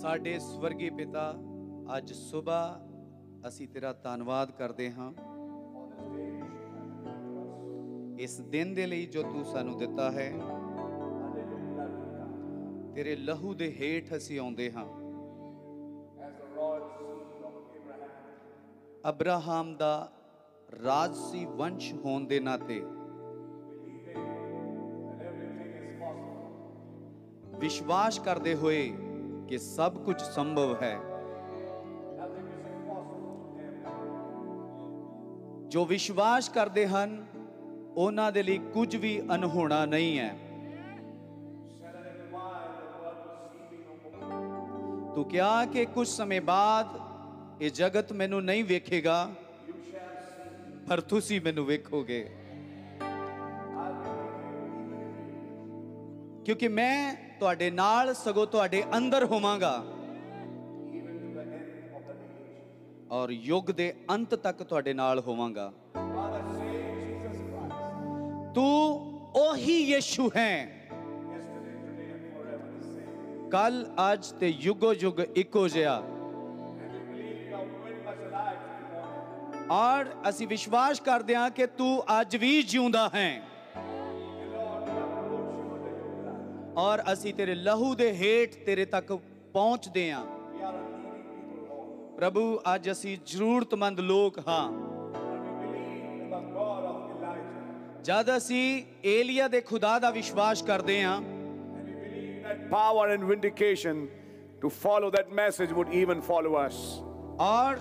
ਸਾਡੇ ਸਵਰਗੀ ਪਿਤਾ ਅੱਜ ਸਵੇਰ ਅਸੀਂ ਤੇਰਾ ਧੰਨਵਾਦ ਕਰਦੇ ਹਾਂ ਇਸ ਦਿਨ ਦੇ ਲਈ ਜੋ ਤੂੰ ਸਾਨੂੰ ਦਿੱਤਾ ਹੈ ਤੇਰੇ ਲਹੂ ਦੇ ਹੇਠ ਅਸੀਂ ਆਉਂਦੇ ਹਾਂ ਅਬਰਾਹਾਮ ਦਾ ਰਾਜਸੀ ਵੰਸ਼ ਹੋਣ ਦੇ ਨਾਤੇ ਵਿਸ਼ਵਾਸ ਕਰਦੇ ਹੋਏ ਕਿ ਸਭ ਕੁਝ ਸੰਭਵ ਹੈ ਜੋ ਵਿਸ਼ਵਾਸ ਕਰਦੇ ਹਨ ਉਹਨਾਂ ਦੇ ਲਈ ਕੁਝ ਵੀ ਅਨਹੋਣਾ ਨਹੀਂ ਹੈ ਤੂੰ ਕਿਹਾ ਕਿ ਕੁਝ ਸਮੇਂ ਬਾਅਦ ਇਹ ਜਗਤ ਮੈਨੂੰ ਨਹੀਂ ਵੇਖੇਗਾ ਪਰ ਤੁਸੀਂ ਮੈਨੂੰ ਵੇਖੋਗੇ ਕਿਉਂਕਿ ਮੈਂ ਤੁਹਾਡੇ ਨਾਲ ਸਗੋ ਤੁਹਾਡੇ ਅੰਦਰ ਹੋਵਾਂਗਾ ਔਰ ਯੁੱਗ ਦੇ ਅੰਤ ਤੱਕ ਤੁਹਾਡੇ ਨਾਲ ਹੋਵਾਂਗਾ ਤੂੰ ਉਹੀ ਯੀਸ਼ੂ ਹੈ ਕੱਲ ਅੱਜ ਤੇ ਯੁਗੋ ਯੁਗ ਇੱਕੋ ਜਿਹਾ ਔਰ ਅਸੀਂ ਵਿਸ਼ਵਾਸ ਕਰਦੇ ਹਾਂ ਕਿ ਤੂੰ ਅੱਜ ਵੀ ਜਿਉਂਦਾ ਹੈ ਔਰ ਅਸੀਂ ਤੇਰੇ ਲਹੂ ਦੇ ਹੇਠ ਤੇਰੇ ਤੱਕ ਪਹੁੰਚਦੇ ਹਾਂ ਪ੍ਰਭੂ ਅੱਜ ਅਸੀਂ ਜ਼ਰੂਰਤਮੰਦ ਲੋਕ ਹਾਂ ਜਦ ਅਸੀਂ ਏਲੀਆ ਦੇ ਖੁਦਾ ਦਾ ਵਿਸ਼ਵਾਸ ਕਰਦੇ ਹਾਂ power and vindication to follow that message would even follow us ਔਰ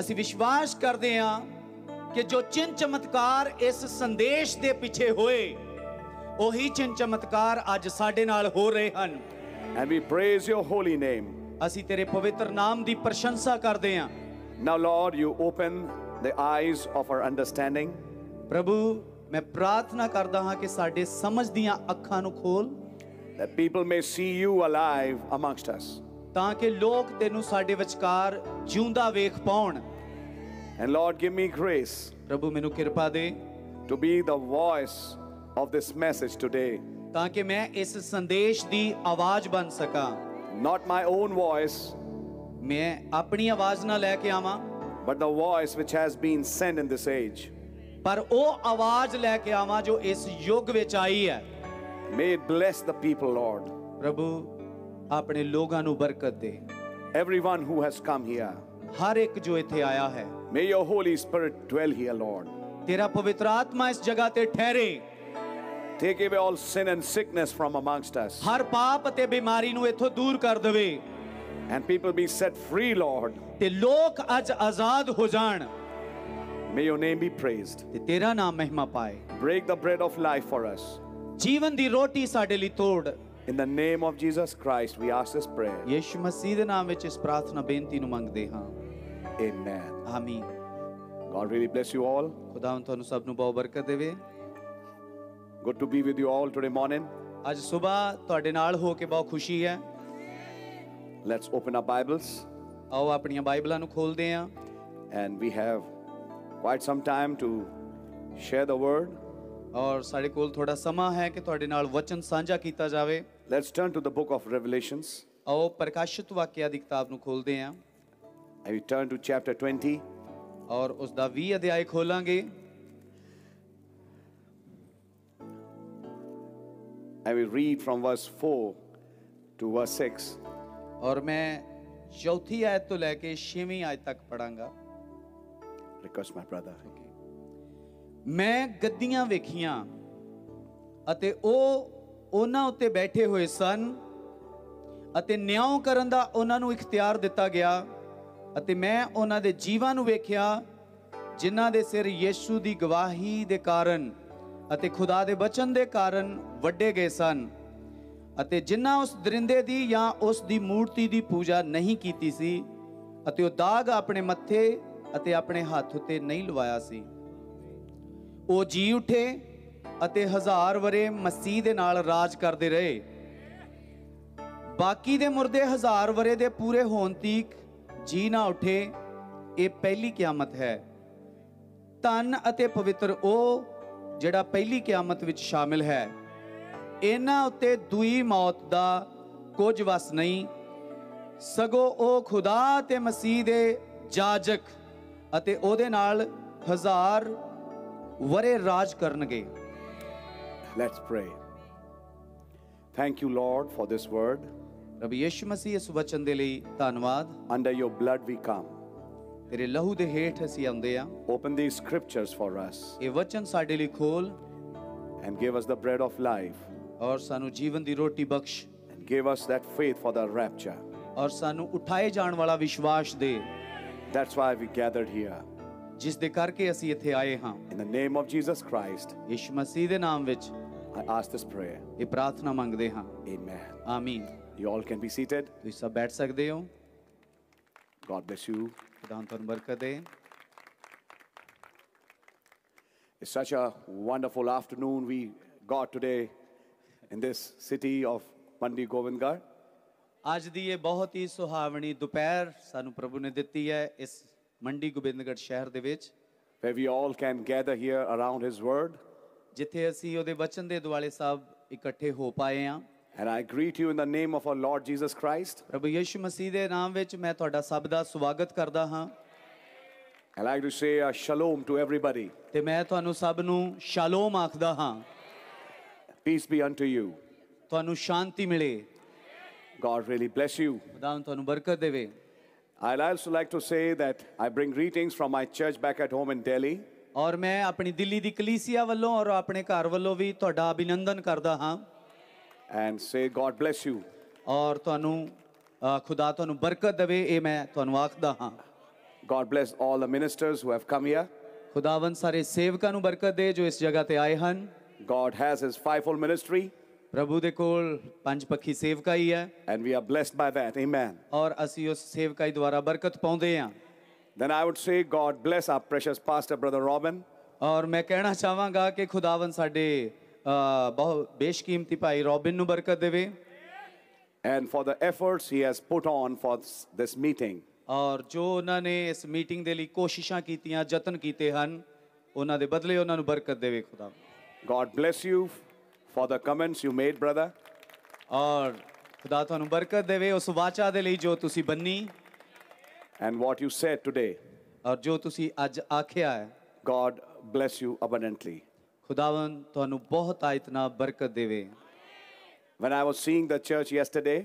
ਅਸੀਂ ਵਿਸ਼ਵਾਸ ਕਰਦੇ ਹਾਂ ਕਿ ਜੋ ਚਿੰਨ ਚਮਤਕਾਰ ਇਸ ਸੰਦੇਸ਼ ਦੇ ਪਿੱਛੇ ਹੋਏ ਉਹੀ ਚਿੰਨ ਚਮਤਕਾਰ ਅੱਜ ਸਾਡੇ ਨਾਲ ਹੋ ਰਹੇ ਹਨ ਐਂਡ ਵੀ ਪ੍ਰੇਜ਼ ਯੋਰ ਹੋਲੀ ਨੇਮ ਅਸੀਂ ਤੇਰੇ ਪਵਿੱਤਰ ਨਾਮ ਦੀ ਪ੍ਰਸ਼ੰਸਾ ਕਰਦੇ ਹਾਂ now lord you open the eyes of our understanding ਪ੍ਰਭੂ ਮੈਂ ਪ੍ਰਾਰਥਨਾ ਕਰਦਾ ਹਾਂ ਕਿ ਸਾਡੇ ਸਮਝ ਦੀਆਂ ਅੱਖਾਂ ਨੂੰ ਖੋਲ that people may see you alive amongst us ਤਾਂ ਕਿ ਲੋਕ ਤੈਨੂੰ ਸਾਡੇ ਵਿਚਕਾਰ ਜਿਉਂਦਾ ਵੇਖ ਪਾਉਣ and lord give me grace ਪ੍ਰਭੂ ਮੈਨੂੰ ਕਿਰਪਾ ਦੇ to be the voice of this message today. ताकि मैं इस संदेश दी आवाज बन सका Not my own voice, मैं अपनी आवाज ना लेके आवां but the voice which has been sent in this age. ਪਰ ਉਹ ਆਵਾਜ਼ ਲੈ ਕੇ ਆਵਾਂ ਜੋ ਇਸ ਯੁੱਗ ਵਿੱਚ ਆਈ ਹੈ May it bless the people, Lord. ਪ੍ਰਭੂ ਆਪਣੇ ਲੋਕਾਂ ਨੂੰ ਬਰਕਤ ਦੇ Everyone who has come here. ਹਰ ਇੱਕ ਜੋ ਇੱਥੇ ਆਇਆ ਹੈ May your Holy Spirit dwell here, Lord. ਤੇਰਾ ਪਵਿੱਤਰ ਆਤਮਾ ਇਸ ਜਗ੍ਹਾ ਤੇ ਠਹਿਰੇ Take away all sin and sickness from amongst us. ਹਰ ਪਾਪ ਤੇ ਬਿਮਾਰੀ ਨੂੰ ਇੱਥੋਂ ਦੂਰ ਕਰ ਦੇਵੇ And people be set free, Lord. ਤੇ ਲੋਕ ਅੱਜ ਆਜ਼ਾਦ ਹੋ ਜਾਣ May your name be praised. ਤੇ ਤੇਰਾ ਨਾਮ ਮਹਿਮਾ ਪਾਏ Break the bread of life for us. ਜੀਵਨ ਦੀ ਰੋਟੀ ਸਾਡੇ ਲਈ ਤੋੜ In the name of Jesus Christ, we ask this prayer. ਯਿਸੂ ਮਸੀਹ ਦੇ ਨਾਮ ਵਿੱਚ ਇਸ ਪ੍ਰਾਰਥਨਾ ਬੇਨਤੀ ਨੂੰ ਮੰਗਦੇ ਹਾਂ Amen. ਆਮੀਨ God really bless you all. ਖੁਦਾਵੰ ਤੁਹਾਨੂੰ ਸਭ ਨੂੰ ਬਹੁਤ ਬਰਕਤ ਦੇਵੇ Good to be with you all today morning. ਅੱਜ ਸਵੇਰ ਤੁਹਾਡੇ ਨਾਲ ਹੋ ਕੇ ਬਹੁਤ ਖੁਸ਼ੀ ਹੈ Let's open our Bibles. ਆਓ ਆਪਣੀਆਂ ਬਾਈਬਲਾਂ ਨੂੰ ਖੋਲਦੇ ਹਾਂ and we have quite some time to share the word. ਔਰ ਸਾਡੇ ਕੋਲ ਥੋੜਾ ਸਮਾਂ ਹੈ ਕਿ ਤੁਹਾਡੇ ਨਾਲ ਵਚਨ ਸਾਂਝਾ ਕੀਤਾ ਜਾਵੇ Let's turn to the book of Revelations. ਆਓ ਪ੍ਰਕਾਸ਼ਿਤ ਵਾਕਿਆ ਦੀ ਕਿਤਾਬ ਨੂੰ ਖੋਲਦੇ ਹਾਂ And we turn to chapter 20. ਔਰ ਉਸ ਦਾ 20 ਅਧਿਆਇ ਖੋਲਾਂਗੇ I will read from verse 4 to verse 6. और मैं चौथी आयत तो लेके छठवीं आयत तक पढ़ांगा ਰਿਕੁਐਸਟ ਮਾਈ ਬ੍ਰਦਰ ਮੈਂ ਗੱਦੀਆਂ ਵੇਖੀਆਂ ਅਤੇ ਉਹ ਉਹਨਾਂ ਉੱਤੇ ਬੈਠੇ ਹੋਏ ਸਨ ਅਤੇ ਨਿਆਂ ਕਰਨ ਦਾ ਉਹਨਾਂ ਨੂੰ ਇਖਤਿਆਰ ਦਿੱਤਾ ਗਿਆ ਅਤੇ ਮੈਂ ਉਹਨਾਂ ਦੇ ਜੀਵਾਂ ਨੂੰ ਵੇਖਿਆ ਜਿਨ੍ਹਾਂ ਦੇ ਸਿਰ ਯੀਸ਼ੂ ਦੀ ਗਵਾਹੀ ਦੇ ਕਾਰਨ ਅਤੇ ਖੁਦਾ ਦੇ ਬਚਨ ਦੇ ਕਾਰਨ ਵੱਡੇ ਗਏ ਸਨ ਅਤੇ ਜਿਨ੍ਹਾਂ ਉਸ ਦਰਿੰਦੇ ਦੀ ਜਾਂ ਉਸ ਦੀ ਮੂਰਤੀ ਦੀ ਪੂਜਾ ਨਹੀਂ ਕੀਤੀ ਸੀ ਅਤੇ ਉਹ ਦਾਗ ਆਪਣੇ ਮੱਥੇ ਅਤੇ ਆਪਣੇ ਹੱਥ ਉੱਤੇ ਨਹੀਂ ਲਵਾਇਆ ਸੀ ਉਹ ਜੀ ਉੱਠੇ ਅਤੇ ਹਜ਼ਾਰ ਵਰੇ ਮਸੀਹ ਦੇ ਨਾਲ ਰਾਜ ਕਰਦੇ ਰਹੇ ਬਾਕੀ ਦੇ ਮੁਰਦੇ ਹਜ਼ਾਰ ਵਰੇ ਦੇ ਪੂਰੇ ਹੋਣ ਤੀਕ ਜੀ ਨਾ ਉੱਠੇ ਇਹ ਪਹਿਲੀ ਕਿਆਮਤ ਹੈ ਤਨ ਅਤੇ ਪਵਿੱਤਰ ਉਹ ਜਿਹੜਾ ਪਹਿਲੀ ਕਿਆਮਤ ਵਿੱਚ ਸ਼ਾਮਿਲ ਹੈ ਇਹਨਾਂ ਉੱਤੇ ਦੂਈ ਮੌਤ ਦਾ ਕੁਝ ਵਸ ਨਹੀਂ ਸਗੋ ਉਹ ਖੁਦਾ ਤੇ ਮਸੀਹ ਦੇ ਜਾਜਕ ਅਤੇ ਉਹਦੇ ਨਾਲ ਹਜ਼ਾਰ ਵਰੇ ਰਾਜ ਕਰਨਗੇ let's pray thank you lord for this word ਰਬ ਯਿਸੂ ਮਸੀਹ ਇਸ ਵਚਨ ਦੇ ਲਈ ਧੰਨਵਾਦ ਅੰਡਰ ਯੋਰ ਬਲੱਡ ਵੀ ਕਮ ਤੇਰੇ ਲਹੂ ਦੇ ਹੇਠ ਅਸੀਂ ਆਉਂਦੇ ਆ Open these scriptures for us ਇਹ ਵਚਨ ਸਾਡੇ ਲਈ ਖੋਲ and give us the bread of life ਔਰ ਸਾਨੂੰ ਜੀਵਨ ਦੀ ਰੋਟੀ ਬਖਸ਼ and give us that faith for the rapture. ਔਰ ਸਾਨੂੰ ਉਠਾਏ ਜਾਣ ਵਾਲਾ ਵਿਸ਼ਵਾਸ ਦੇ That's why we gathered here. ਜਿਸ ਦੇ ਕਰਕੇ ਅਸੀਂ ਇੱਥੇ ਆਏ ਹਾਂ In the name of Jesus Christ, ਯਿਸੂ ਮਸੀਹ ਦੇ ਨਾਮ ਵਿੱਚ I ask this prayer. ਇਹ ਪ੍ਰਾਰਥਨਾ ਮੰਗਦੇ ਹਾਂ Amen. ਆਮੀਨ You all can be seated. ਤੁਸੀਂ ਸਭ ਬੈਠ ਸਕਦੇ ਹੋ God bless you. It's such a wonderful afternoon we got today in this city of Pandi Govindgarh. आज दी ये बहुत ही सुहावनी दोपहर सानु प्रभु ने ਦਿੱਤੀ है इस मंडी गोबिंदगढ़ शहर ਦੇ where we all can gather here around his word ਜਿੱਥੇ ਅਸੀਂ ਉਹਦੇ ਵਚਨ ਦੇ ਦੁਆਲੇ ਸਾਹਿਬ ਇਕੱਠੇ and I greet you in the name of our Lord Jesus Christ. ਪ੍ਰਭੂ ਯਿਸੂ ਮਸੀਹ ਦੇ ਨਾਮ ਵਿੱਚ ਮੈਂ ਤੁਹਾਡਾ ਸਭ ਦਾ ਸਵਾਗਤ ਕਰਦਾ ਹਾਂ I like to say a shalom to everybody. ਤੇ ਮੈਂ ਤੁਹਾਨੂੰ ਸਭ ਨੂੰ ਸ਼ਾਲੋਮ ਆਖਦਾ ਹਾਂ Peace be unto you. ਤੁਹਾਨੂੰ ਸ਼ਾਂਤੀ ਮਿਲੇ God really bless you. ਖੁਦਾ ਤੁਹਾਨੂੰ ਬਰਕਤ ਦੇਵੇ I'd also like to say that I bring greetings from my church back at home in Delhi. ਔਰ ਮੈਂ ਆਪਣੀ ਦਿੱਲੀ ਦੀ ਕਲੀਸਿਆ ਵੱਲੋਂ ਔਰ ਆਪਣੇ ਘਰ ਵੱਲੋਂ ਵੀ ਤੁਹਾਡਾ ਅਭਿਨੰਦਨ ਕਰਦਾ ਹਾਂ and say God bless you ਔਰ ਤੁਹਾਨੂੰ ਖੁਦਾ ਤੁਹਾਨੂੰ ਬਰਕਤ ਦੇਵੇ ਇਹ ਮੈਂ ਤੁਹਾਨੂੰ ਆਖਦਾ ਹਾਂ God bless all the ministers who have come here ਖੁਦਾਵੰ ਸਾਰੇ ਸੇਵਕਾਂ ਨੂੰ ਬਰਕਤ ਦੇ ਜੋ ਇਸ ਜਗ੍ਹਾ ਤੇ ਆਏ ਹਨ God has his fivefold ministry ਪ੍ਰਭੂ ਦੇ ਕੋਲ ਪੰਜ ਪੱਖੀ ਸੇਵਕਾਈ ਹੈ and we are blessed by that amen ਔਰ ਅਸੀਂ ਉਸ ਸੇਵਕਾਈ ਦੁਆਰਾ ਬਰਕਤ ਪਾਉਂਦੇ ਹਾਂ then i would say god bless our precious pastor brother robin ਔਰ ਮੈਂ ਕਹਿਣਾ ਚਾਹਾਂਗਾ ਕਿ ਖੁਦਾਵੰ ਸਾਡੇ बहु बेशकीमती पाई रॉबिन नु बरकत देवे and for the efforts he has put on for this meeting ਔਰ ਜੋ ਉਹਨਾਂ ਨੇ ਇਸ ਮੀਟਿੰਗ ਦੇ ਲਈ ਕੋਸ਼ਿਸ਼ਾਂ ਕੀਤੀਆਂ ਯਤਨ ਕੀਤੇ ਹਨ ਉਹਨਾਂ ਦੇ ਬਦਲੇ ਉਹਨਾਂ ਨੂੰ ਬਰਕਤ ਦੇਵੇ ਖੁਦਾ god bless you for the comments you made brother ਔਰ ਖੁਦਾ ਤੁਹਾਨੂੰ ਬਰਕਤ ਦੇਵੇ ਉਸ ਵਾਚਾ ਦੇ ਲਈ ਜੋ ਤੁਸੀਂ ਬੰਨੀ and what you said today ਔਰ ਜੋ ਤੁਸੀਂ ਅੱਜ ਆਖਿਆ ਹੈ god bless you abundantly खुदावन ਤੁਹਾਨੂੰ ਬਹੁਤ ਆਇਤਨਾ ਬਰਕਤ ਦੇਵੇ when i was seeing the church yesterday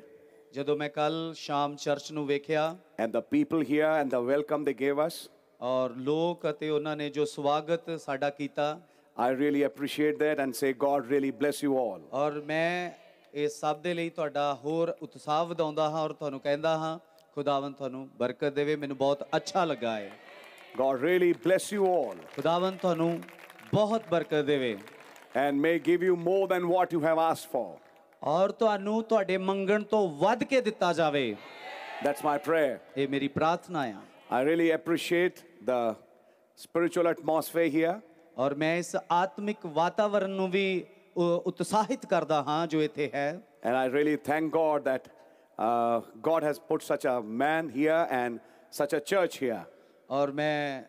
ਜਦੋਂ ਮੈਂ ਕੱਲ ਸ਼ਾਮ ਚਰਚ ਨੂੰ ਵੇਖਿਆ and the people here and the welcome they gave us ਔਰ ਲੋਕ ਅਤੇ ਉਹਨਾਂ ਨੇ ਜੋ ਸਵਾਗਤ ਸਾਡਾ ਕੀਤਾ i really appreciate that and say god really bless you all ਔਰ ਮੈਂ ਇਸ ਸਭ ਦੇ ਲਈ ਤੁਹਾਡਾ ਹੋਰ ਉਤਸ਼ਾਹ ਵਧਾਉਂਦਾ ਹਾਂ ਔਰ ਤੁਹਾਨੂੰ ਕਹਿੰਦਾ ਹਾਂ ਖੁਦਾਵੰਦ ਤੁਹਾਨੂੰ ਬਰਕਤ ਦੇਵੇ ਮੈਨੂੰ ਬਹੁਤ ਅੱਛਾ ਲੱਗਾ ਹੈ God really bless you all. ਖੁਦਾਵੰਦ ਤੁਹਾਨੂੰ ਬਹੁਤ ਬਰਕਤ ਦੇਵੇ and may give you more than what you have asked for. ਔਰ ਤੁਹਾਨੂੰ ਤੁਹਾਡੇ ਮੰਗਣ ਤੋਂ ਵੱਧ ਕੇ ਦਿੱਤਾ ਜਾਵੇ That's my prayer. ਇਹ ਮੇਰੀ ਪ੍ਰਾਰਥਨਾ ਆ I really appreciate the spiritual atmosphere here. ਔਰ ਮੈਂ ਇਸ ਆਤਮਿਕ ਵਾਤਾਵਰਣ ਨੂੰ ਵੀ ਉ- ਉਤਸ਼ਾਹਿਤ ਕਰਦਾ ਹਾਂ ਜੋ ਇੱਥੇ ਹੈ And I really thank God that uh, God has put such a man here and such a church here. ਔਰ ਮੈਂ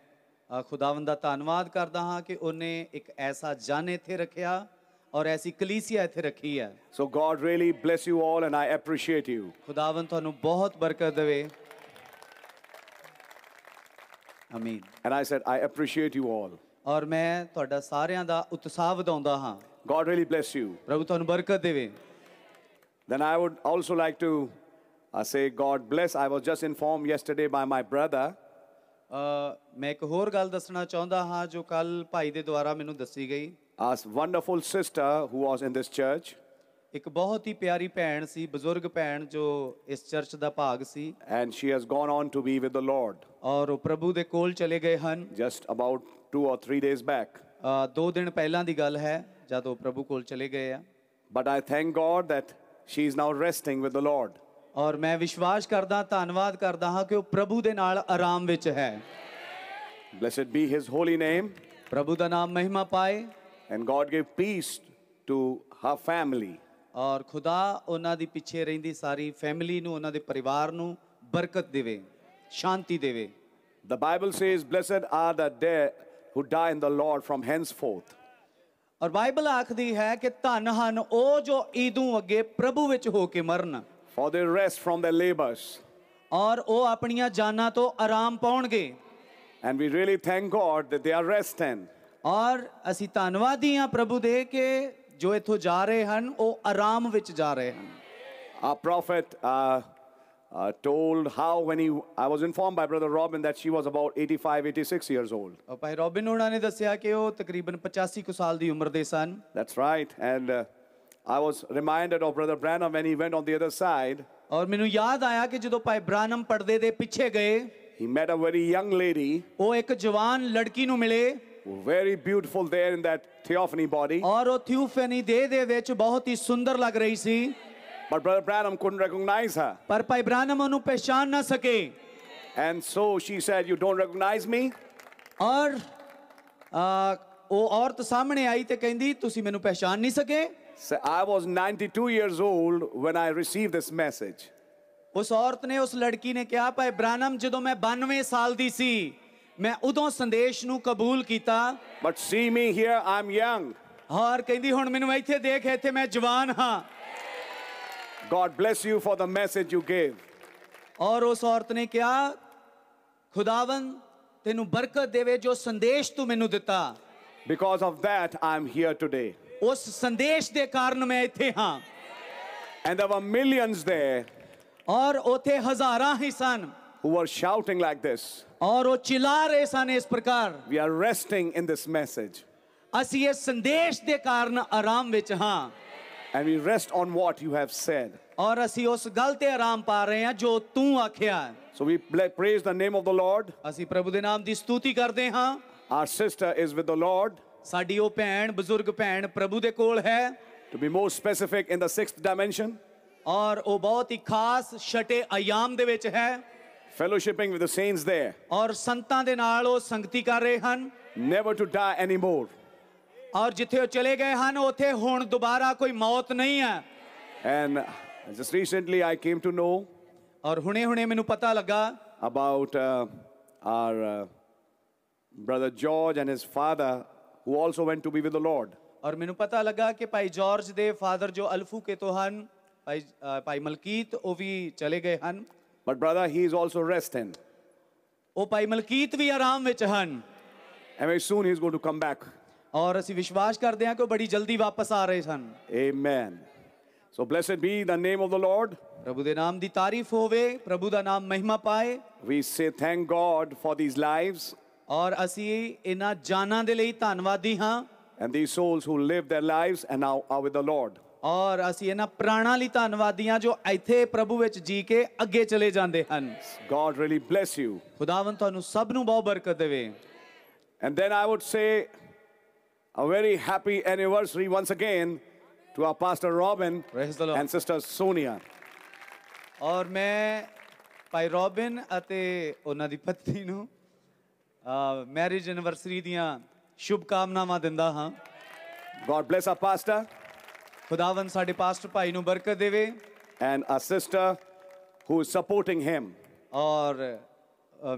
ਖੁਦਾਵੰਦ ਦਾ ਧੰਨਵਾਦ ਕਰਦਾ ਹਾਂ ਕਿ ਉਹਨੇ ਇੱਕ ਐਸਾ ਜਨ ਇੱਥੇ ਰੱਖਿਆ ਔਰ ਐਸੀ ਕਲੀਸਿਆ ਇੱਥੇ ਰੱਖੀ ਹੈ so God really bless you all and I appreciate you ਖੁਦਾਵੰਦ ਤੁਹਾਨੂੰ ਬਹੁਤ ਬਰਕਤ ਦੇਵੇ ਆਮੀਨ and I said I appreciate you all ਔਰ ਮੈਂ ਤੁਹਾਡਾ ਸਾਰਿਆਂ ਦਾ ਉਤਸ਼ਾਹ ਵਧਾਉਂਦਾ ਹਾਂ ਗੋਡ ਰੀਲੀ ਬlesਸ ਯੂ ਪ੍ਰਭੂ ਤੁਹਾਨੂੰ ਬਰਕਤ ਦੇਵੇ then i would also like to uh, say god bless i was just informed yesterday by my brother ਮੈਂ ਇੱਕ ਹੋਰ ਗੱਲ ਦੱਸਣਾ ਚਾਹੁੰਦਾ ਹਾਂ ਜੋ ਕੱਲ ਭਾਈ ਦੇ ਦੁਆਰਾ ਮੈਨੂੰ ਦੱਸੀ ਗਈ as wonderful sister who was in this church ਇੱਕ ਬਹੁਤ ਹੀ ਪਿਆਰੀ ਭੈਣ ਸੀ ਬਜ਼ੁਰਗ ਭੈਣ ਜੋ ਇਸ ਚਰਚ ਦਾ ਭਾਗ ਸੀ and she has gone on to be with the Lord ਔਰ ਉਹ ਪ੍ਰਭੂ ਦੇ ਕੋਲ ਚਲੇ ਗਏ ਹਨ just about 2 or 3 days back ਦੋ ਦਿਨ ਪਹਿਲਾਂ ਦੀ ਗੱਲ ਹੈ ਜਦ ਉਹ ਪ੍ਰਭੂ ਕੋਲ ਚਲੇ ਗਏ ਆ but I thank God that she is now resting with the Lord ਔਰ ਮੈਂ ਵਿਸ਼ਵਾਸ ਕਰਦਾ ਧੰਨਵਾਦ ਕਰਦਾ ਹਾਂ ਕਿ ਉਹ ਪ੍ਰਭੂ ਦੇ ਨਾਲ ਆਰਾਮ ਵਿੱਚ ਹੈ Blessed be his holy name. ਪ੍ਰਭੂ ਦਾ ਨਾਮ ਮਹਿਮਾ ਪਾਏ and God gave peace to her family. ਔਰ ਖੁਦਾ ਉਹਨਾਂ ਦੀ ਪਿੱਛੇ ਰਹਿੰਦੀ ਸਾਰੀ ਫੈਮਿਲੀ ਨੂੰ ਉਹਨਾਂ ਦੇ ਪਰਿਵਾਰ ਨੂੰ ਬਰਕਤ ਦੇਵੇ ਸ਼ਾਂਤੀ ਦੇਵੇ The Bible says blessed are the dead who die in the Lord from henceforth. ਔਰ ਬਾਈਬਲ ਆਖਦੀ ਹੈ ਕਿ ਧਨ ਹਨ ਉਹ ਜੋ ਈਦੂ ਅੱਗੇ ਪ੍ਰਭੂ ਵਿੱਚ ਹੋ ਕੇ ਮਰਨ for their rest from their labors. ਔਰ ਉਹ ਆਪਣੀਆਂ ਜਾਨਾਂ ਤੋਂ ਆਰਾਮ ਪਾਉਣਗੇ And we really thank God that they are resting. ਔਰ ਅਸੀਂ ਧੰਨਵਾਦੀ ਹਾਂ ਪ੍ਰਭੂ ਦੇ ਕਿ ਜੋ ਇੱਥੋਂ ਜਾ ਰਹੇ ਹਨ ਉਹ ਆਰਾਮ ਵਿੱਚ ਜਾ ਰਹੇ ਹਨ Our prophet uh, uh, told how when he I was informed by Brother Robin that she was about 85, 86 years old. ਔਰ ਭਾਈ ਰੋਬਿਨ ਉਹਨਾਂ ਨੇ ਦੱਸਿਆ ਕਿ ਉਹ ਤਕਰੀਬਨ 85 ਕੁ ਸਾਲ ਦੀ ਉਮਰ ਦੇ ਸਨ That's right. And uh, I was reminded of Brother Branham when he went on the other side. ਔਰ ਮੈਨੂੰ ਯਾਦ ਆਇਆ ਕਿ ਜਦੋਂ ਭਾਈ ਬ੍ਰਾਨਮ ਪਰਦੇ ਦੇ पीछे गए। He met a very young lady, वो एक जवान लड़की ने मिले। very beautiful there in that theophany body. और वो Theophany दे दे वेचु बहुत ही सुंदर लग रही थी। But Brother Branham couldn't recognize her. पर ਭਾਈ ब्रानम ਉਹਨੂੰ पहचान ਨਾ सके। And so she said, You don't recognize me? ਔਰ ਅਹ, ਉਹ ਔਰਤ ਸਾਹਮਣੇ ਆਈ ਤੇ ਕਹਿੰਦੀ ਤੁਸੀਂ ਮੈਨੂੰ ਪਛਾਣ ਨਹੀਂ ਸਕੇ I was 92 years old when I received this message. उस औरत ने उस लड़की ने कहा पर ब्रानम जिधो मैं बानवे साल दी सी मैं उधो संदेश कबूल कीता। But see me here, I'm young. और कहीं होन मैंने वही थे देख है थे मैं जवान हाँ। God bless you for the message you gave. और उस औरत ने कहा खुदावन तेरु बरकत देवे जो संदेश तू मैंने Because of that, I'm here today. ਉਸ ਸੰਦੇਸ਼ ਦੇ ਕਾਰਨ ਮੈਂ ਇੱਥੇ ਹਾਂ And there were millions there ਔਰ ਉਥੇ ਹਜ਼ਾਰਾਂ ਹੀ ਸਨ who were shouting like this. ਔਰ ਉਹ ਚਿਲਾ ਰਹੇ ਸਨ ਇਸ ਪ੍ਰਕਾਰ We are resting in this message ਅਸੀਂ ਇਸ ਸੰਦੇਸ਼ ਦੇ ਕਾਰਨ ਆਰਾਮ ਵਿੱਚ ਹਾਂ and we rest on what you have said. ਔਰ ਅਸੀਂ ਉਸ ਗੱਲ ਤੇ ਆਰਾਮ ਪਾ ਰਹੇ ਹਾਂ ਜੋ ਤੂੰ ਆਖਿਆ ਹੈ। So we pla- praise the name of the Lord. ਅਸੀਂ ਪ੍ਰਭੂ ਦੇ ਨਾਮ ਦੀ ਸਤੁਤੀ ਕਰਦੇ ਹਾਂ Our sister is with the Lord. ਸਾਡੀ ਉਹ ਭੈਣ ਬਜ਼ੁਰਗ ਭੈਣ ਪ੍ਰਭੂ ਦੇ ਕੋਲ ਹੈ to be more specific in the sixth dimension ਔਰ ਉਹ ਬਹੁਤ ਹੀ ਖਾਸ ਛਟੇ ਆਯਾਮ ਦੇ ਵਿੱਚ ਹੈ fellowshipping with the saints there ਔਰ ਸੰਤਾਂ ਦੇ ਨਾਲ ਉਹ ਸੰਗਤੀ ਕਰ ਰਹੇ ਹਨ never to die anymore ਔਰ ਜਿੱਥੇ ਉਹ ਚਲੇ ਗਏ ਹਨ ਉੱਥੇ ਹੁਣ ਦੁਬਾਰਾ ਕੋਈ ਮੌਤ ਨਹੀਂ ਹੈ and just recently i came to know ਔਰ ਹੁਣੇ ਹੁਣੇ ਮੈਨੂੰ ਪਤਾ ਲੱਗਾ about uh, our uh, brother george and his father who also went to be with the Lord. और ਮੈਨੂੰ ਪਤਾ ਲੱਗਾ ਕਿ ਭਾਈ ਜਾਰਜ ਦੇ ਫਾਦਰ ਜੋ ਅਲਫੂ ਕੇ ਤੋਂ ਹਨ ਭਾਈ ਭਾਈ ਮਲਕੀਤ ਉਹ ਵੀ ਚਲੇ ਗਏ but brother he is also resting ਉਹ ਭਾਈ ਮਲਕੀਤ ਵੀ ਆਰਾਮ ਵਿੱਚ ਹਨ and very soon he is going to come back और ऐसी विश्वास कर दें ਕਿ बड़ी जल्दी वापस आ रहे ਰਹੇ amen so blessed be the name of the lord ਪ੍ਰਭੂ दे नाम दी तारीफ होवे, ਪ੍ਰਭੂ दा नाम महिमा पाए। we say thank god for these lives ਔਰ ਅਸੀਂ ਇਹਨਾਂ ਜਾਨਾਂ ਦੇ ਲਈ ਧੰਨਵਾਦੀ ਹਾਂ and these souls who lived their lives and now are with the Lord. ਔਰ ਅਸੀਂ ਇਹਨਾਂ ਪ੍ਰਾਣਾਂ ਲਈ ਧੰਨਵਾਦੀ ਹਾਂ ਜੋ ਇੱਥੇ ਪ੍ਰਭੂ ਵਿੱਚ ਜੀ ਕੇ ਅੱਗੇ ਚਲੇ ਜਾਂਦੇ ਹਨ God really bless you. ਖੁਦਾਵੰ ਤੁਹਾਨੂੰ ਸਭ ਨੂੰ ਬਹੁਤ ਬਰਕਤ ਦੇਵੇ And then I would say a very happy anniversary once again to our pastor Robin Praise the Lord. and sister Sonia. ਔਰ ਮੈਂ ਭਾਈ ਰੋਬਿਨ ਅਤੇ ਉਹਨਾਂ ਦੀ ਪਤਨੀ ਨੂੰ ਮੈਰਿਜ ਐਨਵਰਸਰੀ ਦੀਆਂ ਸ਼ੁਭ ਕਾਮਨਾਵਾਂ ਦਿੰਦਾ ਹਾਂ ਗੋਡ ਬlesਸ ਆ ਪਾਸਟਰ ਖੁਦਾਵੰ ਸਾਡੇ ਪਾਸਟਰ ਭਾਈ ਨੂੰ ਬਰਕਤ ਦੇਵੇ and a sister who is supporting him ਔਰ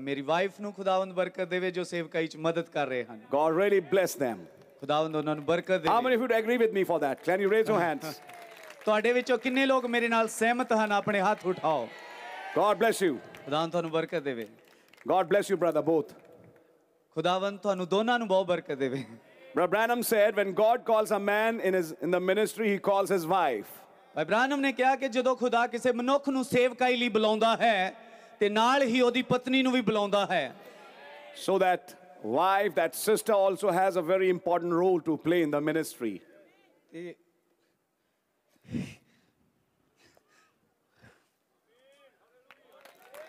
ਮੇਰੀ ਵਾਈਫ ਨੂੰ ਖੁਦਾਵੰਦ ਬਰਕਤ ਦੇਵੇ ਜੋ ਸੇਵਕਾਈ ਚ ਮਦਦ ਕਰ ਰਹੇ ਹਨ ਗੋਡ ਰੀਲੀ ਬlesਸ them ਖੁਦਾਵੰਦ ਉਹਨਾਂ ਨੂੰ ਬਰਕਤ ਦੇਵੇ how many of you agree with me for that can you raise your hands ਤੁਹਾਡੇ ਵਿੱਚੋਂ ਕਿੰਨੇ ਲੋਕ ਮੇਰੇ ਨਾਲ ਸਹਿਮਤ ਹਨ ਆਪਣੇ ਹੱਥ ਉਠਾਓ ਗੋਡ ਬlesਸ ਯੂ ਖੁਦਾਵੰਦ ਤੁਹਾਨੂੰ ਬਰਕਤ ਦੇਵੇ God bless you brother both ਖੁਦਾਵੰ said when God calls a man in his in the ministry he calls his wife Abraham ਨੇ ਕਿਹਾ ਕਿ ਜਦੋਂ ਖੁਦਾ ਕਿਸੇ ਮਨੁੱਖ ਨੂੰ ਸੇਵਕਾਈ ਲਈ ਬੁਲਾਉਂਦਾ ਹੈ ਤੇ ਨਾਲ ਹੀ ਉਹਦੀ ਪਤਨੀ ਨੂੰ ਵੀ ਬੁਲਾਉਂਦਾ hai. so that wife that sister also has a very important role to play in the ministry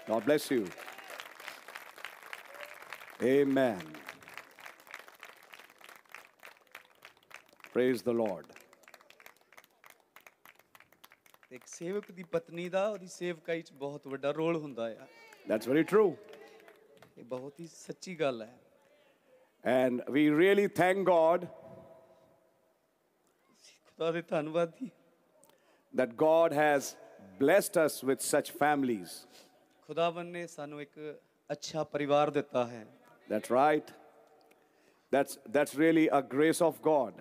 God bless you Amen. Praise the Lord. ਇੱਕ ਸੇਵਕ ਦੀ ਪਤਨੀ ਦਾ ਉਹਦੀ ਸੇਵਕਾਈ 'ਚ ਬਹੁਤ ਵੱਡਾ ਰੋਲ ਹੁੰਦਾ ਆ That's very true. ਇਹ ਬਹੁਤ ਹੀ ਸੱਚੀ ਗੱਲ ਹੈ And we really thank God ਖੁਦਾ ਦੇ ਧੰਨਵਾਦੀ that God has blessed us with such families. ਖੁਦਾਵੰ ਨੇ ਸਾਨੂੰ ਇੱਕ ਅੱਛਾ ਪਰਿਵਾਰ ਦਿੱਤਾ ਹੈ that's right. That's, that's really a grace of God.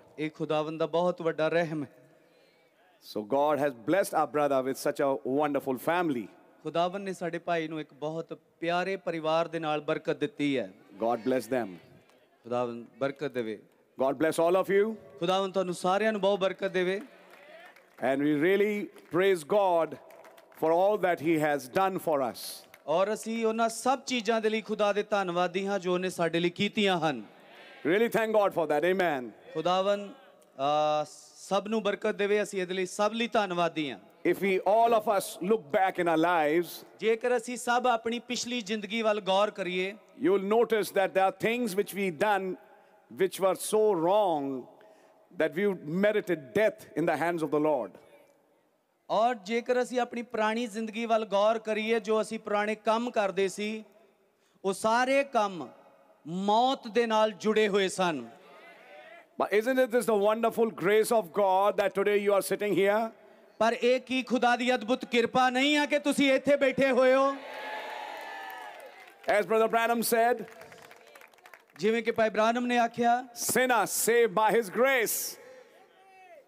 So God has blessed our brother with such a wonderful family. God bless them. God bless all of you. And we really praise God for all that He has done for us. ਔਰ ਅਸੀਂ ਉਹਨਾਂ ਸਭ ਚੀਜ਼ਾਂ ਦੇ ਲਈ ਖੁਦਾ ਦੇ ਧੰਨਵਾਦੀ ਹਾਂ ਜੋ ਉਹਨੇ ਸਾਡੇ ਲਈ ਕੀਤੀਆਂ ਹਨ really thank God for that amen ਖੁਦਾਵੰ ਸਭ ਨੂੰ ਬਰਕਤ ਦੇਵੇ ਅਸੀਂ ਇਹਦੇ ਲਈ ਸਭ ਲਈ ਧੰਨਵਾਦੀ ਹਾਂ if we all of us look back in our lives ਜੇਕਰ ਅਸੀਂ ਸਭ ਆਪਣੀ ਪਿਛਲੀ ਜ਼ਿੰਦਗੀ ਵੱਲ ਗੌਰ ਕਰੀਏ you will notice that there are things which we done which were so wrong that we merited death in the hands of the lord ਔਰ ਜੇਕਰ ਅਸੀਂ ਆਪਣੀ ਪੁਰਾਣੀ ਜ਼ਿੰਦਗੀ ਵੱਲ ਗੌਰ ਕਰੀਏ ਜੋ ਅਸੀਂ ਪੁਰਾਣੇ ਕੰਮ ਕਰਦੇ ਸੀ ਉਹ ਸਾਰੇ ਕੰਮ ਮੌਤ ਦੇ ਨਾਲ ਜੁੜੇ ਹੋਏ ਸਨ But isn't it this the wonderful grace of God that today you are sitting here? ਪਰ ਇਹ ਕੀ ਖੁਦਾ ਦੀ ਅਦਭੁਤ ਕਿਰਪਾ ਨਹੀਂ ਆ ਕਿ ਤੁਸੀਂ ਇੱਥੇ ਬੈਠੇ ਹੋਏ ਹੋ As brother Branham said ਜਿਵੇਂ ਕਿ ਭਾਈ ਬ੍ਰਾਨਮ ਨੇ ਆਖਿਆ sinner saved by his grace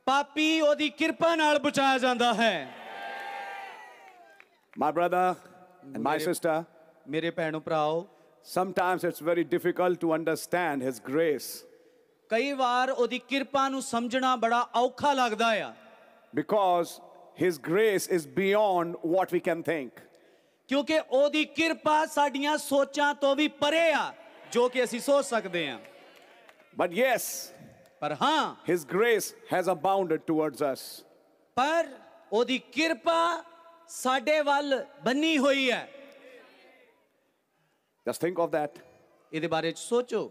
ਪਾਪੀ ਉਹਦੀ ਕਿਰਪਾ ਨਾਲ ਬਚਾਇਆ ਜਾਂਦਾ ਹੈ My brother and my sister, ਮੇਰੇ ਭੈਣੋ ਭਰਾਓ sometimes it's very difficult to understand His grace ਕਈ ਵਾਰ ਉਹਦੀ ਕਿਰਪਾ ਨੂੰ ਸਮਝਣਾ ਬੜਾ ਔਖਾ ਲੱਗਦਾ ਆ because His grace is beyond what we can think. ਕਿਉਂਕਿ ਉਹਦੀ ਕਿਰਪਾ ਸਾਡੀਆਂ ਸੋਚਾਂ ਤੋਂ ਵੀ ਪਰੇ ਆ ਜੋ ਕਿ ਅਸੀਂ ਸੋਚ ਸਕਦੇ ਆ But yes, पर हाँ His grace has abounded towards us. पर ਉਹਦੀ ਕਿਰਪਾ ਸਾਡੇ वाल बनी ਹੋਈ है. Just think of that. ਇਹਦੇ बारे सोचो.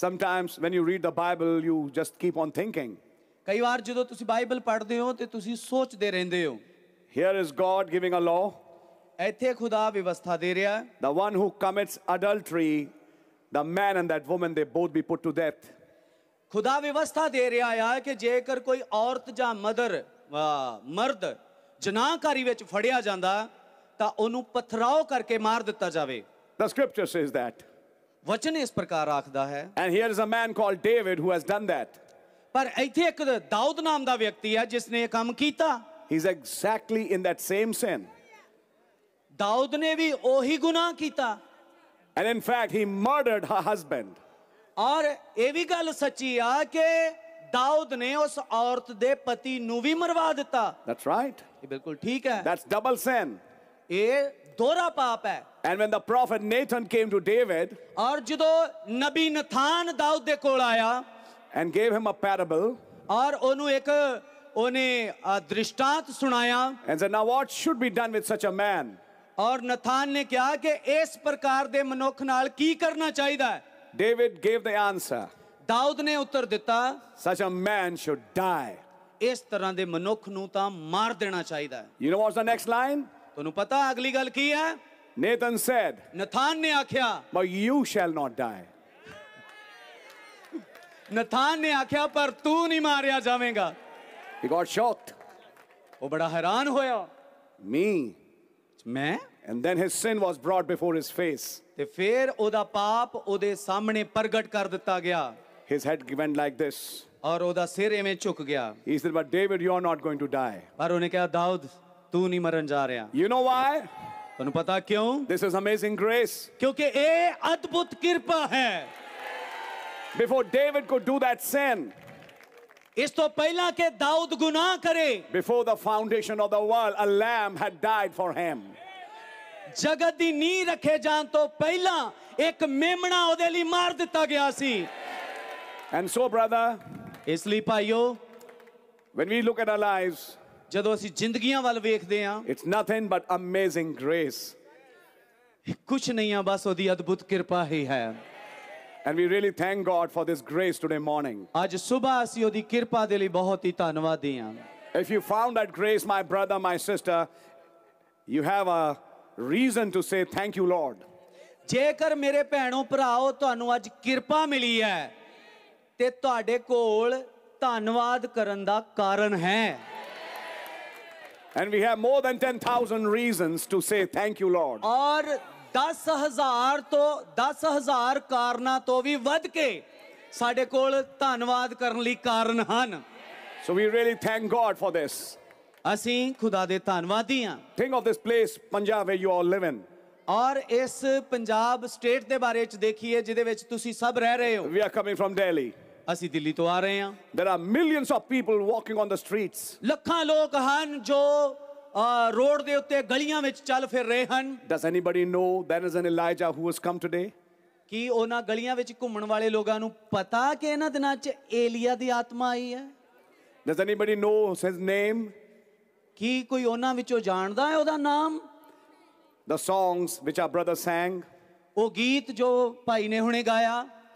Sometimes when you read the Bible, you just keep on thinking. कई बार ਕਈ ਵਾਰ ਜਦੋਂ ਤੁਸੀਂ ਬਾਈਬਲ ते ਹੋ सोच दे रहें ਹੋ Here is God giving a law. ऐते खुदा ਵਿਵਸਥਾ दे रहा ਹੈ, The one who commits adultery the man and that woman they both be put to death खुदा ਵਿਵਸਥਾ दे रहा है कि जेकर कोई औरत ਜਾਂ मदर मर्द जनाकारी ਵਿੱਚ फड़िया ਜਾਂਦਾ ता ਉਹਨੂੰ ਪਥਰਾਓ करके ਮਾਰ ਦਿੱਤਾ the scripture says that ਵਚਨ ਇਸ ਪ੍ਰਕਾਰ ਆਖਦਾ and here is a man called david who has done that पर ਇੱਥੇ ਇੱਕ दाऊद नाम दा व्यक्ति है जिसने ये काम कीता. he is exactly in that same sin Dawood ने भी ਉਹੀ ਗੁਨਾਹ ਕੀਤਾ and in fact, he murdered her husband. ਔਰ ਇਹ ਵੀ ਗੱਲ ਸੱਚੀ ਆ ਕਿ ਦਾਊਦ ਨੇ ਉਸ ਔਰਤ ਦੇ ਪਤੀ ਨੂੰ ਵੀ ਮਰਵਾ ਦਿੱਤਾ That's right. ਇਹ ਬਿਲਕੁਲ ਠੀਕ ਹੈ That's double sin. ਇਹ ਦੋਹਰਾ ਪਾਪ ਹੈ And when the prophet Nathan came to David ਔਰ ਜਦੋਂ ਨਬੀ ਨਥਾਨ ਦਾਊਦ ਦੇ ਕੋਲ ਆਇਆ and gave him a parable ਔਰ ਉਹਨੂੰ ਇੱਕ ਉਹਨੇ ਦ੍ਰਿਸ਼ਟਾਂਤ ਸੁਣਾਇਆ and said, Now what should be done with such a man? ਔਰ ਨਥਾਨ ਨੇ ਕਿਹਾ ਕਿ ਇਸ ਪ੍ਰਕਾਰ ਦੇ ਮਨੁੱਖ ਨਾਲ ਕੀ ਕਰਨਾ ਚਾਹੀਦਾ ਹੈ David gave the answer. Dawood ਨੇ ਉੱਤਰ ਦਿੱਤਾ Such a man should die. ਇਸ ਤਰ੍ਹਾਂ ਦੇ ਮਨੁੱਖ ਨੂੰ ਤਾਂ ਮਾਰ ਦੇਣਾ ਚਾਹੀਦਾ ਹੈ You know what's the next line? ਤੁਹਾਨੂੰ ਪਤਾ ਅਗਲੀ ਗੱਲ ਕੀ ਹੈ Nathan said, ਨਥਾਨ ਨੇ ਆਖਿਆ But you shall not die. ਨਥਾਨ ਨੇ ਆਖਿਆ ਪਰ ਤੂੰ ਨਹੀਂ ਮਾਰਿਆ ਜਾਵੇਂਗਾ He got shocked. ਉਹ ਬੜਾ ਹੈਰਾਨ ਹੋਇਆ Me, ਮੈਂ And then his sin was brought before his face. ਤੇ ਫਿਰ ਉਹਦਾ ਪਾਪ ਉਹਦੇ ਸਾਹਮਣੇ ਪ੍ਰਗਟ ਕਰ ਦਿੱਤਾ ਗਿਆ His head went like this. ਔਰ ਉਹਦਾ ਸਿਰ ਐਵੇਂ ਝੁਕ ਗਿਆ He said, But David, you're not going to die. ਪਰ ਉਹਨੇ ਕਿਹਾ ਦਾਊਦ ਤੂੰ ਨਹੀਂ ਮਰਨ ਜਾ ਰਿਹਾ You know why? ਤੁਹਾਨੂੰ ਪਤਾ ਕਿਉਂ This is amazing grace. ਕਿਉਂਕਿ ਇਹ ਅਦਭੁਤ ਕਿਰਪਾ ਹੈ Before David could do that sin, ਇਸ ਤੋਂ ਪਹਿਲਾਂ ਕਿ ਦਾਊਦ ਗੁਨਾਹ ਕਰੇ before the foundation of the world a lamb had died for him ਜਗਤ ਦੀ ਨੀਂਹ ਰੱਖੇ ਜਾਣ ਤੋਂ ਪਹਿਲਾਂ ਇੱਕ ਮੇਮਣਾ ਉਹਦੇ ਲਈ ਮਾਰ ਦਿੱਤਾ ਗਿਆ ਸੀ ਐਂਡ ਸੋ ਬ੍ਰਦਰ ਇਸ ਲਈ ਭਾਈਓ when we look at our lives ਜਦੋਂ ਅਸੀਂ ਜ਼ਿੰਦਗੀਆਂ ਵੱਲ ਵੇਖਦੇ ਹਾਂ it's nothing but amazing grace ਕੁਝ ਨਹੀਂ ਆ ਬਸ ਉਹਦੀ ਅਦਭੁਤ ਕਿਰਪਾ ਹੀ ਹੈ And we really thank God for this grace today morning. ਅੱਜ ਸਵੇਰ ਅਸੀਂ ਉਹਦੀ ਕਿਰਪਾ ਦੇ ਲਈ ਬਹੁਤ ਹੀ If you found that grace, my brother, my sister, you have a reason to say thank you, Lord. ਜੇਕਰ ਮੇਰੇ ਭੈਣੋ ਭਰਾਓ ਤੁਹਾਨੂੰ ਅੱਜ ਕਿਰਪਾ ਮਿਲੀ ਹੈ ਤੇ ਤੁਹਾਡੇ ਕੋਲ ਧੰਨਵਾਦ ਕਰਨ ਦਾ ਕਾਰਨ ਹੈ And we have more than 10,000 reasons to say thank you, Lord. 10 ਹਜ਼ਾਰ ਤੋਂ 10 ਹਜ਼ਾਰ ਕਾਰਨਾਂ ਤੋਂ ਵੀ ਵੱਧ ਕੇ ਸਾਡੇ ਕੋਲ ਧੰਨਵਾਦ ਕਰਨ ਲਈ ਕਾਰਨ ਹਨ so we really thank God for this ਅਸੀਂ ਖੁਦਾ ਦੇ ਧੰਨਵਾਦੀ ਹਾਂ think of this place Punjab where you are living ਔਰ ਇਸ ਪੰਜਾਬ ਸਟੇਟ ਦੇ ਬਾਰੇ ਵਿੱਚ ਦੇਖੀਏ ਜਿਹਦੇ ਵਿੱਚ ਤੁਸੀਂ ਸਭ ਰਹਿ ਰਹੇ ਹੋ we are coming from Delhi ਅਸੀਂ ਦਿੱਲੀ ਤੋਂ ਆ ਰਹੇ ਹਾਂ there are millions of people walking on the streets ਲੱਖਾਂ ਲੋਕ ਹਨ ਜੋ ਰੋਡ ਦੇ ਉੱਤੇ ਗਲੀਆਂ ਵਿੱਚ ਚੱਲ ਫਿਰ ਰਹੇ ਹਨ does anybody know there is an elijah who has come today ਕੀ ਉਹਨਾਂ ਗਲੀਆਂ ਵਿੱਚ ਘੁੰਮਣ ਵਾਲੇ ਲੋਕਾਂ ਨੂੰ ਪਤਾ ਕਿ ਇਹਨਾਂ ਦਿਨਾਂ 'ਚ ਏਲੀਆ ਦੀ ਆਤਮਾ ਆਈ ਹੈ does anybody know his name ਕੀ ਕੋਈ ਉਹਨਾਂ ਵਿੱਚੋਂ ਜਾਣਦਾ ਹੈ ਉਹਦਾ ਨਾਮ the songs which our brother sang ਉਹ ਗੀਤ ਜੋ ਭਾਈ ਨੇ ਹੁਣੇ ਗਾਇਆ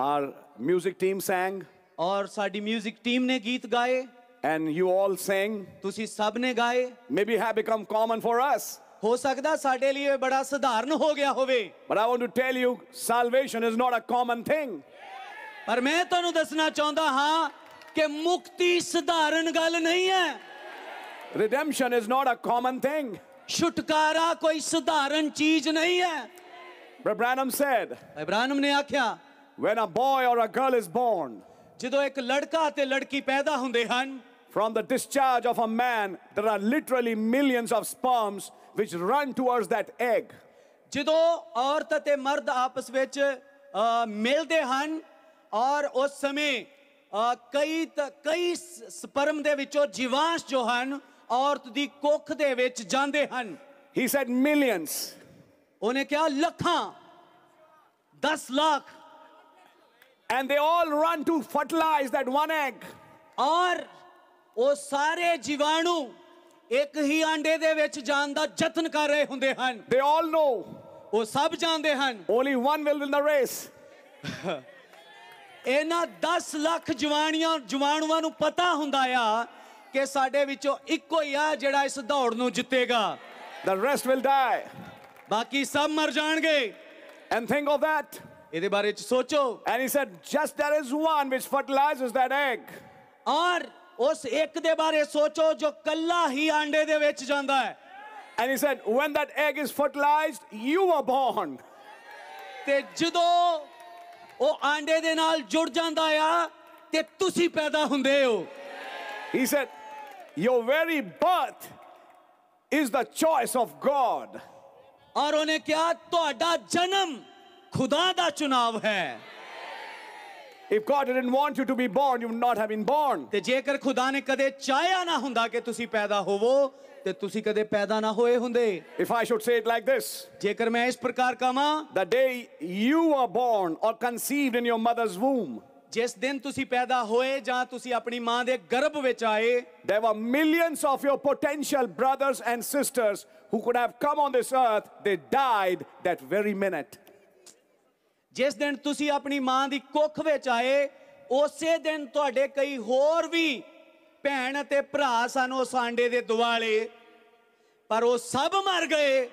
our music team sang ਔਰ ਸਾਡੀ 뮤직 ਟੀਮ ਨੇ ਗੀਤ ਗਾਏ and you all sang ਤੁਸੀਂ ਸਭ ਨੇ ਗਾਏ maybe have become common for us ਹੋ ਸਕਦਾ ਸਾਡੇ ਲਈ ਇਹ ਬੜਾ ਸਧਾਰਨ ਹੋ ਗਿਆ ਹੋਵੇ but i want to tell you salvation is not a common thing ਪਰ ਮੈਂ ਤੁਹਾਨੂੰ ਦੱਸਣਾ ਚਾਹੁੰਦਾ ਹਾਂ ਕਿ ਮੁਕਤੀ ਸਧਾਰਨ ਗੱਲ ਨਹੀਂ ਹੈ redemption is not a common thing ਛੁਟਕਾਰਾ ਕੋਈ ਸਧਾਰਨ ਚੀਜ਼ ਨਹੀਂ ਹੈ said ਨੇ ਆਖਿਆ when a boy or a girl is born ਜਦੋਂ ਇੱਕ ਲੜਕਾ ਤੇ ਲੜਕੀ ਪੈਦਾ ਹੁੰਦੇ ਹਨ from the discharge of a man, there are literally millions of sperms which run towards that egg. ਜਦੋਂ ਔਰਤ ਅਤੇ ਮਰਦ ਆਪਸ ਵਿੱਚ ਮਿਲਦੇ ਹਨ ਔਰ ਉਸ ਸਮੇਂ ਕਈ ਕਈ ਸਪਰਮ ਦੇ ਵਿੱਚੋਂ ਜੀਵਾਂਸ਼ ਜੋ ਹਨ ਔਰਤ ਦੀ ਕੋਖ ਦੇ ਵਿੱਚ ਜਾਂਦੇ ਹਨ ਹੀ ਸੈਡ ਮਿਲੀਅਨਸ ਉਹਨੇ ਕਿਹਾ ਲੱਖਾਂ 10 lakh and they all run to fertilise that one egg ਔਰ ਉਹ ਸਾਰੇ ਜੀਵਾਣੂ ਇੱਕ ਹੀ ਆਂਡੇ ਦੇ ਵਿੱਚ ਜਾਣ ਦਾ ਯਤਨ ਕਰ ਰਹੇ ਹੁੰਦੇ ਹਨ they all know ਉਹ ਸਭ ਜਾਣਦੇ ਹਨ only one will win the race ਇਹਨਾਂ 10 ਲੱਖ ਜਵਾਨੀਆਂ ਜਵਾਨੂਆਂ ਨੂੰ ਪਤਾ ਹੁੰਦਾ ਆ ਕਿ ਸਾਡੇ ਵਿੱਚੋਂ ਇੱਕੋ ਹੀ ਆ ਜਿਹੜਾ ਇਸ ਦੌੜ ਨੂੰ ਜਿੱਤੇਗਾ the rest will die ਬਾਕੀ ਸਭ ਮਰ ਜਾਣਗੇ and think of that ਇਹਦੇ ਬਾਰੇ ਚ ਸੋਚੋ and he said just there is one which fertilizes that egg ਔਰ ਉਸ ਇੱਕ ਦੇ ਬਾਰੇ ਸੋਚੋ ਜੋ ਕੱਲਾ ਹੀ ਆਂਡੇ ਦੇ ਵਿੱਚ ਜਾਂਦਾ ਹੈ And he said, when that egg is fertilized, you are born. ਤੇ ਜਦੋਂ ਉਹ ਆਂਡੇ ਦੇ ਨਾਲ ਜੁੜ ਜਾਂਦਾ ਆ ਤੇ ਤੁਸੀਂ ਪੈਦਾ ਹੁੰਦੇ ਹੋ He said, your very birth is the choice of God. ਔਰ ਉਹਨੇ ਕਿਹਾ ਤੁਹਾਡਾ ਜਨਮ ਖੁਦਾ ਦਾ ਚੁਣਾਵ ਹੈ If God didn't want you to be born, you would not have been born. ਤੇ ਜੇਕਰ ਖੁਦਾ ਨੇ ਕਦੇ ਚਾਹਿਆ ਨਾ ਹੁੰਦਾ ਕਿ ਤੁਸੀਂ ਪੈਦਾ ਹੋਵੋ ਤੇ ਤੁਸੀਂ ਕਦੇ ਪੈਦਾ ਨਾ ਹੋਏ ਹੁੰਦੇ If I should say it like this ਜੇਕਰ ਮੈਂ ਇਸ ਪ੍ਰਕਾਰ ਕਹਾਂ the day you are born or conceived in your mother's womb ਜਿਸ ਦਿਨ ਤੁਸੀਂ ਪੈਦਾ ਹੋਏ ਜਾਂ ਤੁਸੀਂ ਆਪਣੀ ਮਾਂ ਦੇ ਗਰਭ ਵਿੱਚ there were millions of your potential brothers and sisters who could have come on this earth they died that very minute ਜਿਸ ਦਿਨ ਤੁਸੀਂ ਆਪਣੀ ਮਾਂ ਦੀ ਕੁੱਖ ਵਿੱਚ ਆਏ ਉਸੇ ਦਿਨ ਤੁਹਾਡੇ ਕਈ ਹੋਰ ਵੀ ਭੈਣ ਅਤੇ ਭਰਾ ਸਾਨੂੰ ਉਸ ਆਂਡੇ ਦੇ ਦੁਆਲੇ ਪਰ ਉਹ ਸਭ ਮਰ ਗਏ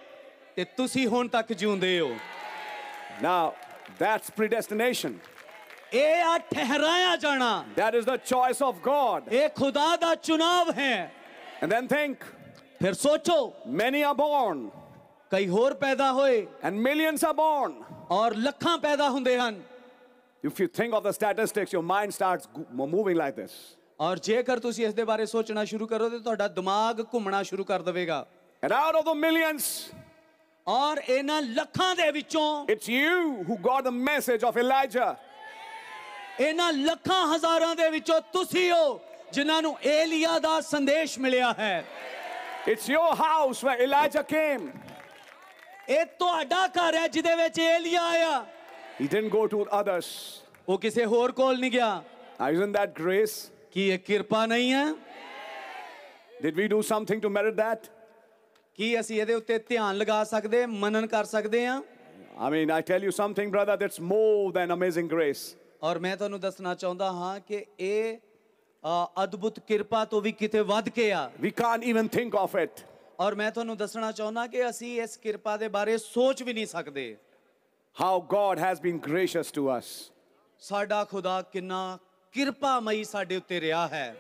ਤੇ ਤੁਸੀਂ ਹੁਣ ਤੱਕ ਜਿਉਂਦੇ ਹੋ ਨਾਓ ਦੈਟਸ ਪ੍ਰੀਡੈਸਟੀਨੇਸ਼ਨ ਇਹ ਆ ਠਹਿਰਾਇਆ ਜਾਣਾ that is the choice of God ਇਹ ਖੁਦਾ ਦਾ ਚੁਣਾਵ ਹੈ ਐਂਡ ਦੈਨ ਥਿੰਕ ਫਿਰ ਸੋਚੋ ਮੈਨੀ ਆਰ ਬੋਰਨ ਕਈ ਹੋਰ ਪੈਦਾ ਹੋਏ ਐਂਡ ਮਿਲੀਅਨਸ ਆਰ ਬੋਰਨ ਔਰ ਲੱਖਾਂ ਪੈਦਾ ਹੁੰਦੇ ਹਨ If you think of the statistics, your mind starts moving like this. ਔਰ ਜੇਕਰ ਤੁਸੀਂ ਇਸ ਦੇ ਬਾਰੇ ਸੋਚਣਾ ਸ਼ੁਰੂ ਕਰੋ ਤੇ ਤੁਹਾਡਾ ਦਿਮਾਗ ਘੁੰਮਣਾ ਸ਼ੁਰੂ ਕਰ ਦੇਵੇਗਾ And out of the millions, ਔਰ ਇਹਨਾਂ ਲੱਖਾਂ ਦੇ ਵਿੱਚੋਂ it's you who got the message of Elijah. ਇਹਨਾਂ ਲੱਖਾਂ ਹਜ਼ਾਰਾਂ ਦੇ ਵਿੱਚੋਂ ਤੁਸੀਂ ਹੋ ਜਿਨ੍ਹਾਂ ਨੂੰ ਏਲੀਆ ਦਾ ਸੰਦੇਸ਼ ਮਿਲਿਆ ਹੈ It's your house where Elijah came. ਇਹ ਤੁਹਾਡਾ ਘਰ ਹੈ ਜਿਹਦੇ ਵਿੱਚ ਏਲੀਆ ਆਇਆ He didn't go to others. ਉਹ ਕਿਸੇ ਹੋਰ ਕੋਲ ਨਹੀਂ ਗਿਆ Isn't that grace? ਕੀ ਇਹ ਕਿਰਪਾ ਨਹੀਂ ਹੈ Did we do something to merit that? ਕੀ ਅਸੀਂ ਇਹਦੇ ਉੱਤੇ ਧਿਆਨ ਲਗਾ ਸਕਦੇ ਮਨਨ ਕਰ ਸਕਦੇ ਹਾਂ I mean, I tell you something, brother, that's more than amazing grace. ਔਰ ਮੈਂ ਤੁਹਾਨੂੰ ਦੱਸਣਾ ਚਾਹੁੰਦਾ ਹਾਂ ਕਿ ਇਹ ਅਦਭੁਤ ਕਿਰਪਾ ਤੋਂ ਵੀ ਕਿਤੇ ਵੱਧ ਕੇ ਆ We can't even think of it. ਔਰ ਮੈਂ ਤੁਹਾਨੂੰ ਦੱਸਣਾ ਚਾਹੁੰਦਾ ਕਿ ਅਸੀਂ ਇਸ ਕਿਰਪਾ ਦੇ ਬਾਰੇ ਸੋਚ ਵੀ ਨਹੀਂ ਸਕਦੇ how God has been gracious to us ਸਾਡਾ ਖੁਦਾ ਕਿੰਨਾ ਕਿਰਪਾਮਈ ਸਾਡੇ ਉੱਤੇ ਰਿਹਾ ਹੈ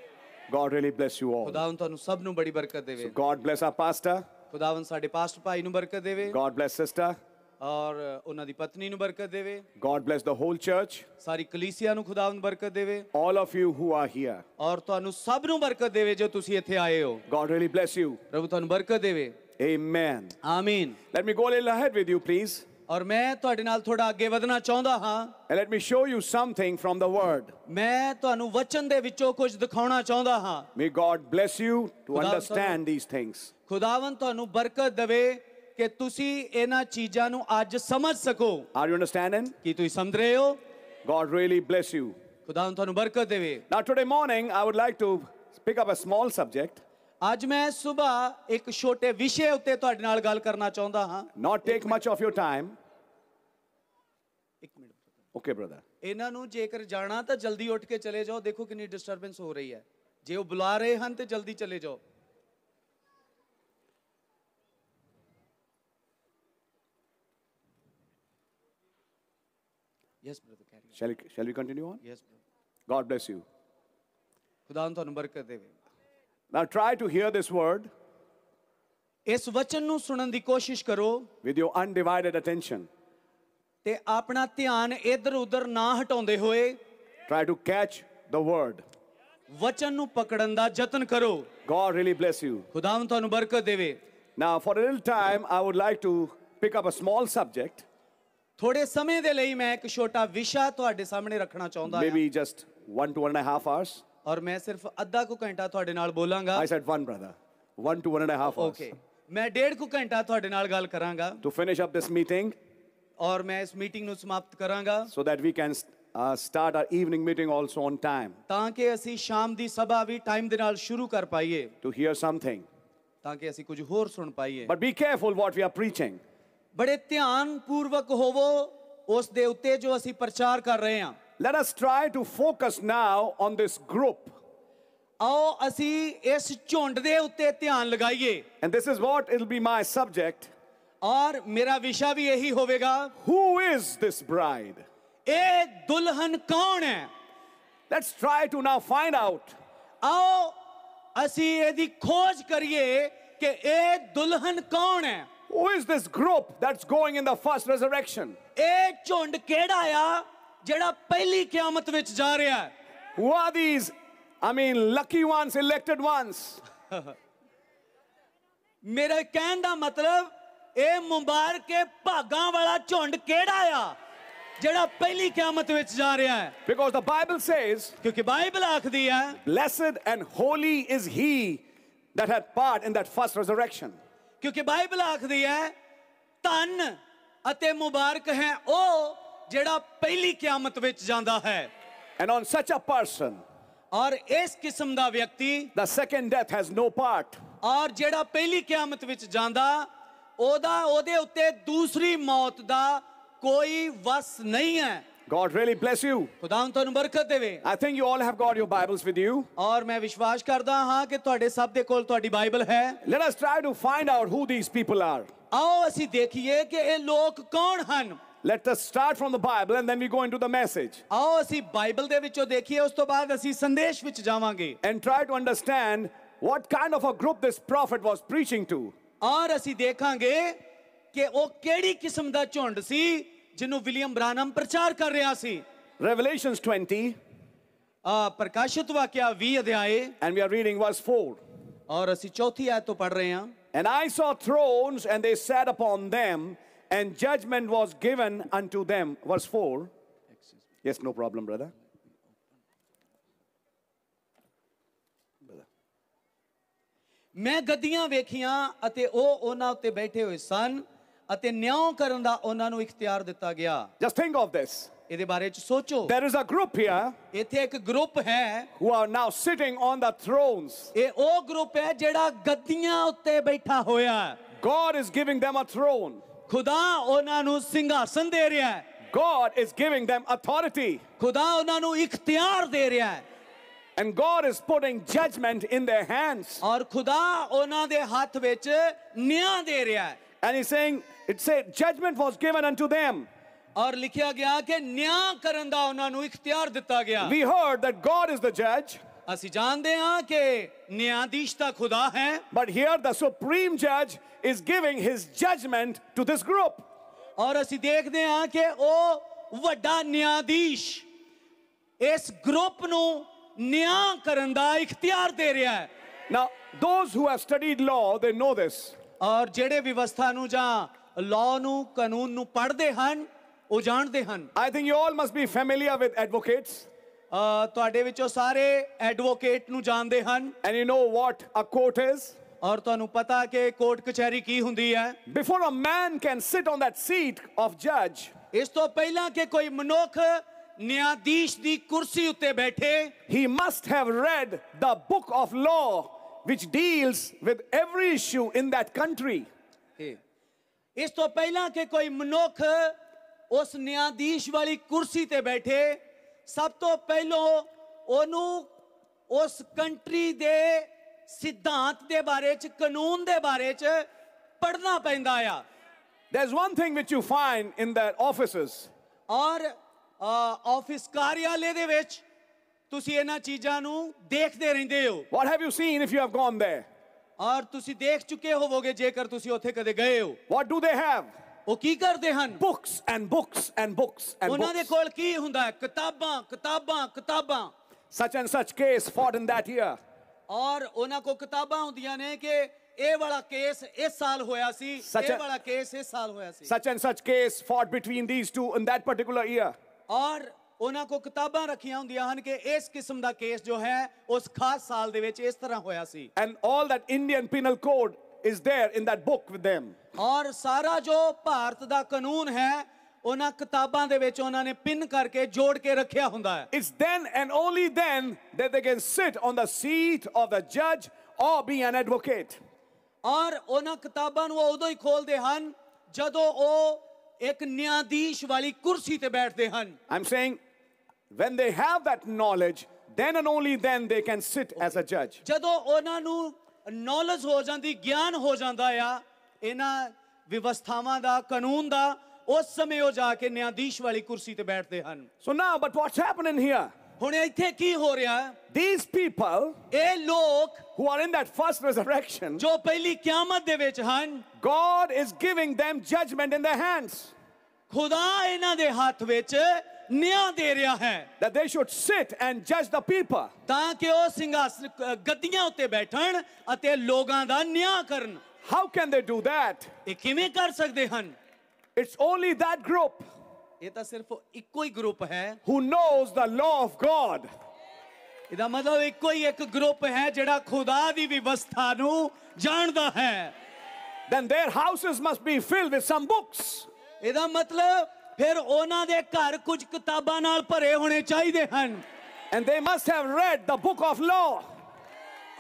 God really bless you all. ਖੁਦਾਵੰ ਤੁਹਾਨੂੰ ਸਭ ਨੂੰ ਬੜੀ ਬਰਕਤ ਦੇਵੇ. So God bless our pastor. ਖੁਦਾਵੰ ਸਾਡੇ ਪਾਸਟ ਭਾਈ ਨੂੰ ਬਰਕਤ ਦੇਵੇ. God bless sister. ਔਰ ਉਹਨਾਂ ਦੀ ਪਤਨੀ ਨੂੰ ਬਰਕਤ ਦੇਵੇ God bless the whole church ਸਾਰੀ ਕਲੀਸਿਆ ਨੂੰ ਖੁਦਾਵੰਦ ਬਰਕਤ ਦੇਵੇ all of you who are here ਔਰ ਤੁਹਾਨੂੰ ਸਭ ਨੂੰ ਬਰਕਤ ਦੇਵੇ ਜੋ ਤੁਸੀਂ ਇੱਥੇ ਆਏ ਹੋ God really bless you ਪ੍ਰਭੂ ਤੁਹਾਨੂੰ ਬਰਕਤ ਦੇਵੇ amen ਆਮੀਨ let me go a little ahead with you please ਔਰ ਮੈਂ ਤੁਹਾਡੇ ਨਾਲ ਥੋੜਾ ਅੱਗੇ ਵਧਣਾ ਚਾਹੁੰਦਾ ਹਾਂ and let me show you something from the word ਮੈਂ ਤੁਹਾਨੂੰ ਵਚਨ ਦੇ ਵਿੱਚੋਂ ਕੁਝ ਦਿਖਾਉਣਾ ਚਾਹੁੰਦਾ ਹਾਂ may god bless you to understand these things ਖੁਦਾਵੰ ਤੁਹਾਨੂੰ ਬਰਕਤ ਦੇਵੇ ਕਿ ਤੁਸੀਂ ਇਹਨਾਂ ਚੀਜ਼ਾਂ ਨੂੰ ਅੱਜ ਸਮਝ ਸਕੋ ਆਰ ਯੂ ਅੰਡਰਸਟੈਂਡਿੰਗ ਕਿ ਤੁਸੀਂ ਸਮਝ ਰਹੇ ਹੋ ਗੋਡ ਰੀਲੀ ਬlesਸ ਯੂ ਖੁਦਾ ਤੁਹਾਨੂੰ ਬਰਕਤ ਦੇਵੇ ਨਾ today morning I would like to pick up a small subject ਅੱਜ ਮੈਂ ਸਵੇਰ ਇੱਕ ਛੋਟੇ ਵਿਸ਼ੇ ਉੱਤੇ ਤੁਹਾਡੇ ਨਾਲ ਗੱਲ ਕਰਨਾ ਚਾਹੁੰਦਾ ਹਾਂ not take much of your time ਇੱਕ ਮਿੰਟ ਓਕੇ ਬ੍ਰਦਰ ਇਹਨਾਂ ਨੂੰ ਜੇਕਰ ਜਾਣਾ ਤਾਂ ਜਲਦੀ ਉੱਠ ਕੇ ਚਲੇ ਜਾਓ ਦੇਖੋ ਕਿੰਨੀ ਡਿਸਟਰਬੈਂਸ ਹੋ ਰਹੀ ਹੈ ਜੇ ਉਹ ਬੁਲਾ ਰਹੇ ਹਨ ਤੇ ਜਲਦੀ ਚਲੇ ਜਾਓ Shall we, continue on? Yes. God bless you. Now try to hear this word with your undivided attention. Try to catch the word. God really bless you. Now, for a little time, I would like to pick up a small subject. ਥੋੜੇ ਸਮੇਂ ਦੇ ਲਈ ਮੈਂ ਇੱਕ ਛੋਟਾ ਵਿਸ਼ਾ ਤੁਹਾਡੇ ਸਾਹਮਣੇ ਰੱਖਣਾ ਚਾਹੁੰਦਾ ਹਾਂ maybe just 1 to 1 and a half hours ਔਰ ਮੈਂ ਸਿਰਫ ਅੱਧਾ ਕੁ ਘੰਟਾ ਤੁਹਾਡੇ ਨਾਲ ਬੋਲਾਂਗਾ I said 1 brother 1 to 1 and a half hours okay ਮੈਂ ਡੇਢ ਕੁ ਘੰਟਾ ਤੁਹਾਡੇ ਨਾਲ ਗੱਲ ਕਰਾਂਗਾ to finish up this meeting ਔਰ ਮੈਂ ਇਸ ਮੀਟਿੰਗ ਨੂੰ ਸਮਾਪਤ ਕਰਾਂਗਾ so that we can start our evening meeting also on time ਤਾਂ ਕਿ ਅਸੀਂ ਸ਼ਾਮ ਦੀ ਸਭਾ ਵੀ ਟਾਈਮ ਦੇ ਨਾਲ ਸ਼ੁਰੂ ਕਰ ਪਾਈਏ to hear something ਤਾਂ ਕਿ ਅਸੀਂ ਕੁਝ ਹੋਰ ਸੁਣ ਪਾਈਏ but be careful what we are preaching ਬੜੇ ਧਿਆਨ ਪੂਰਵਕ ਹੋਵੋ ਉਸ ਦੇ ਉੱਤੇ ਜੋ ਅਸੀਂ ਪ੍ਰਚਾਰ ਕਰ ਰਹੇ ਹਾਂ let us try to focus now on this group ਆਓ ਅਸੀਂ ਇਸ ਝੁੰਡ ਦੇ ਉੱਤੇ ਧਿਆਨ ਲਗਾਈਏ and this is what it will be my subject ਔਰ ਮੇਰਾ ਵਿਸ਼ਾ ਵੀ ਇਹੀ ਹੋਵੇਗਾ ਹੂ ਇਜ਼ ਥਿਸ ਬ੍ਰਾਈਡ ਇਹ ਦੁਲਹਨ ਕੌਣ ਹੈ let's try to now find out ਆਓ ਅਸੀਂ ਇਹਦੀ ਖੋਜ ਕਰੀਏ ਕਿ ਇਹ ਦੁਲਹਨ ਕੌਣ ਹੈ Who is this group that's going in the first resurrection? ਇਹ ਝੁੰਡ ਕਿਹੜਾ ਆ ਜਿਹੜਾ ਪਹਿਲੀ ਕਿਆਮਤ ਵਿੱਚ ਜਾ ਰਿਹਾ Who are these? I mean, lucky ones, elected ones. ਮੇਰੇ ਕਹਿਣ ਦਾ ਮਤਲਬ ਇਹ ke ਇਹ ਭਾਗਾਂ ਵਾਲਾ ਝੁੰਡ ਕਿਹੜਾ ਆ ਜਿਹੜਾ ਪਹਿਲੀ ਕਿਆਮਤ ਵਿੱਚ ਜਾ Because the Bible says, ਕਿਉਂਕਿ ਬਾਈਬਲ ਆਖਦੀ ਹੈ Blessed and holy is he that had part in that first resurrection. ਕਿਉਂਕਿ ਬਾਈਬਲ ਆਖਦੀ ਹੈ ਧਨ ਅਤੇ ਮੁਬਾਰਕ ਹੈ ਉਹ ਜਿਹੜਾ ਪਹਿਲੀ ਕਿਆਮਤ ਵਿੱਚ ਜਾਂਦਾ ਹੈ ਐਂਡ ਔਨ ਸੱਚ ਅ ਪਰਸਨ ਔਰ ਇਸ ਕਿਸਮ ਦਾ ਵਿਅਕਤੀ ਦਾ second death has no part ਔਰ ਜਿਹੜਾ ਪਹਿਲੀ ਕਿਆਮਤ ਵਿੱਚ ਜਾਂਦਾ ਉਹਦਾ ਉਹਦੇ ਉੱਤੇ ਦੂਸਰੀ ਮੌਤ ਦਾ ਕੋਈ ਵਸ ਨਹੀਂ ਹੈ God really bless you. ਖੁਦਾਵੰ ਤੁਹਾਨੂੰ ਬਰਕਤ ਦੇਵੇ I think you all have got your Bibles with you. ਔਰ ਮੈਂ ਵਿਸ਼ਵਾਸ ਕਰਦਾ ਹਾਂ ਕਿ ਤੁਹਾਡੇ ਸਭ ਦੇ ਕੋਲ ਤੁਹਾਡੀ ਬਾਈਬਲ ਹੈ Let us try to find out who these people are. ਆਓ ਅਸੀਂ ਦੇਖੀਏ ਕਿ ਇਹ ਲੋਕ ਕੌਣ ਹਨ Let us start from the Bible and then we go into the message ਆਓ ਅਸੀਂ ਬਾਈਬਲ ਦੇ ਵਿੱਚੋਂ ਦੇਖੀਏ ਉਸ ਤੋਂ ਬਾਅਦ ਅਸੀਂ ਸੰਦੇਸ਼ ਵਿੱਚ ਜਾਵਾਂਗੇ and try to understand what kind of a group this prophet was preaching to. ਔਰ ਅਸੀਂ ਦੇਖਾਂਗੇ ਕਿ ਉਹ ਕਿਹੜੀ ਕਿਸਮ ਦਾ ਝੁੰਡ ਸੀ જેનો વિલિયમ બ્રાનમ પ્રચાર કરી રહ્યા છે Revelations 20 प्रकाशित वाक्य 20 अध्याय and we are reading verse 4 और ਅਸੀਂ ਚੌਥੀ ਆਇਤ ਤੋਂ ਪੜ ਰਹੇ ਹਾਂ And I saw thrones and they sat upon them and judgment was given unto them verse 4 Yes no problem brother ਮੈਂ ਗੱਦੀਆਂ ਵੇਖੀਆਂ ਅਤੇ ਉਹ ਉਹਨਾਂ ਉੱਤੇ ਬੈਠੇ ਹੋਏ ਸਨ ਅਤੇ ਨਿਆਂ ਕਰਨ ਦਾ ਉਹਨਾਂ ਨੂੰ ਇਖਤਿਆਰ ਦਿੱਤਾ ਗਿਆ ਜਸਟ ਥਿੰਕ ਆਫ ਥਿਸ ਇਹਦੇ ਬਾਰੇ ਚ ਸੋਚੋ there is a group here ਇੱਥੇ ਇੱਕ ਗਰੁੱਪ ਹੈ who are now sitting on the thrones ਇਹ ਉਹ ਗਰੁੱਪ ਹੈ ਜਿਹੜਾ ਗੱਦੀਆਂ ਉੱਤੇ ਬੈਠਾ ਹੋਇਆ ਹੈ God is giving them a throne ਖੁਦਾ ਉਹਨਾਂ ਨੂੰ ਸਿੰਘਾਸਨ ਦੇ ਰਿਹਾ ਹੈ God is giving them authority ਖੁਦਾ ਉਹਨਾਂ ਨੂੰ ਇਖਤਿਆਰ ਦੇ ਰਿਹਾ ਹੈ And God is putting judgment in their hands. ਔਰ ਖੁਦਾ ਉਹਨਾਂ ਦੇ ਹੱਥ ਵਿੱਚ ਨਿਆਂ ਦੇ ਰਿਹਾ ਹੈ And he's saying, it said, judgment was given unto them. ਔਰ ਲਿਖਿਆ ਗਿਆ ਕਿ ਨਿਆਂ ਕਰਨ ਦਾ ਉਹਨਾਂ ਨੂੰ ਇਖਤਿਆਰ ਦਿੱਤਾ ਗਿਆ We heard that God is the judge. ਅਸੀਂ ਜਾਣਦੇ ਹਾਂ ਕਿ ਨਿਆਂਦੀਸ਼ ਤਾਂ ਖੁਦਾ ਹੈ But here the supreme judge is giving his judgment to this group. ਔਰ ਅਸੀਂ ਦੇਖਦੇ ਹਾਂ ਕਿ ਉਹ ਵੱਡਾ ਨਿਆਂਦੀਸ਼ ਇਸ ਗਰੁੱਪ ਨੂੰ ਨਿਆਂ ਕਰਨ ਦਾ ਇਖਤਿਆਰ ਦੇ ਰਿਹਾ ਹੈ Now those who have studied law they know this. ਔਰ ਜਿਹੜੇ ਵਿਵਸਥਾ ਨੂੰ ਜਾਂ ਲਾਅ ਨੂੰ ਕਾਨੂੰਨ ਨੂੰ ਪੜ੍ਹਦੇ ਹਨ ਉਹ ਜਾਣਦੇ ਹਨ I think you all must be familiar with advocates ਤੁਹਾਡੇ ਵਿੱਚੋਂ ਸਾਰੇ ਐਡਵੋਕੇਟ ਨੂੰ ਜਾਣਦੇ ਹਨ and you نو what a court is ਔਰ ਤੁਹਾਨੂੰ ਪਤਾ ਕਿ ਕੋਰਟ ਕਚਹਿਰੀ ਕੀ ਹੁੰਦੀ ਹੈ before a man can sit on that seat of ਜੱਜ ਇਸ ਤੋਂ ਪਹਿਲਾਂ ਕਿ ਕੋਈ ਮਨੁੱਖ ਨਿਆਦੀਸ਼ ਦੀ ਕੁਰਸੀ ਉੱਤੇ ਬੈਠੇ he must have read the book of law which deals with every issue in that country. ਇਸ ਤੋਂ ਪਹਿਲਾਂ ਕਿ ਕੋਈ ਮਨੁੱਖ ਉਸ ਨਿਆਂਦੀਸ਼ ਵਾਲੀ ਕੁਰਸੀ ਤੇ ਬੈਠੇ ਸਭ ਤੋਂ ਪਹਿਲਾਂ ਉਹਨੂੰ ਉਸ ਕੰਟਰੀ ਦੇ ਸਿਧਾਂਤ ਦੇ ਬਾਰੇ ਚ ਕਾਨੂੰਨ ਦੇ ਬਾਰੇ ਚ ਪੜਨਾ ਪੈਂਦਾ ਆ there's one thing which you find in their offices ਔਰ ਆਫਿਸ karya ਦੇ ਵਿੱਚ ਤੁਸੀਂ ਇਹਨਾਂ ਚੀਜ਼ਾਂ ਨੂੰ ਦੇਖਦੇ ਰਹਿੰਦੇ ਹੋ What have you seen if you have gone there? ਔਰ ਤੁਸੀਂ ਦੇਖ ਚੁੱਕੇ ਹੋਵੋਗੇ ਜੇਕਰ ਤੁਸੀਂ ਉੱਥੇ ਕਦੇ ਗਏ ਹੋ What do they have? ਉਹ ਕੀ ਕਰਦੇ ਹਨ Books and books and books and ਉਹਨਾਂ ਦੇ books. ਕੋਲ ਕੀ ਹੁੰਦਾ ਹੈ ਕਿਤਾਬਾਂ ਕਿਤਾਬਾਂ ਕਿਤਾਬਾਂ Such and such case fought in that year. ਔਰ ਉਹਨਾਂ ਕੋ ਕਿਤਾਬਾਂ ਹੁੰਦੀਆਂ ਨੇ ਕਿ ਇਹ ਵਾਲਾ ਕੇਸ ਇਸ ਸਾਲ ਹੋਇਆ ਸੀ Such ਇਹ a- ਵਾਲਾ ਕੇਸ ਇਸ ਸਾਲ ਹੋਇਆ ਸੀ Such and such case fought between these two in that particular year. ਔਰ ਉਹਨਾਂ ਕੋ ਕਿਤਾਬਾਂ ਰੱਖੀਆਂ ਹੁੰਦੀਆਂ ਹਨ ਕਿ ਇਸ ਕਿਸਮ ਦਾ ਕੇਸ ਜੋ ਹੈ ਉਸ ਖਾਸ ਸਾਲ ਦੇ ਵਿੱਚ ਇਸ ਤਰ੍ਹਾਂ ਹੋਇਆ ਸੀ and all that indian penal code is there in that book with them ਔਰ ਸਾਰਾ ਜੋ ਭਾਰਤ ਦਾ ਕਾਨੂੰਨ ਹੈ ਉਹਨਾਂ ਕਿਤਾਬਾਂ ਦੇ ਵਿੱਚ ਉਹਨਾਂ ਨੇ ਪਿੰਨ ਕਰਕੇ ਜੋੜ ਕੇ ਰੱਖਿਆ ਹੁੰਦਾ ਹੈ it's then and only then that they can sit on the seat of the judge or be an advocate ਔਰ ਉਹਨਾਂ ਕਿਤਾਬਾਂ ਨੂੰ ਉਦੋਂ ਹੀ ਖੋਲਦੇ ਹਨ ਜਦੋਂ ਉਹ ਇੱਕ ਨਿਆਂਦੀਸ਼ ਵਾਲੀ ਕੁਰਸੀ ਤੇ ਬੈਠਦੇ ਹਨ I'm saying When they have that knowledge, then and only then they can sit as a judge. ਜਦੋਂ ਉਹਨਾਂ ਨੂੰ ਨੌਲੇਜ ਹੋ ਜਾਂਦੀ ਗਿਆਨ ਹੋ ਜਾਂਦਾ ਆ ਇਹਨਾਂ ਵਿਵਸਥਾਵਾਂ ਦਾ ਕਾਨੂੰਨ ਦਾ ਉਸ ਸਮੇਂ ਉਹ ਜਾ ਕੇ ਨਿਆਂਦੀਸ਼ ਵਾਲੀ ਕੁਰਸੀ ਤੇ ਬੈਠਦੇ ਹਨ So now, but what's happening here? ਹੁਣ ਇੱਥੇ ਕੀ ਹੋ ਰਿਹਾ These people ਇਹ ਲੋਕ who are in that first resurrection, ਜੋ ਪਹਿਲੀ ਕਿਆਮਤ ਦੇ ਵਿੱਚ ਹਨ God is giving them judgment in their hands. ਖੁਦਾ ਇਹਨਾਂ ਦੇ ਹੱਥ ਵਿੱਚ ਨਿਆਂ ਦੇ ਰਿਹਾ ਹੈ that they should sit and judge the people ਤਾਂ ਕਿ ਉਹ ਸਿੰਘਾਸਨ ਗੱਦੀਆਂ ਉੱਤੇ ਬੈਠਣ ਅਤੇ ਲੋਕਾਂ ਦਾ ਨਿਆਂ ਕਰਨ how can they do that ਇਹ ਕਿਵੇਂ ਕਰ ਸਕਦੇ ਹਨ it's only that group ਇਹ ਤਾਂ ਸਿਰਫ ਇੱਕੋ ਹੀ ਗਰੁੱਪ ਹੈ who knows the law of god ਇਹਦਾ ਮਤਲਬ ਇੱਕੋ ਹੀ ਇੱਕ ਗਰੁੱਪ ਹੈ ਜਿਹੜਾ ਖੁਦਾ ਦੀ ਵਿਵਸਥਾ ਨੂੰ ਜਾਣਦਾ ਹੈ then their houses must be filled with some books ਇਹਦਾ ਮਤਲਬ ਫਿਰ ਉਹਨਾਂ ਦੇ ਘਰ ਕੁਝ ਕਿਤਾਬਾਂ ਨਾਲ ਭਰੇ ਹੋਣੇ ਚਾਹੀਦੇ ਹਨ and they must have read the book of law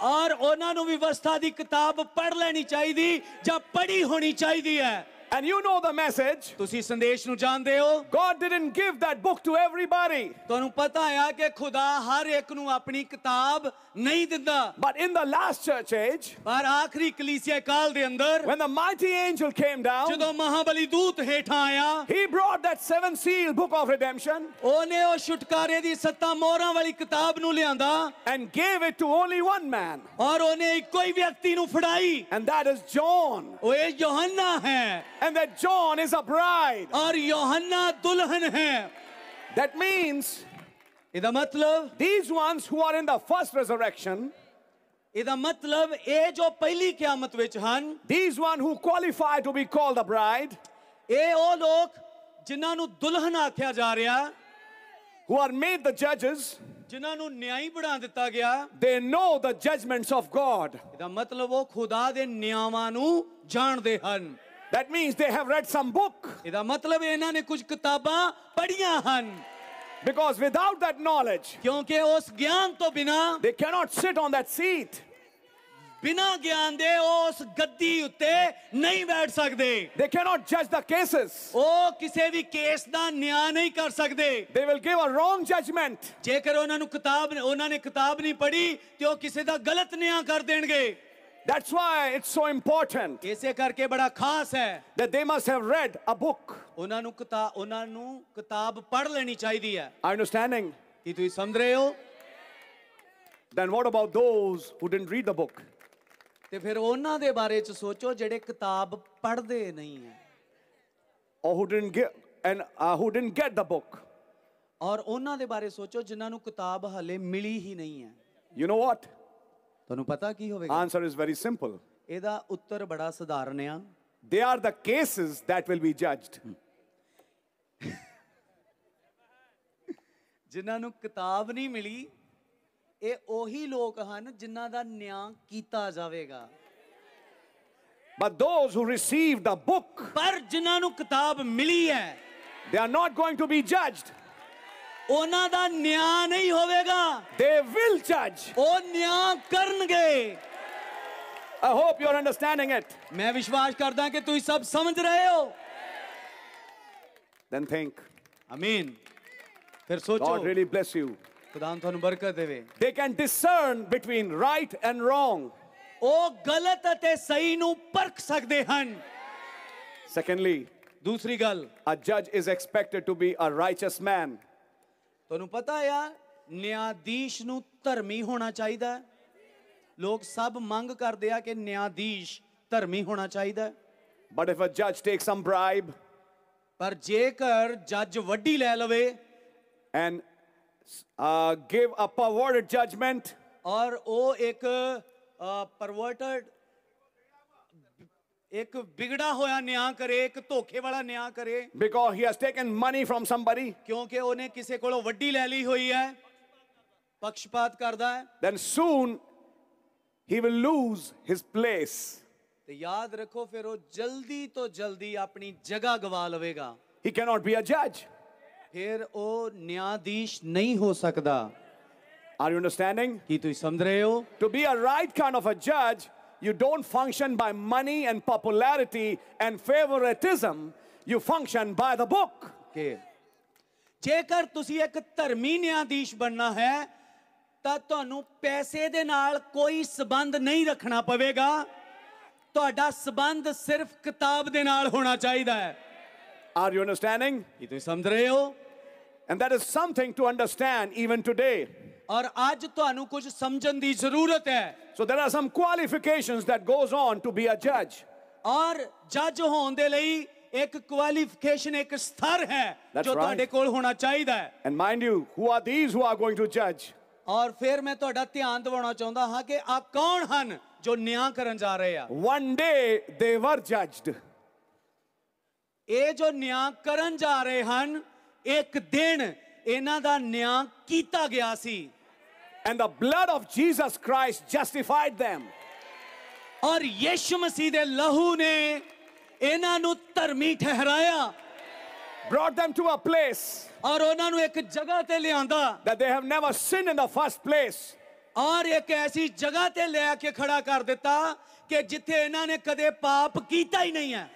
ਔਰ ਉਹਨਾਂ ਨੂੰ ਵਿਵਸਥਾ ਦੀ ਕਿਤਾਬ ਪੜ੍ਹ ਲੈਣੀ ਚਾਹੀਦੀ ਜਾਂ ਪੜ੍ਹੀ ਹੋਣੀ ਚਾਹੀਦੀ ਹੈ And you know the message. ਤੁਸੀਂ ਸੰਦੇਸ਼ ਨੂੰ ਜਾਣਦੇ ਹੋ God didn't give that book to everybody. ਤੁਹਾਨੂੰ ਪਤਾ ਹੈ ਕਿ ਖੁਦਾ ਹਰ ਇੱਕ ਨੂੰ ਆਪਣੀ ਕਿਤਾਬ ਨਹੀਂ ਦਿੰਦਾ But in the last church age, ਪਰ ਆਖਰੀ ਕਲੀਸਿਆ ਕਾਲ ਦੇ ਅੰਦਰ when the mighty angel came down, ਜਦੋਂ ਮਹਾਬਲੀ ਦੂਤ ਹੇਠਾਂ ਆਇਆ he brought that seven seal book of redemption. ਉਹਨੇ ਉਹ ਛੁਟਕਾਰੇ ਦੀ ਸੱਤਾਂ ਮੋਹਰਾਂ ਵਾਲੀ ਕਿਤਾਬ ਨੂੰ ਲਿਆਂਦਾ and gave it to only one man. ਔਰ ਉਹਨੇ ਇੱਕੋ ਹੀ ਵਿਅਕਤੀ ਨੂੰ ਫੜਾਈ and that is John. ਉਹ ਇਹ ਯੋਹੰਨਾ ਹੈ and that John is a bride. और यूहन्ना दुल्हन है. That means इदा मतलब these ones who are in the first resurrection ਇਹਦਾ मतलब ये जो पहली क्या ਵਿੱਚ ਹਨ these one who qualify to be called a bride ये ओ लोग ਲੋਕ दुलहन ਨੂੰ जा ਆਖਿਆ ਜਾ who are made the judges ਜਿਨ੍ਹਾਂ ਨੂੰ ਨਿਆਂਈ ਬਣਾ ਦਿੱਤਾ ਗਿਆ they know the judgments of god ਇਹਦਾ ਮਤਲਬ ਉਹ ਖੁਦਾ ਦੇ ਨਿਆਂਵਾਂ ਨੂੰ ਜਾਣਦੇ ਹਨ that means they have read some book. Because without that knowledge, they cannot sit on that seat. बिना ज्ञान दे उस गद्दी ਉੱਤੇ नहीं बैठ ਸਕਦੇ They cannot judge the cases. ਉਹ ਕਿਸੇ ਵੀ ਕੇਸ ਦਾ ਨਿਆਂ ਨਹੀਂ ਕਰ ਸਕਦੇ They will give a wrong judgment. ਜੇਕਰ ਉਹਨਾਂ ਨੂੰ ਕਿਤਾਬ ਉਹਨਾਂ ਨੇ ਕਿਤਾਬ ਨਹੀਂ ਪੜ੍ਹੀ ਤੇ ਉਹ ਕਿਸੇ ਦਾ ਗਲਤ ਨਿਆਂ that's why it's so important ਇਸੇ करके बड़ा खास है. that they must have read a book. ਉਹਨਾਂ ਨੂੰ ਕਿਤਾਬ ਉਹਨਾਂ ਨੂੰ ਕਿਤਾਬ ਪੜ੍ਹ ਲੈਣੀ ਚਾਹੀਦੀ ਹੈ Are you understanding? ਕੀ ਤੁਸੀਂ Then what about those who didn't read the book? ਤੇ ਫਿਰ ਉਹਨਾਂ ਦੇ ਬਾਰੇ ਚ ਸੋਚੋ ਜਿਹੜੇ ਕਿਤਾਬ ਪੜ੍ਹਦੇ ਨਹੀਂ ਹੈ Or who didn't get and uh, who didn't get the book? ਔਰ ਉਹਨਾਂ दे बारे सोचो ਜਿਨ੍ਹਾਂ ਨੂੰ ਕਿਤਾਬ ਹਲੇ ਮਿਲੀ ਹੀ ਨਹੀਂ You know what? ਤੁਹਾਨੂੰ ਪਤਾ ਕੀ ਹੋਵੇਗਾ Answer is very simple. ਇਹਦਾ ਉੱਤਰ ਬੜਾ ਸਧਾਰਨ ਆ They are the cases that will be judged. ਜਿਨ੍ਹਾਂ ਨੂੰ ਕਿਤਾਬ ਨਹੀਂ ਮਿਲੀ ਇਹ ਉਹੀ ਲੋਕ ਹਨ ਜਿਨ੍ਹਾਂ ਦਾ ਨਿਆਂ ਕੀਤਾ ਜਾਵੇਗਾ But those who receive the book, ਪਰ ਜਿਨ੍ਹਾਂ ਨੂੰ ਕਿਤਾਬ ਮਿਲੀ ਹੈ they are not going to be judged. ਉਹਨਾਂ ਦਾ ਨਿਆਂ ਨਹੀਂ ਹੋਵੇਗਾ they will judge ਉਹ ਨਿਆਂ ਕਰਨਗੇ i hope you are understanding it ਮੈਂ ਵਿਸ਼ਵਾਸ ਕਰਦਾ ਕਿ ਤੁਸੀਂ ਸਭ ਸਮਝ ਰਹੇ ਹੋ then think amen ਫਿਰ ਸੋਚੋ god really bless you ਖੁਦਾਮ ਤੁਹਾਨੂੰ ਬਰਕਤ ਦੇਵੇ they can discern between right and wrong ਉਹ ਗਲਤ ਅਤੇ ਸਹੀ ਨੂੰ ਪਰਖ ਸਕਦੇ ਹਨ secondly ਦੂਸਰੀ ਗੱਲ a judge is expected to be a righteous man ਤੁਹਾਨੂੰ ਪਤਾ ਯਾਰ ਨਿਆਦੀਸ਼ ਨੂੰ ਧਰਮੀ ਹੋਣਾ ਚਾਹੀਦਾ ਲੋਕ ਸਭ ਮੰਗ ਕਰਦੇ ਆ ਕਿ ਨਿਆਦੀਸ਼ ਧਰਮੀ ਹੋਣਾ ਚਾਹੀਦਾ ਬਟ ਇਫ ਅ ਜੱਜ ਟੇਕ ਸਮ ਬ੍ਰਾਈਬ ਪਰ ਜੇਕਰ ਜੱਜ ਵੱਡੀ ਲੈ ਲਵੇ and give a perverted judgement ਔਰ ਉਹ ਇੱਕ ਪਰਵਰਟਡ ਇੱਕ ਵਿਗੜਾ ਹੋਇਆ ਨਿਆਂ ਕਰੇ ਇੱਕ ਧੋਖੇ ਵਾਲਾ ਨਿਆਂ ਕਰੇ because he has taken money from somebody ਕਿਉਂਕਿ ਉਹਨੇ ਕਿਸੇ ਕੋਲੋਂ ਵੱਡੀ ਲੈ ਲਈ ਹੋਈ ਹੈ ਪਕਸ਼ਪਾਤ ਕਰਦਾ ਹੈ then soon he will lose his place ਤੇ ਯਾਦ ਰੱਖੋ ਫਿਰ ਉਹ ਜਲਦੀ ਤੋਂ ਜਲਦੀ ਆਪਣੀ ਜਗ੍ਹਾ ਗਵਾ ਲਵੇਗਾ he cannot be a judge ਫਿਰ ਉਹ ਨਿਆਂਦੀਸ਼ ਨਹੀਂ ਹੋ ਸਕਦਾ are you understanding ਕੀ ਤੁਸੀਂ ਸਮਝ ਰਹੇ ਹੋ to be a right kind of a judge You don't function by money and popularity and favoritism. You function by the book. Okay. ਜੇਕਰ ਤੁਸੀਂ ਇੱਕ ਧਰਮੀ ਨਿਆਂਦੀਸ਼ ਬਣਨਾ ਹੈ ਤਾਂ ਤੁਹਾਨੂੰ ਪੈਸੇ ਦੇ ਨਾਲ ਕੋਈ ਸਬੰਧ ਨਹੀਂ ਰੱਖਣਾ ਪਵੇਗਾ ਤੁਹਾਡਾ ਸਬੰਧ ਸਿਰਫ ਕਿਤਾਬ ਦੇ ਨਾਲ ਹੋਣਾ ਚਾਹੀਦਾ ਹੈ ਆਰ ਯੂ ਅੰਡਰਸਟੈਂਡਿੰਗ ਇਹ ਤੁਸੀਂ ਸਮਝ ਰਹੇ ਹੋ and that is something to understand even today और आज ਤੁਹਾਨੂੰ ਕੁਝ ਸਮਝਣ ਦੀ ਜ਼ਰੂਰਤ ਹੈ so there are some qualifications that goes on to be a judge ਔਰ ਜੱਜ ਹੋਣ ਦੇ ਲਈ ਇੱਕ ਕੁਆਲੀਫਿਕੇਸ਼ਨ ਇੱਕ ਸਤਰ ਹੈ ਜੋ ਤੁਹਾਡੇ ਕੋਲ ਹੋਣਾ ਚਾਹੀਦਾ ਹੈ and mind you who are these who are going to ਜੱਜ ਔਰ ਫਿਰ ਮੈਂ ਤੁਹਾਡਾ ਧਿਆਨ ਦਿਵਾਉਣਾ ਚਾਹੁੰਦਾ ਹਾਂ ਕਿ ਆ ਕੌਣ ਹਨ ਜੋ ਨਿਆਂ ਕਰਨ ਜਾ ਰਹੇ ਆ ਵਨ ਡੇ ਦੇ ਵਰ ਜੱਜਡ ਇਹ ਜੋ ਨਿਆਂ ਕਰਨ ਜਾ ਰਹੇ ਹਨ ਇੱਕ ਦਿਨ ਇਹਨਾਂ ਦਾ ਨਿਆਂ ਕੀਤਾ ਗਿਆ ਸੀ And the blood of Jesus Christ justified them. और यीशु मसीह के लहू ने ਇਹਨਾਂ ਨੂੰ ਧਰਮੀ ਠਹਿਰਾਇਆ brought them to a place ਔਰ ਉਹਨਾਂ ਨੂੰ ਇੱਕ ਜਗ੍ਹਾ ਤੇ ਲਿਆਂਦਾ that they have never sinned in the first place ਔਰ ਇੱਕ ਐਸੀ ਜਗ੍ਹਾ ਤੇ ਲੈ ਕੇ ਖੜਾ ਕਰ ਦਿੱਤਾ ਕਿ ਜਿੱਥੇ ਇਹਨਾਂ ਨੇ ਕਦੇ ਪਾਪ ਕੀਤਾ ਹੀ ਨਹੀਂ ਹੈ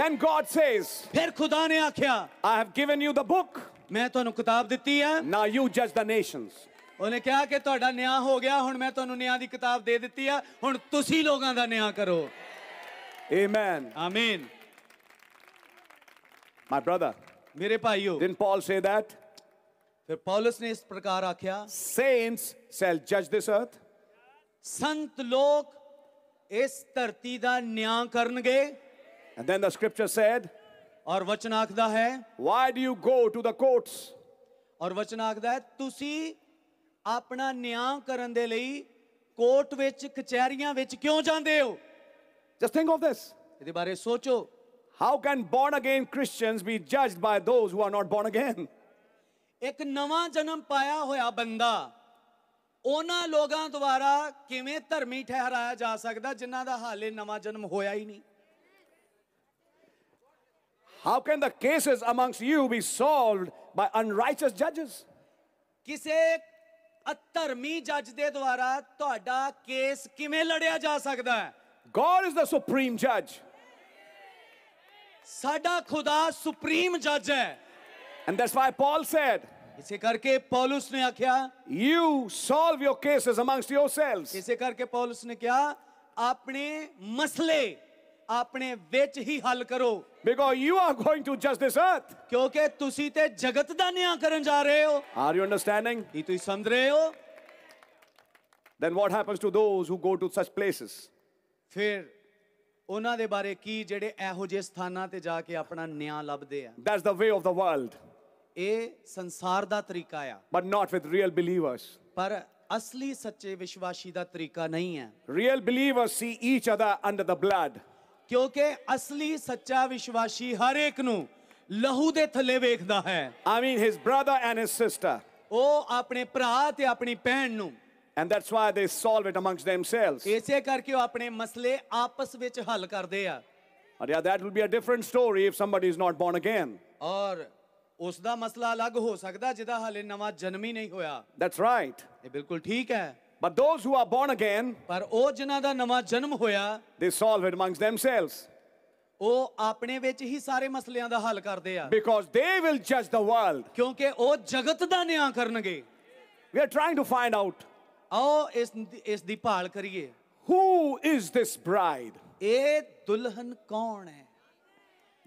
then god says ਫਿਰ ਖੁਦਾ ਨੇ ਆਖਿਆ i have given you the book ਮੈਂ ਤੁਹਾਨੂੰ ਕਿਤਾਬ ਦਿੱਤੀ ਹੈ now you judge the nations ਉਹਨੇ ਕਿਹਾ ਕਿ ਤੁਹਾਡਾ ਨਿਆਂ ਹੋ ਗਿਆ ਹੁਣ ਮੈਂ ਤੁਹਾਨੂੰ ਨਿਆਂ ਦੀ ਕਿਤਾਬ ਦੇ ਦਿੱਤੀ ਆ ਹੁਣ ਤੁਸੀਂ ਲੋਕਾਂ ਦਾ ਨਿਆਂ ਕਰੋ ਆਮੇਨ ਆਮੀਨ ਮਾਈ ਬ੍ਰਦਰ ਮੇਰੇ ਭਾਈਓ didn't paul say that ਫਿਰ ਪੌਲਸ ਨੇ ਇਸ ਪ੍ਰਕਾਰ ਆਖਿਆ saints shall judge this earth ਸੰਤ ਲੋਕ ਇਸ ਧਰਤੀ ਦਾ ਨਿਆਂ ਕਰਨਗੇ and then the scripture said ਔਰ ਵਚਨ ਆਖਦਾ ਹੈ why do you go to the courts ਔਰ ਵਚਨ ਆਖਦਾ ਹੈ ਤੁਸੀਂ ਆਪਣਾ ਨਿਆਂ ਕਰਨ ਦੇ ਲਈ ਕੋਰਟ ਵਿੱਚ ਕਚਹਿਰੀਆਂ ਵਿੱਚ ਕਿਉਂ ਜਾਂਦੇ ਹੋ Just think of this. ਇਹਦੇ ਬਾਰੇ ਸੋਚੋ How can born again Christians be judged by those who are not born again? ਇੱਕ ਨਵਾਂ ਜਨਮ ਪਾਇਆ ਹੋਇਆ ਬੰਦਾ ਉਹਨਾਂ ਲੋਕਾਂ ਦੁਆਰਾ ਕਿਵੇਂ ਧਰਮੀ ਠਹਿਰਾਇਆ ਜਾ ਸਕਦਾ ਜਿਨ੍ਹਾਂ ਦਾ ਹਾਲੇ ਨਵਾਂ ਜਨਮ ਹੋਇਆ ਹੀ ਨਹੀਂ How can the cases amongst you be solved by unrighteous judges? ਕਿਸੇ અત્તર્મી જજ દે દ્વારા તોડા કેસ કીમે લડયા જા શકદા ગોડ ઇઝ ધ સુપ્રીમ જજ સાડા ખુદા સુપ્રીમ જજ હે and that's why Paul said ઇસે કરકે પાઉલસ ને આખિયા you solve your cases amongst yourselves ઇસે કરકે પાઉલસ ને ક્યા આપણી મસલે ਆਪਣੇ ਵਿੱਚ ਹੀ ਹੱਲ ਕਰੋ because you are going to judge this earth ਕਿਉਂਕਿ ਤੁਸੀਂ ਤੇ ਜਗਤ ਦਾ ਨਿਆਂ ਕਰਨ ਜਾ ਰਹੇ ਹੋ are you understanding ਕੀ ਤੁਸੀਂ ਸਮਝ ਰਹੇ ਹੋ then what happens to those who go to such places ਫਿਰ ਉਹਨਾਂ ਦੇ ਬਾਰੇ ਕੀ ਜਿਹੜੇ ਇਹੋ ਜਿਹੇ ਸਥਾਨਾਂ ਤੇ ਜਾ ਕੇ ਆਪਣਾ ਨਿਆਂ ਲੱਭਦੇ ਆ that's the way of the world ਇਹ ਸੰਸਾਰ ਦਾ ਤਰੀਕਾ ਆ but not with real believers ਪਰ ਅਸਲੀ ਸੱਚੇ ਵਿਸ਼ਵਾਸੀ ਦਾ ਤਰੀਕਾ ਨਹੀਂ ਹੈ real believers see each other under the blood ਕਿਉਂਕਿ ਅਸਲੀ ਸੱਚਾ ਵਿਸ਼ਵਾਸੀ ਹਰ ਇੱਕ ਨੂੰ ਲਹੂ ਦੇ ਥੱਲੇ ਵੇਖਦਾ ਹੈ I mean his brother and his sister. ਉਹ ਆਪਣੇ ਭਰਾ ਤੇ ਆਪਣੀ ਭੈਣ ਨੂੰ And that's why they solve it amongst themselves. ਇਸੇ ਕਰਕੇ ਉਹ ਆਪਣੇ ਮਸਲੇ ਆਪਸ ਵਿੱਚ ਹੱਲ ਕਰਦੇ ਆ But yeah, that will be a different story if somebody is not born again. ਔਰ ਉਸ ਦਾ ਮਸਲਾ ਅਲੱਗ ਹੋ ਸਕਦਾ ਜਿਹਦਾ ਹਾਲੇ ਨਵਾਂ ਜਨਮ ਹੀ ਨਹੀਂ ਹੋਇਆ That's right. ਇਹ ਬਿਲਕੁਲ ਠੀਕ ਹੈ But those who are born again, ਪਰ ਉਹ ਜਿਨ੍ਹਾਂ ਦਾ ਨਵਾਂ ਜਨਮ ਹੋਇਆ, they solve it amongst themselves. ਉਹ ਆਪਣੇ ਵਿੱਚ ਹੀ ਸਾਰੇ ਮਸਲਿਆਂ ਦਾ ਹੱਲ ਕਰਦੇ ਆ because they will judge the world ਕਿਉਂਕਿ ਉਹ ਜਗਤ ਦਾ ਨਿਆਂ ਕਰਨਗੇ we are trying to find out ਆਓ ਇਸ ਇਸ ਦੀ ਭਾਲ ਕਰੀਏ who is this bride ਇਹ ਦੁਲਹਨ ਕੌਣ ਹੈ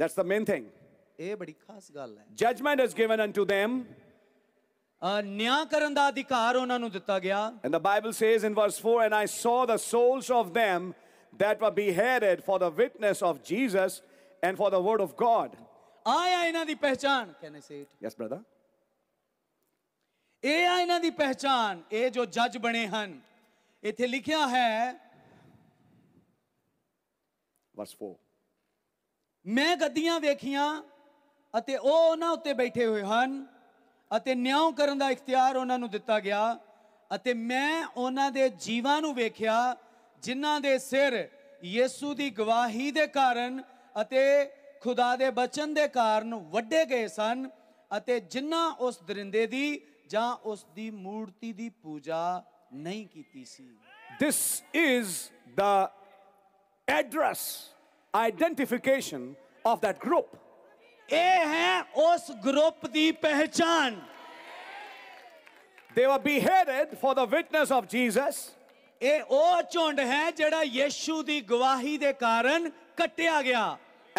that's the main thing ਇਹ ਬੜੀ ਖਾਸ ਗੱਲ ਹੈ judgment is given unto them ਨਿਆਂ ਕਰਨ ਦਾ ਅਧਿਕਾਰ ਉਹਨਾਂ ਨੂੰ ਦਿੱਤਾ ਗਿਆ and the bible says in verse 4 and i saw the souls of them that were beheaded for the witness of jesus and for the word of god ਆਇਆ ਇਹਨਾਂ ਦੀ ਪਹਿਚਾਨ can i say it yes brother ਇਹ ਆ ਇਹਨਾਂ ਦੀ ਪਹਿਚਾਨ ਇਹ ਜੋ ਜੱਜ ਬਣੇ ਹਨ ਇੱਥੇ ਲਿਖਿਆ ਹੈ ਵਰਸ 4 ਮੈਂ ਗੱਦੀਆਂ ਵੇਖੀਆਂ ਅਤੇ ਉਹ ਉਹਨਾਂ ਉੱਤੇ ਬੈਠੇ ਹੋਏ ਹਨ ਅਤੇ ਨਿਆਂ ਕਰਨ ਦਾ ਇਖਤਿਆਰ ਉਹਨਾਂ ਨੂੰ ਦਿੱਤਾ ਗਿਆ ਅਤੇ ਮੈਂ ਉਹਨਾਂ ਦੇ ਜੀਵਾਂ ਨੂੰ ਵੇਖਿਆ ਜਿਨ੍ਹਾਂ ਦੇ ਸਿਰ ਯੀਸੂ ਦੀ ਗਵਾਹੀ ਦੇ ਕਾਰਨ ਅਤੇ ਖੁਦਾ ਦੇ ਬਚਨ ਦੇ ਕਾਰਨ ਵੱਡੇ ਗਏ ਸਨ ਅਤੇ ਜਿਨ੍ਹਾਂ ਉਸ ਦਰਿੰਦੇ ਦੀ ਜਾਂ ਉਸ ਦੀ ਮੂਰਤੀ ਦੀ ਪੂਜਾ ਨਹੀਂ ਕੀਤੀ ਸੀ this is the address identification of that group ਇਹ ਹੈ ਉਸ ਗਰੁੱਪ ਦੀ ਪਹਿਚਾਨ They were beheaded for the witness of Jesus. ਇਹ ਉਹ ਝੁੰਡ ਹੈ ਜਿਹੜਾ ਯੀਸ਼ੂ ਦੀ ਗਵਾਹੀ ਦੇ ਕਾਰਨ ਕੱਟਿਆ ਗਿਆ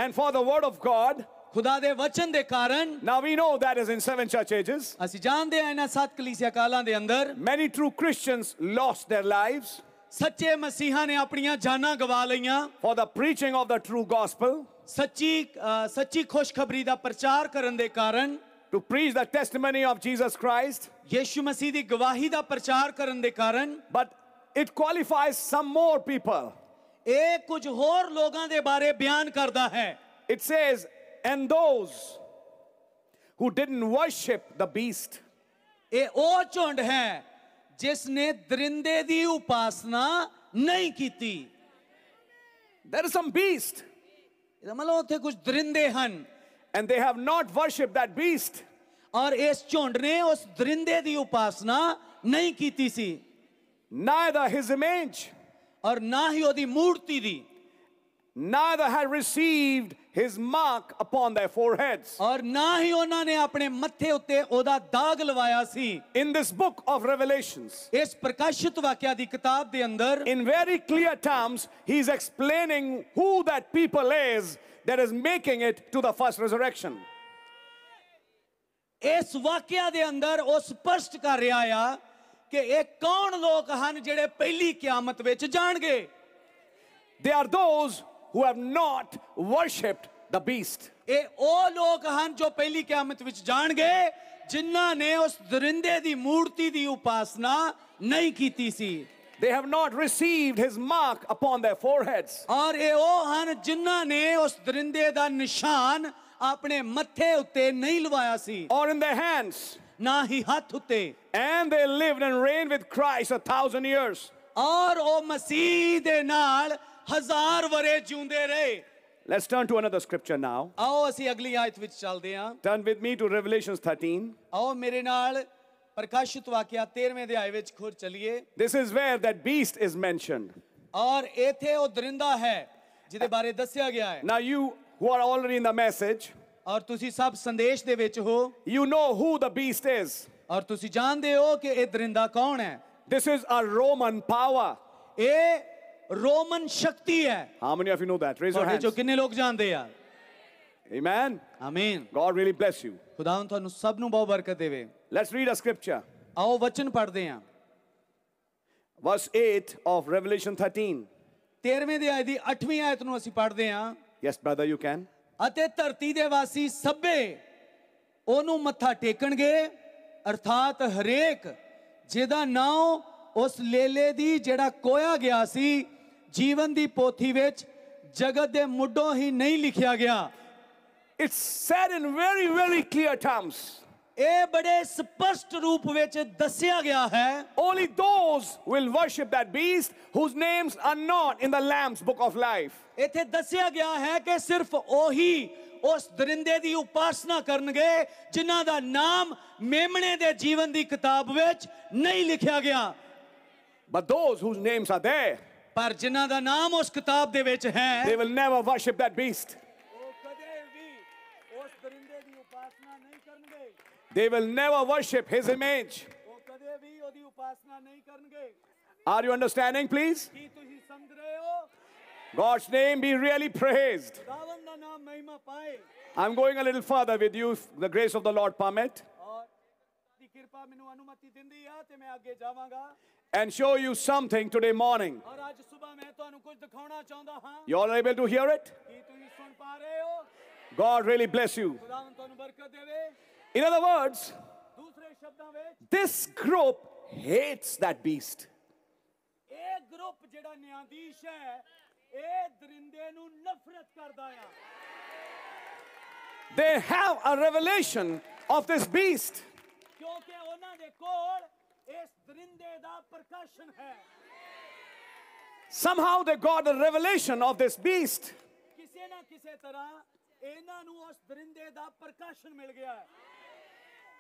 And for the word of God, ਖੁਦਾ ਦੇ ਵਚਨ ਦੇ ਕਾਰਨ now we know that is in seven church ages, ਅਸੀਂ ਜਾਣਦੇ ਹਾਂ ਇਹਨਾਂ ਸੱਤ ਕਲੀਸਿਆ ਕਾਲਾਂ ਦੇ ਅੰਦਰ many true Christians lost their lives ਸੱਚੇ ਮਸੀਹਾਂ ਨੇ ਆਪਣੀਆਂ ਜਾਨਾਂ ਗਵਾ ਲਈਆਂ for the preaching of the true gospel. ਸੱਚੀ ਸੱਚੀ ਖੁਸ਼ਖਬਰੀ ਦਾ ਪ੍ਰਚਾਰ ਕਰਨ ਦੇ ਕਾਰਨ to preach the testimony of Jesus Christ ਯਿਸੂ ਮਸੀਹ ਦੀ ਗਵਾਹੀ ਦਾ ਪ੍ਰਚਾਰ ਕਰਨ ਦੇ ਕਾਰਨ but it qualifies some more people ਇਹ ਕੁਝ ਹੋਰ ਲੋਕਾਂ ਦੇ ਬਾਰੇ ਬਿਆਨ ਕਰਦਾ ਹੈ it says and those who didn't worship the beast ਇਹ ਉਹ ਝੁੰਡ ਹੈ ਜਿਸ ਨੇ ਦਰਿੰਦੇ ਦੀ ਉਪਾਸਨਾ ਨਹੀਂ ਕੀਤੀ there is some beast And they have not worshipped that beast. or इस झुंड ने उस दरिंदे की Neither his image Neither had received his mark upon their foreheads ਔਰ na hi ona ne apne ਮੱਥੇ utte oda ਦਾਗ in this book of revelations ਇਸ ਪ੍ਰਕਾਸ਼ਿਤ ਵਾਕਿਆ ਦੀ ਕਿਤਾਬ ਦੇ ਅੰਦਰ in very clear terms he is explaining who that people is that is making it to the first resurrection ਇਸ ਵਾਕਿਆ ਦੇ ਅੰਦਰ ਉਹ ਸਪਸ਼ਟ ਕਰ ਰਿਹਾ ਆ ਕਿ ਇਹ ਕੌਣ ਲੋਕ ਹਨ ਜਿਹੜੇ ਪਹਿਲੀ ਕਿਆਮਤ ਵਿੱਚ ਜਾਣਗੇ they are those who have not worshipped the beast. ਇਹ ਉਹ ਲੋਕ ਹਨ ਜੋ ਪਹਿਲੀ ਕਿਆਮਤ ਵਿੱਚ ਜਾਣਗੇ ਜਿਨ੍ਹਾਂ ਨੇ ਉਸ ਦਰਿੰਦੇ ਦੀ ਮੂਰਤੀ ਦੀ ਉਪਾਸਨਾ ਨਹੀਂ ਕੀਤੀ ਸੀ They have not received his mark upon their foreheads. ਔਰ ਇਹ ਉਹ ਹਨ ਜਿਨ੍ਹਾਂ ਨੇ ਉਸ ਦਰਿੰਦੇ ਦਾ ਨਿਸ਼ਾਨ ਆਪਣੇ ਮੱਥੇ ਉੱਤੇ ਨਹੀਂ ਲਵਾਇਆ ਸੀ or in their hands. ਨਾ ਹੀ ਹੱਥ ਉੱਤੇ And they lived and reigned with Christ a thousand years. ਔਰ ਉਹ ਮਸੀਹ ਦੇ ਨਾਲ ਹਜ਼ਾਰ ਵਰੇ ਜਿਉਂਦੇ ਰਹੇ Let's turn to another scripture now. ਆਓ ਅਸੀਂ ਅਗਲੀ ਆਇਤ ਵਿੱਚ ਚੱਲਦੇ ਹਾਂ Turn with me to Revelations 13. ਆਓ ਮੇਰੇ ਨਾਲ ਪ੍ਰਕਾਸ਼ਿਤ ਵਾਕਿਆ 13ਵੇਂ ਅਧਿਆਏ ਵਿੱਚ ਖੁਰ ਚਲੀਏ This is where that beast is mentioned. ਔਰ ਇਥੇ ਉਹ ਦਰਿੰਦਾ ਹੈ ਜਿਹਦੇ ਬਾਰੇ ਦੱਸਿਆ ਗਿਆ ਹੈ Now, you who are already in the message, ਔਰ ਤੁਸੀਂ ਸਭ ਸੰਦੇਸ਼ ਦੇ ਵਿੱਚ ਹੋ you know who the beast is. ਔਰ ਤੁਸੀਂ ਜਾਣਦੇ ਹੋ ਕਿ ਇਹ ਦਰਿੰਦਾ ਕੌਣ ਹੈ This is a Roman power. ਇਹ ਰੋਮਨ ਸ਼ਕਤੀ ਹੈ how many of you know that raise your hands ਜੋ ਕਿੰਨੇ ਲੋਕ ਜਾਣਦੇ ਆ amen amen God really bless you ਖੁਦਾਵੰ ਤੁਹਾਨੂੰ ਸਭ ਨੂੰ ਬਹੁਤ ਬਰਕਤ ਦੇਵੇ ਲੈਟਸ ਰੀਡ ਅ ਸਕ੍ਰਿਪਚਰ ਆਓ ਵਚਨ ਪੜ੍ਹਦੇ ਹਾਂ ਵਰਸ 8 ਆਫ ਰੈਵਲੇਸ਼ਨ 13 13ਵੇਂ ਦੇ ਆਇਤ ਦੀ 8ਵੀਂ ਆਇਤ ਨੂੰ ਅਸੀਂ ਪੜ੍ਹਦੇ ਹਾਂ ਯੈਸ ਬ੍ਰਦਰ ਯੂ ਕੈਨ ਅਤੇ ਧਰਤੀ ਦੇ ਵਾਸੀ ਸਭੇ ਉਹਨੂੰ ਮੱਥਾ ਟੇਕਣਗੇ ਅਰਥਾਤ ਹਰੇਕ ਜਿਹਦਾ ਨਾਮ ਉਸ ਲੇਲੇ ਦੀ ਜਿਹੜਾ ਕੋਇਆ ਗਿਆ ਸੀ ਜੀਵਨ ਦੀ ਪੋਥੀ ਵਿੱਚ ਜਗਤ ਦੇ ਮੁੱਢੋਂ ਹੀ ਨਹੀਂ ਲਿਖਿਆ ਗਿਆ It's said in very, very clear terms. ਇਹ ਬੜੇ ਸਪਸ਼ਟ ਰੂਪ ਵਿੱਚ ਦੱਸਿਆ ਗਿਆ ਹੈ Only those will worship that beast whose names are not in the Lamb's book of life. ਇੱਥੇ ਦੱਸਿਆ ਗਿਆ ਹੈ ਕਿ ਸਿਰਫ ਉਹੀ ਉਸ ਦਰਿੰਦੇ ਦੀ ਉਪਾਸਨਾ ਕਰਨਗੇ ਜਿਨ੍ਹਾਂ ਦਾ ਨਾਮ ਮੇਮਣੇ ਦੇ ਜੀਵਨ ਦੀ ਕਿਤਾਬ ਵਿੱਚ ਨਹੀਂ ਲਿਖਿਆ ਗਿਆ But those whose names are there ਪਰ ਜਿਨ੍ਹਾਂ ਦਾ ਨਾਮ ਉਸ ਕਿਤਾਬ ਦੇ ਵਿੱਚ they will never worship that beast they will never worship his image are you understanding please God's name be really praised. I'm going a little further with you, the grace of the Lord permit and show you something today morning. You all able to hear it? God really bless you. In other words, this group hates that beast. They have a revelation of this beast somehow they got a revelation of this beast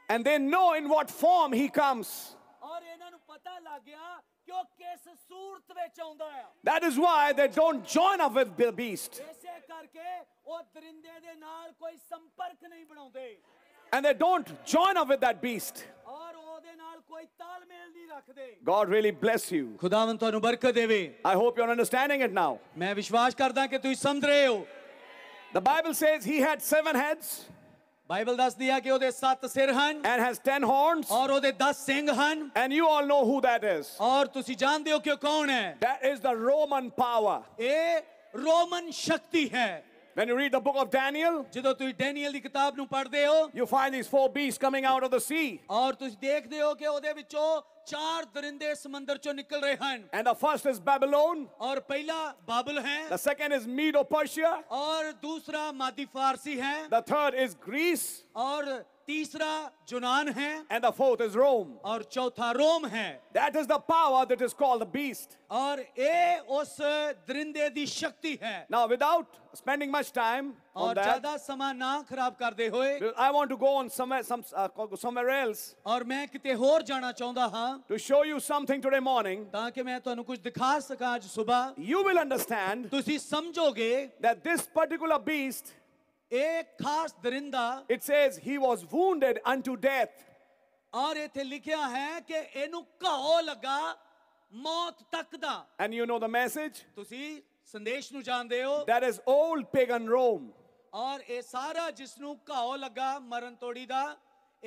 and they know in what form he comes. That is why they don't join up with the beast and they don't join up with that beast. God really bless you. I hope you're understanding it now. The Bible says he had seven heads Bible ਦੱਸਦੀ ਹੈ ਕਿ ਉਹਦੇ 7 ਸਿਰ and has ten horns, and you all know who that is. That is the Roman power. ਇਹ Roman ਸ਼ਕਤੀ ਹੈ when you read the book of Daniel, ਜਦੋਂ ਤੁਸੀਂ ਡੈਨੀਅਲ ਦੀ ਕਿਤਾਬ ਨੂੰ ਪੜ੍ਹਦੇ ਹੋ you find these four beasts coming out of the sea. ਔਰ ਤੁਸੀਂ ਦੇਖਦੇ ਹੋ ਕਿ ਉਹਦੇ ਵਿੱਚੋਂ ਚਾਰ ਦਰਿੰਦੇ ਸਮੁੰਦਰ ਚੋਂ ਨਿਕਲ ਰਹੇ ਹਨ And the first is Babylon, ਔਰ ਪਹਿਲਾ ਬਾਬਲ ਹੈ the second is Medo Persia, ਔਰ ਦੂਸਰਾ ਮਾਦੀ ਫਾਰਸੀ ਹੈ, the third is Greece, ਔਰ तीसरा जुनान है and the fourth is Rome. और चौथा रोम है That is the power that is called the beast. और ये उस दरिंदे दी शक्ति है Now, without spending much time on और ज्यादा ਸਮਾਂ ਨਾ ਖਰਾਬ ਕਰਦੇ ਹੋਏ I want to go on somewhere, some, uh, somewhere else ਔਰ ਮੈਂ ਕਿਤੇ ਹੋਰ ਜਾਣਾ ਚਾਹੁੰਦਾ ਹਾਂ to show you something today morning. ਤਾਂ ਕਿ ਮੈਂ ਤੁਹਾਨੂੰ ਕੁਝ ਦਿਖਾ ਸਕਾਂ ਅੱਜ ਸਵੇਰ You will understand ਤੁਸੀਂ ਸਮਝੋਗੇ that this particular beast it says he was wounded unto death ਔਰ ਇਥੇ ਲਿਖਿਆ ਹੈ ਕਿ ਇਹਨੂੰ ਘਾਉ ਲੱਗਾ ਮੌਤ ਤੱਕ ਦਾ and you know the message ਤੁਸੀਂ ਸੰਦੇਸ਼ ਨੂੰ ਜਾਣਦੇ ਹੋ that is old pagan rome ਔਰ ਇਹ ਸਾਰਾ ਜਿਸ ਨੂੰ ਘਾਉ ਲੱਗਾ ਮਰਨ ਤੋੜੀ ਦਾ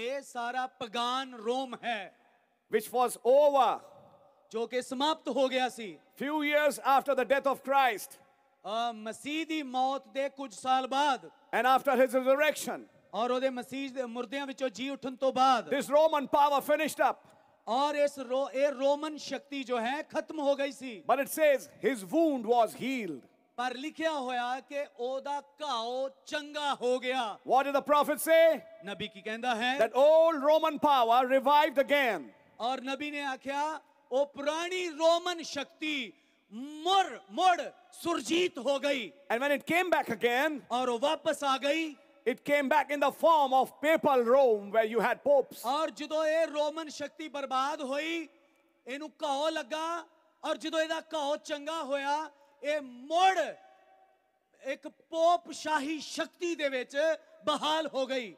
ਇਹ ਸਾਰਾ ਪਗਾਨ ਰੋਮ ਹੈ which was over ਜੋ ਕਿ ਸਮਾਪਤ ਹੋ ਗਿਆ ਸੀ few years after the death of christ ਮਸੀਹ ਦੀ ਮੌਤ ਦੇ ਕੁਝ ਸਾਲ ਬਾਅਦ and after his resurrection, ਔਰ ਉਹਦੇ ਮਸੀਹ ਮੁਰਦਿਆਂ ਵਿੱਚੋਂ ਜੀ ਉੱਠਣ ਤੋਂ ਬਾਅਦ this Roman power finished up. ਔਰ ਇਸ ਰੋ ਇਹ ਰੋਮਨ ਸ਼ਕਤੀ ਜੋ ਹੈ ਖਤਮ ਹੋ ਗਈ ਸੀ But it says his wound was healed. ਪਰ ਲਿਖਿਆ ਹੋਇਆ ਕਿ ਉਹਦਾ ਚੰਗਾ ਹੋ ਗਿਆ What did the prophet say? ਨਬੀ ਕੀ ਕਹਿੰਦਾ ਹੈ That old Roman power revived again. ਔਰ ਨਬੀ ਨੇ ਆਖਿਆ ਉਹ ਪੁਰਾਣੀ ਰੋਮਨ ਸ਼ਕਤੀ मुर मुड़ सुरजीत हो गई and when it came back again और वापस आ गई it came back in the form of papal rome where you had popes और ਜਦੋਂ ਇਹ ਰੋਮਨ ਸ਼ਕਤੀ ਬਰਬਾਦ ਹੋਈ ਇਹਨੂੰ ਘਾਉ ਲੱਗਾ ਔਰ ਜਦੋਂ ਇਹਦਾ ਘਾਉ ਚੰਗਾ ਹੋਇਆ ਇਹ ਮੁੜ ਇੱਕ ਪੋਪ ਸ਼ਾਹੀ ਸ਼ਕਤੀ ਦੇ ਵਿੱਚ ਬਹਾਲ ਹੋ ਗਈ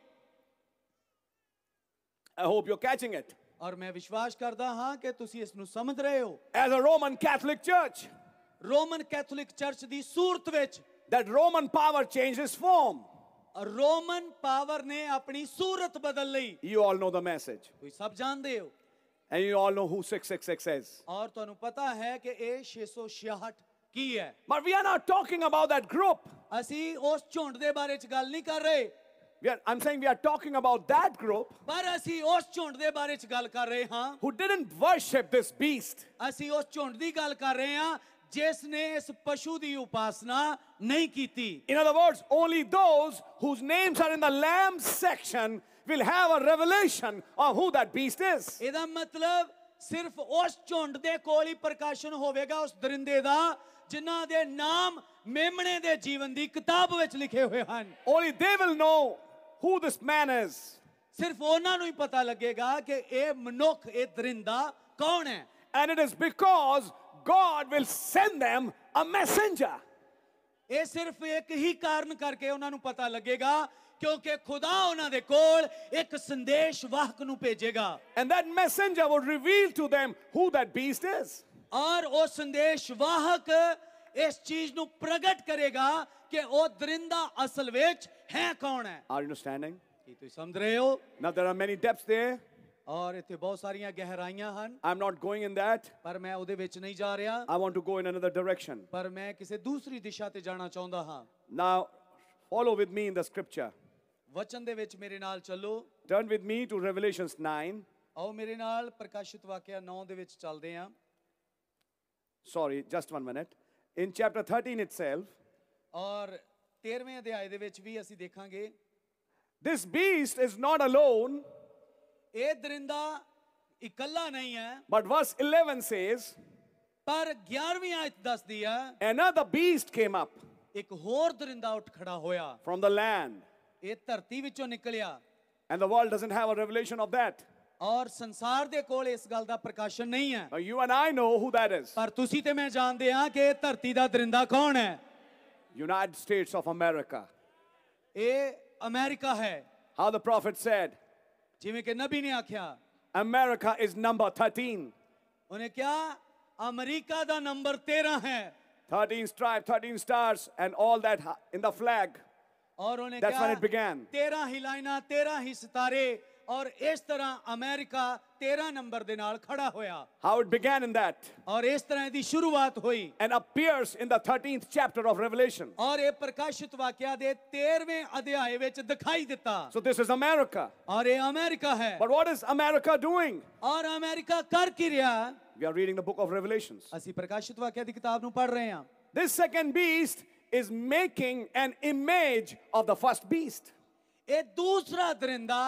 I hope you're catching it. ਔਰ ਮੈਂ ਵਿਸ਼ਵਾਸ ਕਰਦਾ ਹਾਂ ਕਿ ਤੁਸੀਂ ਇਸ ਨੂੰ ਸਮਝ ਰਹੇ ਹੋ as a roman catholic church Roman Catholic church ਦੀ ਸੂਰਤ ਵਿੱਚ that roman power changed its form Roman power ਨੇ ਆਪਣੀ ਸੂਰਤ ਬਦਲ ਲਈ you all know the message ਤੁਸੀਂ ਸਭ ਜਾਣਦੇ ਹੋ and you all know who 666 is ਔਰ ਤੁਹਾਨੂੰ ਪਤਾ ਹੈ ਕਿ ਇਹ 666 ਕੀ ਹੈ but we are not talking about that group ਅਸੀਂ ਉਸ ਝੁੰਡ ਦੇ ਬਾਰੇ ਚ ਗੱਲ ਨਹੀਂ ਕਰ ਰਹੇ Are, I'm saying we are talking about that group. who didn't worship this beast. ਜਿਸ ਨੇ ਇਸ ਪਸ਼ੂ ਦੀ ਉਪਾਸਨਾ ਨਹੀਂ ਕੀਤੀ in other words only those whose names are in the lamb section will have a revelation of who that beast is ਇਹਦਾ ਮਤਲਬ ਸਿਰਫ ਉਸ ਝੁੰਡ ਦੇ ਕੋਲ ਹੀ ਪ੍ਰਕਾਸ਼ਨ ਹੋਵੇਗਾ ਉਸ ਦਰਿੰਦੇ ਦਾ ਜਿਨ੍ਹਾਂ ਦੇ ਨਾਮ ਮੇਮਣੇ ਦੇ ਜੀਵਨ ਦੀ ਕਿਤਾਬ ਵਿੱਚ ਲਿਖੇ ਹੋਏ ਹਨ only they will know who this man is. ਸਿਰਫ ਉਹਨਾਂ ਨੂੰ ਹੀ ਪਤਾ ਲੱਗੇਗਾ ਕਿ ਇਹ ਮਨੁੱਖ ਇਹ ਦਰਿੰਦਾ ਕੌਣ ਹੈ and it is because God will send them a messenger. ਇਹ ਸਿਰਫ ਇੱਕ ਹੀ ਕਾਰਨ ਕਰਕੇ ਉਹਨਾਂ ਨੂੰ ਪਤਾ ਲੱਗੇਗਾ ਕਿਉਂਕਿ ਖੁਦਾ ਉਹਨਾਂ ਦੇ ਕੋਲ ਇੱਕ ਸੰਦੇਸ਼ ਵਾਹਕ ਨੂੰ ਭੇਜੇਗਾ and that messenger will reveal to them who that beast is. ਔਰ ਉਹ ਸੰਦੇਸ਼ ਵਾਹਕ ਇਸ ਚੀਜ਼ ਨੂੰ ਪ੍ਰਗਟ ਕਰੇਗਾ ਕਿ ਉਹ ਦਰਿੰਦਾ ਅਸਲ ਵਿੱਚ ਹੈ ਕੌਣ ਹੈ ਆਰ ਯੂ ਅੰਡਰਸਟੈਂਡਿੰਗ ਕੀ ਤੁਸੀਂ ਸਮਝ ਰਹੇ ਹੋ ਨਾਓ देयर ਆਰ ਮੈਨੀ ਡੈਪਥਸ देयर ਔਰ ਇੱਥੇ ਬਹੁਤ ਸਾਰੀਆਂ ਗਹਿਰਾਈਆਂ ਹਨ ਆਮ ਨਾਟ ਗੋਇੰਗ ਇਨ ਥੈਟ ਪਰ ਮੈਂ ਉਹਦੇ ਵਿੱਚ ਨਹੀਂ ਜਾ ਰਿਹਾ I want to go in another direction ਪਰ ਮੈਂ ਕਿਸੇ ਦੂਸਰੀ ਦਿਸ਼ਾ ਤੇ ਜਾਣਾ ਚਾਹੁੰਦਾ ਹਾਂ now follow with me in the scripture ਵਚਨ ਦੇ ਵਿੱਚ ਮੇਰੇ ਨਾਲ ਚੱਲੋ turn with me to Revelations 9 ਆਓ ਮੇਰੇ ਨਾਲ ਪ੍ਰਕਾਸ਼ਿਤ ਵਾਕਿਆ 9 ਦੇ ਵਿੱਚ ਚੱਲਦੇ ਹਾਂ sorry just one minute In chapter 13 itself, this beast is not alone, but verse 11 says, another beast came up from the land, and the world doesn't have a revelation of that. ਔਰ ਸੰਸਾਰ ਦੇ ਕੋਲ ਇਸ ਗੱਲ ਦਾ ਪ੍ਰਕਾਸ਼ਨ ਨਹੀਂ ਹੈ Now you and I know who that is. ਪਰ ਤੁਸੀਂ ਤੇ ਮੈਂ ਜਾਣਦੇ ਹਾਂ ਕਿ ਇਹ ਧਰਤੀ ਦਾ ਦਰਿੰਦਾ ਕੌਣ ਹੈ United States of America. ਇਹ ਅਮਰੀਕਾ ਹੈ How the prophet said, ਜਿਵੇਂ ਕਿ ਨਬੀ ਨੇ ਆਖਿਆ America is number 13. ਉਹਨੇ ਕਿਹਾ ਅਮਰੀਕਾ ਦਾ ਨੰਬਰ 13 ਹੈ 13 stripes, 13 stars, and all that ha- in the flag. ਔਰ ਉਹਨੇ That's when it began. 13 ਹੀ ਲਾਈਨਾਂ 13 ਹੀ ਸਿਤਾਰੇ ਔਰ ਇਸ ਤਰ੍ਹਾਂ ਅਮਰੀਕਾ 13 ਨੰਬਰ ਦੇ ਨਾਲ ਖੜਾ ਹੋਇਆ how it began in that ਔਰ ਇਸ ਤਰ੍ਹਾਂ ਦੀ ਸ਼ੁਰੂਆਤ ਹੋਈ and appears in the 13th chapter of revelation ਔਰ ਇਹ ਪ੍ਰਕਾਸ਼ਿਤ ਵਾਕਿਆ ਦੇ 13ਵੇਂ ਅਧਿਆਏ ਵਿੱਚ ਦਿਖਾਈ ਦਿੱਤਾ so this is america ਔਰ ਇਹ ਅਮਰੀਕਾ ਹੈ but what is america doing ਔਰ ਅਮਰੀਕਾ ਕਰ ਕੀ ਰਿਹਾ we are reading the book of revelations ਅਸੀਂ ਪ੍ਰਕਾਸ਼ਿਤ ਵਾਕਿਆ ਦੀ ਕਿਤਾਬ ਨੂੰ ਪੜ੍ਹ ਰਹੇ ਹਾਂ this second beast is making an image of the first beast ਇਹ ਦੂਸਰਾ ਦਰਿੰਦਾ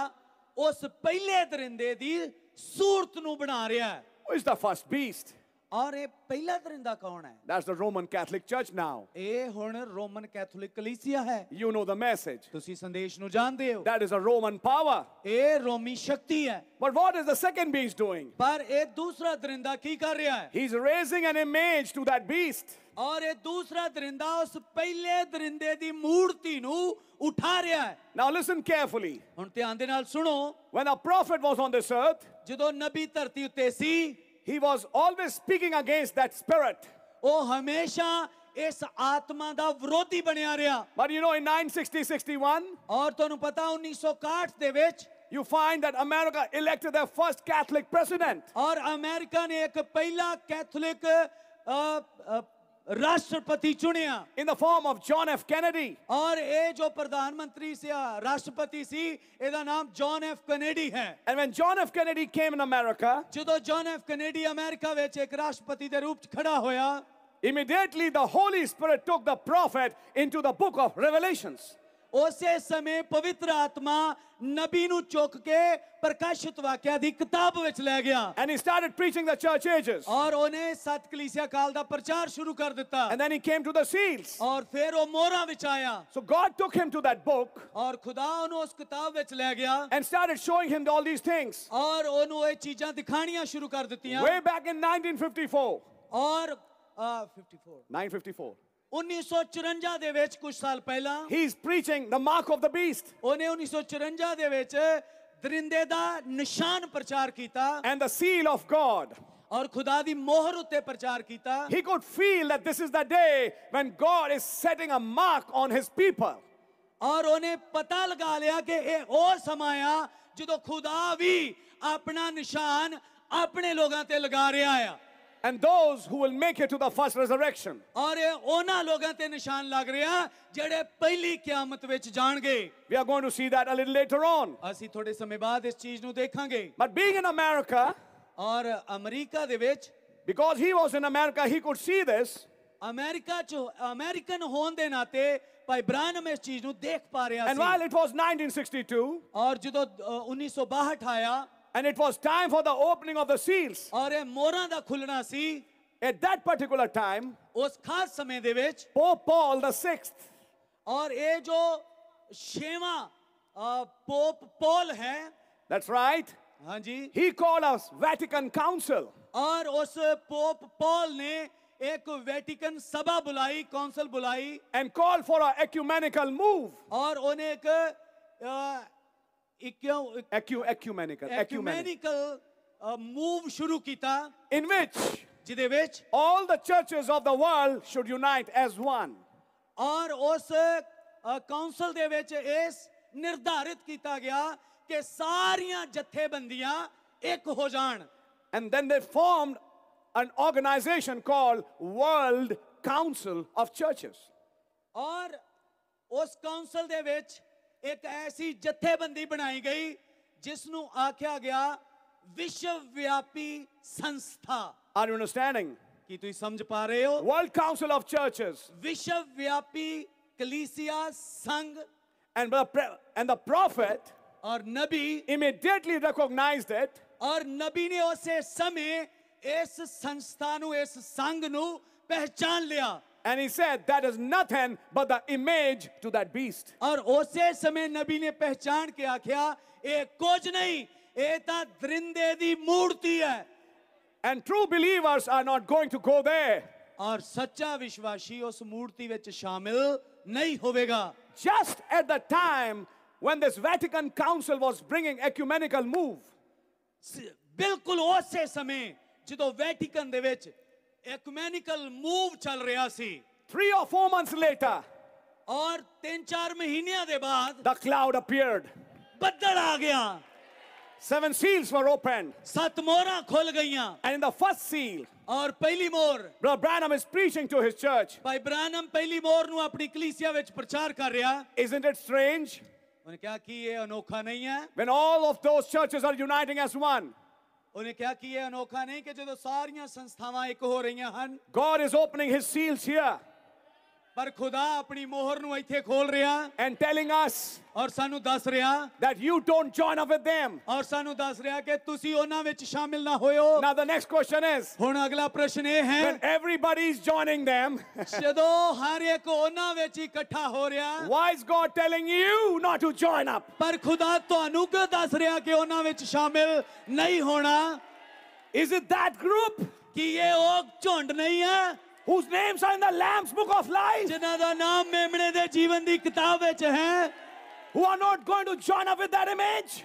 ਉਸ ਪਹਿਲੇ ਦਰਿੰਦੇ ਦੀ ਸੂਰਤ ਨੂੰ ਬਣਾ ਰਿਹਾ ਹੈ Who is the first beast? ਔਰ ਇਹ ਪਹਿਲਾ ਦਰਿੰਦਾ ਕੌਣ ਹੈ That's the Roman Catholic Church now. ਇਹ ਹੁਣ ਰੋਮਨ ਕੈਥੋਲਿਕ ਕਲੀਸਿਆ ਹੈ You know the message. ਤੁਸੀਂ ਸੰਦੇਸ਼ ਨੂੰ ਜਾਣਦੇ ਹੋ That is a Roman power. ਇਹ ਰੋਮੀ ਸ਼ਕਤੀ ਹੈ But what is the second beast doing? ਪਰ ਇਹ ਦੂਸਰਾ ਦਰਿੰਦਾ ਕੀ ਕਰ ਰਿਹਾ ਹੈ He's raising an image to that beast. ਔਰ ਇਹ ਦੂਸਰਾ ਦਰਿੰਦਾ ਉਸ ਪਹਿਲੇ ਦਰਿੰਦੇ ਦੀ ਮੂਰਤੀ ਨੂੰ ਉਠਾ ਰਿਹਾ ਹੈ ਨਾਓ ਲਿਸਨ ਕੇਅਰਫੁਲੀ ਹੁਣ ਧਿਆਨ ਦੇ ਨਾਲ ਸੁਣੋ when a prophet was on this earth ਜਦੋਂ ਨਬੀ ਧਰਤੀ ਉੱਤੇ ਸੀ he was always speaking against that spirit ਉਹ ਹਮੇਸ਼ਾ ਇਸ ਆਤਮਾ ਦਾ ਵਿਰੋਧੀ ਬਣਿਆ ਰਿਹਾ but you know in 960 ਔਰ ਤੁਹਾਨੂੰ ਪਤਾ 1961 ਦੇ ਵਿੱਚ you find that America elected their first Catholic president. और अमेरिका ने एक पहला कैथोलिक રાષ્ટ્રપતિ ચૂણ્યા in the form of John F Kennedy ઓર એ જો પ્રધાનમંત્રી સે રાષ્ટ્રપતિ સી એદા નામ જ્હોન એફ કેનેડી હે and when John F Kennedy came in America જદો જ્હોન એફ કેનેડી અમેરિકા ਵਿੱਚ ਇੱਕ ਰਾਸ਼ਟਰਪਤੀ ਦੇ ਰੂਪ 'ਚ ਖੜਾ ਹੋਇਆ Immediately the Holy Spirit took the prophet into the book of Revelations. ਉਸੇ ਸਮੇਂ ਪਵਿੱਤਰ ਆਤਮਾ ਨਬੀ ਨੂੰ ਚੁੱਕ ਕੇ ਪ੍ਰਕਾਸ਼ਿਤ ਵਾਕਿਆ ਦੀ ਕਿਤਾਬ ਵਿੱਚ ਲੈ ਗਿਆ and he started preaching the church ages ਔਰ ਉਹਨੇ ਸਤ ਕਲੀਸਿਆ ਕਾਲ ਦਾ ਪ੍ਰਚਾਰ ਸ਼ੁਰੂ ਕਰ ਦਿੱਤਾ and then he came to the seals ਔਰ ਫਿਰ ਉਹ ਮੋਹਰਾਂ ਵਿੱਚ ਆਇਆ so god took him to that book ਔਰ ਖੁਦਾ ਉਹਨੂੰ ਉਸ ਕਿਤਾਬ ਵਿੱਚ ਲੈ ਗਿਆ and started showing him all these things ਔਰ ਉਹਨੂੰ ਇਹ ਚੀਜ਼ਾਂ ਦਿਖਾਣੀਆਂ ਸ਼ੁਰੂ ਕਰ ਦਿੱਤੀਆਂ way back in 1954 ਔਰ 54 954 1954 ਦੇ ਵਿੱਚ ਕੁਝ ਸਾਲ ਪਹਿਲਾਂ he is preaching the mark of the beast ਉਹਨੇ 1954 ਦੇ ਵਿੱਚ ਦਰਿੰਦੇ ਦਾ ਨਿਸ਼ਾਨ ਪ੍ਰਚਾਰ ਕੀਤਾ and the seal of god ਔਰ ਖੁਦਾ ਦੀ ਮੋਹਰ ਉੱਤੇ ਪ੍ਰਚਾਰ ਕੀਤਾ he could feel that this is the day when god is setting a mark on his people ਔਰ ਉਹਨੇ ਪਤਾ ਲਗਾ ਲਿਆ ਕਿ ਇਹ ਉਹ ਸਮਾਂ ਆ ਜਦੋਂ ਖੁਦਾ ਵੀ ਆਪਣਾ ਨਿਸ਼ਾਨ ਆਪਣੇ ਲੋਕਾਂ ਤੇ ਲਗਾ ਰਿਹਾ ਆ and those who will make it to the first resurrection. ਔਰ ਇਹ ਉਹਨਾਂ ਲੋਕਾਂ ਤੇ ਨਿਸ਼ਾਨ ਲੱਗ ਰਿਹਾ ਜਿਹੜੇ ਪਹਿਲੀ ਕਿਆਮਤ ਵਿੱਚ ਜਾਣਗੇ. We are going to see that a little later on. ਅਸੀਂ ਥੋੜੇ ਸਮੇਂ ਬਾਅਦ ਇਸ ਚੀਜ਼ ਨੂੰ ਦੇਖਾਂਗੇ. But being in America ਔਰ ਅਮਰੀਕਾ ਦੇ because he was in America he could see this America ਚ ਅਮਰੀਕਨ ਹੋਣ ਦੇ ਨਾਤੇ ਭਾਈ ਬ੍ਰਾਨਮ ਇਸ ਚੀਜ਼ ਨੂੰ ਦੇਖ ਪਾ ਰਿਹਾ ਸੀ. And while it was 1962 ਔਰ ਜਦੋਂ 1962 ਆਇਆ and it was time for the opening of the seals. ਔਰ ਇਹ ਮੋਹਰਾਂ ਦਾ At that particular time, ਉਸ ਖਾਸ Pope Paul the 6th ਔਰ ਇਹ ਜੋ ਛੇਵਾਂ Pope Paul That's right. ਹਾਂਜੀ He called us Vatican Council. और उस Pope Paul ने एक वेटिकन सभा बुलाई काउंसिल बुलाई and call for a ecumenical move और उन्हें एक ecumenical, ecumenical uh, move shuru kita in which ਜਿਹਦੇ ਵਿੱਚ all the churches of the world should unite as one ਔਰ ਉਸ ਕਾਉਂਸਲ ਦੇ ਵਿੱਚ ਇਸ ਨਿਰਧਾਰਿਤ ਕੀਤਾ ਗਿਆ ਕਿ ਸਾਰੀਆਂ ਜਥੇਬੰਦੀਆਂ ਇੱਕ ਹੋ ਜਾਣ and then they formed an organization called world council of churches ਔਰ ਉਸ ਕਾਉਂਸਲ ਦੇ ਵਿੱਚ एक ऐसी जथेबंदी बनाई गई जिसनु आख्या गया विश्वव्यापी संस्था आर यू अंडरस्टैंडिंग ਕੀ ਤੁਸੀਂ ਸਮਝ ਪਾ ਰਹੇ ਹੋ ਵਰਲਡ ਕਾਉਂਸਲ ਆਫ ਚਰਚਸ ਵਿਸ਼ਵ ਵਿਆਪੀ ਕਲੀਸਿਆ ਸੰਘ ਐਂਡ ਐਂਡ ਦਾ ਪ੍ਰੋਫੈਟ ਔਰ ਨਬੀ ਇਮੀਡੀਏਟਲੀ ਰਿਕਗਨਾਈਜ਼ਡ ਇਟ ਔਰ ਨਬੀ ਨੇ ਉਸੇ ਸਮੇਂ ਇਸ ਸੰਸਥਾ ਨੂੰ ਇਸ ਸੰਘ ਨੂੰ ਪਹਿਚਾਨ ਲਿਆ And he said, that is nothing but the image to that beast. And true believers are not going to go there. और सच्चा विश्वासी उस मूर्ति ਵਿੱਚ ਸ਼ਾਮਿਲ Just at the time when this Vatican Council was bringing ecumenical move. ਬਿਲਕੁਲ ਉਸੇ ਸਮੇਂ ਜਦੋਂ ਵੈਟੀਕਨ ਦੇ ecumenical move ਚੱਲ Three or four months later, ਔਰ 3-4 ਮਹੀਨਿਆਂ ਦੇ the cloud appeared. ਬੱਦਲ ਆ ਗਿਆ Seven seals were opened. ਸੱਤ ਮੋਹਰਾਂ ਖੁੱਲ ਗਈਆਂ And in the first seal, ਔਰ ਪਹਿਲੀ mor. Brother Branham is preaching to his church. By Branham, ਪਹਿਲੀ mor nu ਆਪਣੀ ਕਲੀਸਿਆ ਵਿੱਚ ਪ੍ਰਚਾਰ ਕਰ Isn't it strange? ਉਹਨੇ ਕਿਹਾ ਕਿ ਇਹ ਅਨੋਖਾ ਨਹੀਂ ਹੈ when all of those churches are uniting as one? ਉਹਨੇ ਕਿਹਾ ਕਿ ਇਹ ਅਨੋਖਾ ਨਹੀਂ ਕਿ ਜਦੋਂ ਸਾਰੀਆਂ ਸੰਸਥਾਵਾਂ ਇੱਕ ਹੋ ਰਹੀਆਂ ਹਨ God is opening his seals here ਪਰ ਖੁਦਾ ਆਪਣੀ ਮੋਹਰ ਨੂੰ ਇੱਥੇ ਖੋਲ ਰਿਹਾ ਐਂਡ ਟੈਲਿੰਗ ਅਸ ਔਰ ਸਾਨੂੰ ਦੱਸ ਰਿਹਾ that you don't join up with them ਔਰ ਸਾਨੂੰ ਦੱਸ ਰਿਹਾ ਕਿ ਤੁਸੀਂ ਉਹਨਾਂ ਵਿੱਚ ਸ਼ਾਮਿਲ ਨਾ ਹੋਇਓ now the next question is ਹੁਣ ਅਗਲਾ ਪ੍ਰਸ਼ਨ ਇਹ ਹੈ when everybody is joining them ਜਦੋਂ ਹਰ ਇੱਕ ਉਹਨਾਂ ਵਿੱਚ ਇਕੱਠਾ ਹੋ ਰਿਹਾ why is god telling you not to join up ਪਰ ਖੁਦਾ ਤੁਹਾਨੂੰ ਕਿਉਂ ਦੱਸ ਰਿਹਾ ਕਿ ਉਹਨਾਂ ਵਿੱਚ ਸ਼ਾਮਿਲ ਨਹੀਂ ਹੋਣਾ is it that group ਕੀ ਇਹ ਉਹ ਝੁੰਡ ਨਹੀਂ ਹੈ whose names are in the Lamb's book of life. who are not going to join up with that image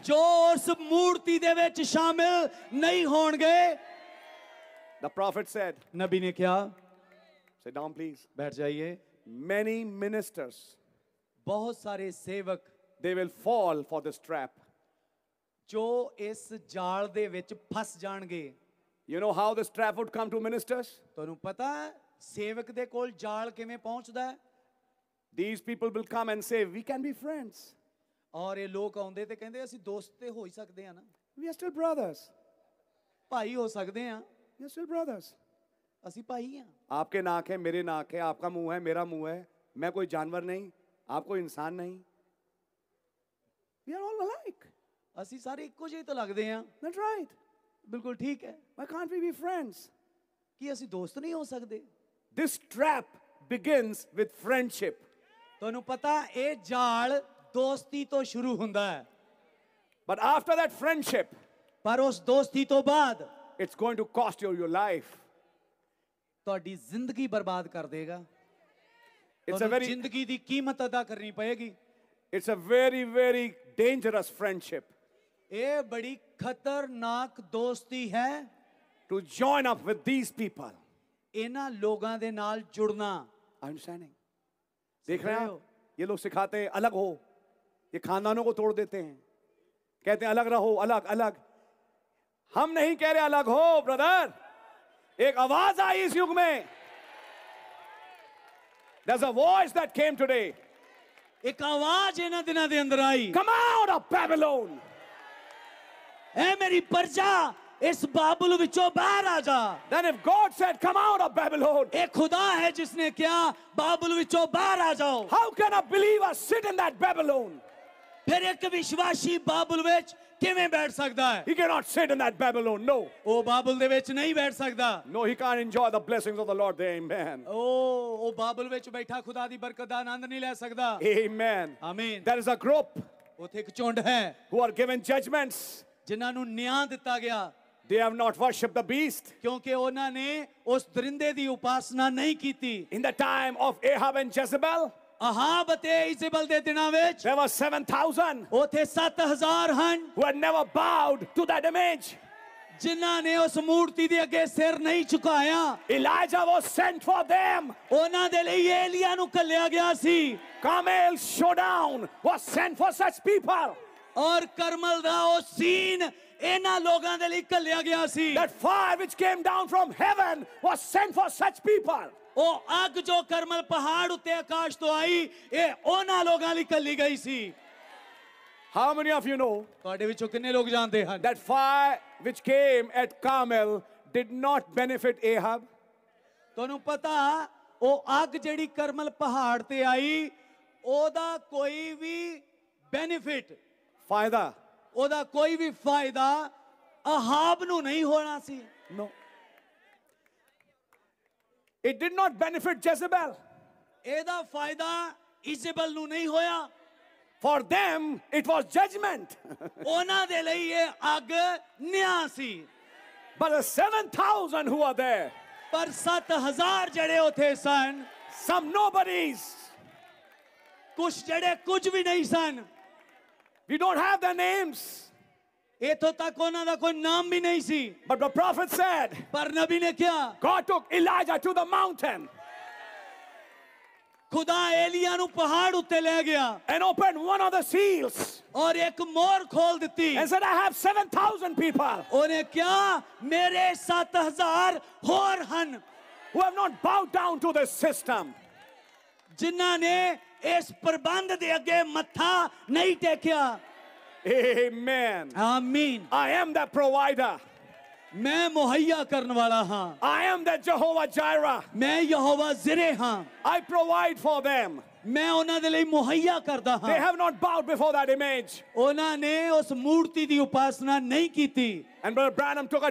the prophet said ਨਬੀ ਨੇ ਕਿਹਾ sit down please ਬੈਠ many ministers they will fall for this trap ਜੋ ਇਸ ਜਾਲ ਦੇ ਵਿੱਚ ਫਸ you know how this trap would come to ministers ਸੇਵਕ ਦੇ ਕੋਲ ਜਾਲ ਕਿਵੇਂ ਪਹੁੰਚਦਾ ਹੈ these people will come and say we can be friends ਔਰ ਇਹ ਲੋਕ ਆਉਂਦੇ ਤੇ ਕਹਿੰਦੇ ਅਸੀਂ ਦੋਸਤ ਤੇ ਹੋ ਹੀ ਸਕਦੇ ਆ ਨਾ we are still brothers ਭਾਈ ਹੋ ਸਕਦੇ ਆ we are still brothers ਅਸੀਂ ਭਾਈ ਆ ਆਪਕੇ ਨਾਕ ਹੈ ਮੇਰੇ ਨਾਕ ਹੈ ਆਪਕਾ ਮੂੰਹ ਹੈ ਮੇਰਾ ਮੂੰਹ ਹੈ मैं कोई जानवर नहीं आप कोई इंसान नहीं वी आर ऑल अलाइक ਅਸੀਂ ਸਾਰੇ ਇੱਕੋ ਜਿਹੇ ਤਾਂ ਲੱਗਦੇ ਆ ਦੈਟਸ ਰਾਈਟ ਬਿਲਕੁਲ ਠੀਕ ਹੈ why can't we be friends ਕੀ ਅਸੀਂ ਦੋਸਤ ਨਹੀਂ ਹੋ ਸਕਦੇ this trap begins with friendship ਤੁਹਾਨੂੰ ਪਤਾ ਇਹ ਜਾਲ ਦੋਸਤੀ ਤੋਂ ਸ਼ੁਰੂ ਹੁੰਦਾ ਹੈ but after that friendship ਪਰ ਉਸ ਦੋਸਤੀ ਤੋਂ ਬਾਅਦ it's going to cost you your life ਤੁਹਾਡੀ ਜ਼ਿੰਦਗੀ ਬਰਬਾਦ ਕਰ ਦੇਗਾ it's a very ਜ਼ਿੰਦਗੀ ਦੀ ਕੀਮਤ ਅਦਾ ਕਰਨੀ ਪਏਗੀ it's a very very dangerous friendship ਇਹ ਬੜੀ ਖਤਰਨਾਕ ਦੋਸਤੀ ਹੈ to join up with these people ਇਹਨਾਂ ਲੋਕਾਂ ਦੇ ਨਾਲ ਜੁੜਨਾ अंडरस्टैंडिंग देख रहे हैं आप? ये लोग सिखाते हैं अलग हो ये खानदानों को तोड़ देते हैं कहते हैं अलग रहो अलग अलग हम नहीं कह रहे अलग हो ब्रदर एक आवाज आई इस युग में There's a voice that came today. ਇੱਕ ਆਵਾਜ਼ ਇਹਨਾਂ ਦਿਨਾਂ ਦੇ अंदर आई Come out of Babylon. ਐ ਮੇਰੀ ਪਰਜਾ इस बाबुल विचो बाहर आ जा then if god said come out of babylon ए खुदा है जिसने क्या बाबुल विचो बाहर आ जाओ how can a believer sit in that babylon ਫਿਰ ਇੱਕ ਵਿਸ਼ਵਾਸੀ ਬਾਬਲ ਵਿੱਚ ਕਿਵੇਂ ਬੈਠ ਸਕਦਾ ਹੈ he cannot sit in that babylon no ਉਹ ਬਾਬਲ ਦੇ ਵਿੱਚ ਨਹੀਂ ਬੈਠ ਸਕਦਾ no he can't enjoy the blessings of the lord amen ਉਹ ਉਹ ਬਾਬਲ ਵਿੱਚ ਬੈਠਾ ਖੁਦਾ ਦੀ ਬਰਕਤ ਦਾ ਆਨੰਦ ਨਹੀਂ ਲੈ ਸਕਦਾ amen ਆਮੀਨ there is a group ਉਥੇ ਇੱਕ ਝੁੰਡ ਹੈ who are given judgments ਜਿਨ੍ਹਾਂ ਨੂੰ ਨਿਆਂ ਦਿੱਤਾ ਗਿਆ they have not worshipped the beast. ਕਿਉਂਕਿ ਉਹਨਾਂ ਨੇ ਉਸ ਦਰਿੰਦੇ ਦੀ ਉਪਾਸਨਾ ਨਹੀਂ ਕੀਤੀ। In the time of Ahab and Jezebel, ਅਹਾਬ ਤੇ ਇਜ਼ਬਲ ਦੇ ਦਿਨਾਂ there were 7000 ਉਥੇ 7000 who had never bowed to that image. ਜਿਨ੍ਹਾਂ ਨੇ ਉਸ ਮੂਰਤੀ ਦੇ ਅੱਗੇ ਸਿਰ ਨਹੀਂ ਝੁਕਾਇਆ। Elijah was sent for them. ਉਹਨਾਂ ਦੇ ਲਈ ਏਲੀਆ ਨੂੰ ਕੱਲਿਆ ਗਿਆ Camel showdown was sent for such people. Or ਕਰਮਲ ਦਾ ਉਹ ਸੀਨ ਇਹਨਾਂ ਲੋਕਾਂ ਦੇ ਲਈ ਕੱਲਿਆ ਗਿਆ ਸੀ That fire which came down from heaven was sent for such people. ਉਹ ਅੱਗ ਜੋ ਕਰਮਲ ਪਹਾੜ ਉੱਤੇ ਆਕਾਸ਼ ਤੋਂ ਆਈ ਇਹ ਉਹਨਾਂ ਲੋਕਾਂ ਲਈ ਕੱਲੀ ਗਈ ਸੀ How many of you know ਤੁਹਾਡੇ ਵਿੱਚੋਂ ਕਿੰਨੇ ਲੋਕ ਜਾਣਦੇ ਹਨ that fire which came at Carmel did not benefit Ahab? ਤੁਹਾਨੂੰ ਪਤਾ ਉਹ ਅੱਗ ਜਿਹੜੀ ਕਰਮਲ ਪਹਾੜ ਤੇ ਆਈ ਉਹਦਾ ਕੋਈ ਵੀ ਬੈਨੀਫਿਟ Fayda, ਉਹਦਾ ਕੋਈ ਵੀ ਫਾਇਦਾ ਅਹਾਬ ਨੂੰ ਨਹੀਂ ਹੋਣਾ ਸੀ no it did not benefit Jezebel ਇਹਦਾ ਫਾਇਦਾ ਇਜ਼ਬਲ ਨੂੰ ਨਹੀਂ ਹੋਇਆ for them it was judgement ਉਹਨਾਂ ਦੇ ਲਈ ਇਹ ਅੱਗ ਨਿਆਂ ਸੀ ਬਟ 7000 ਹੂ ਆਰ देयर ਪਰ 7000 ਜਿਹੜੇ ਉਥੇ ਸਨ ਸਮ ਨੋਬਡੀਜ਼ ਕੁਝ ਜਿਹੜੇ ਕੁਝ ਵੀ ਨਹੀਂ ਸਨ We don't have their names. ये तो तक नाम भी नहीं But the prophet said, पर नबी ने क्या God took Elijah to the mountain and opened one of the seals ਔਰ ਇੱਕ ਮੋਹਰ ਖੋਲ ਦਿੱਤੀ and said i have 7000 people who have not bowed down to this system ਜਿਨ੍ਹਾਂ ਨੇ इस प्रबंध के अगे मथा नहीं टेकिया Amen. Amen. I am the provider. मैं मुहैया करने वाला हाँ आई एम द जायरा मैं यहोवा जिरे हाँ आई प्रोवाइड फॉर देम मैं ਉਹਨਾਂ ਦੇ ਲਈ ਮੁਹੱਈਆ ਕਰਦਾ ਹਾਂ they have not bowed before that image ਉਹਨਾਂ ਨੇ ਉਸ ਮੂਰਤੀ ਦੀ ਉਪਾਸਨਾ ਨਹੀਂ ਕੀਤੀ and brother Branham took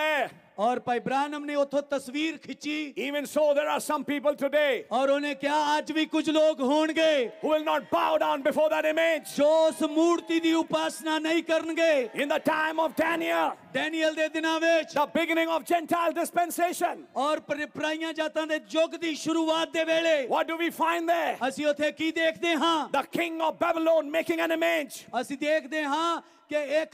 there और पैब्रानम ने उथो तस्वीर खिंची even so there are some people today और उन्हें क्या आज भी कुछ लोग होंगे who will not bow down before that image जो उस मूर्ति दी उपासना नहीं करनगे in the time of Daniel Daniel ਦੇ ਦਿਨਾਂ ਵਿੱਚ ਦ ਬਿਗਨਿੰਗ ਆਫ ਜੈਂਟਾਈਲ ਡਿਸਪੈਂਸੇਸ਼ਨ ਔਰ ਪਰਪਰਾਈਆਂ ਜਾਤਾਂ ਦੇ ਯੁੱਗ ਦੀ ਸ਼ੁਰੂਆਤ ਦੇ ਵੇਲੇ what do we find there ਅਸੀਂ ਉਥੇ ਕੀ ਦੇਖਦੇ ਹਾਂ the king of Babylon making an image ਅਸੀਂ ਦੇਖਦੇ ਹਾਂ कि एक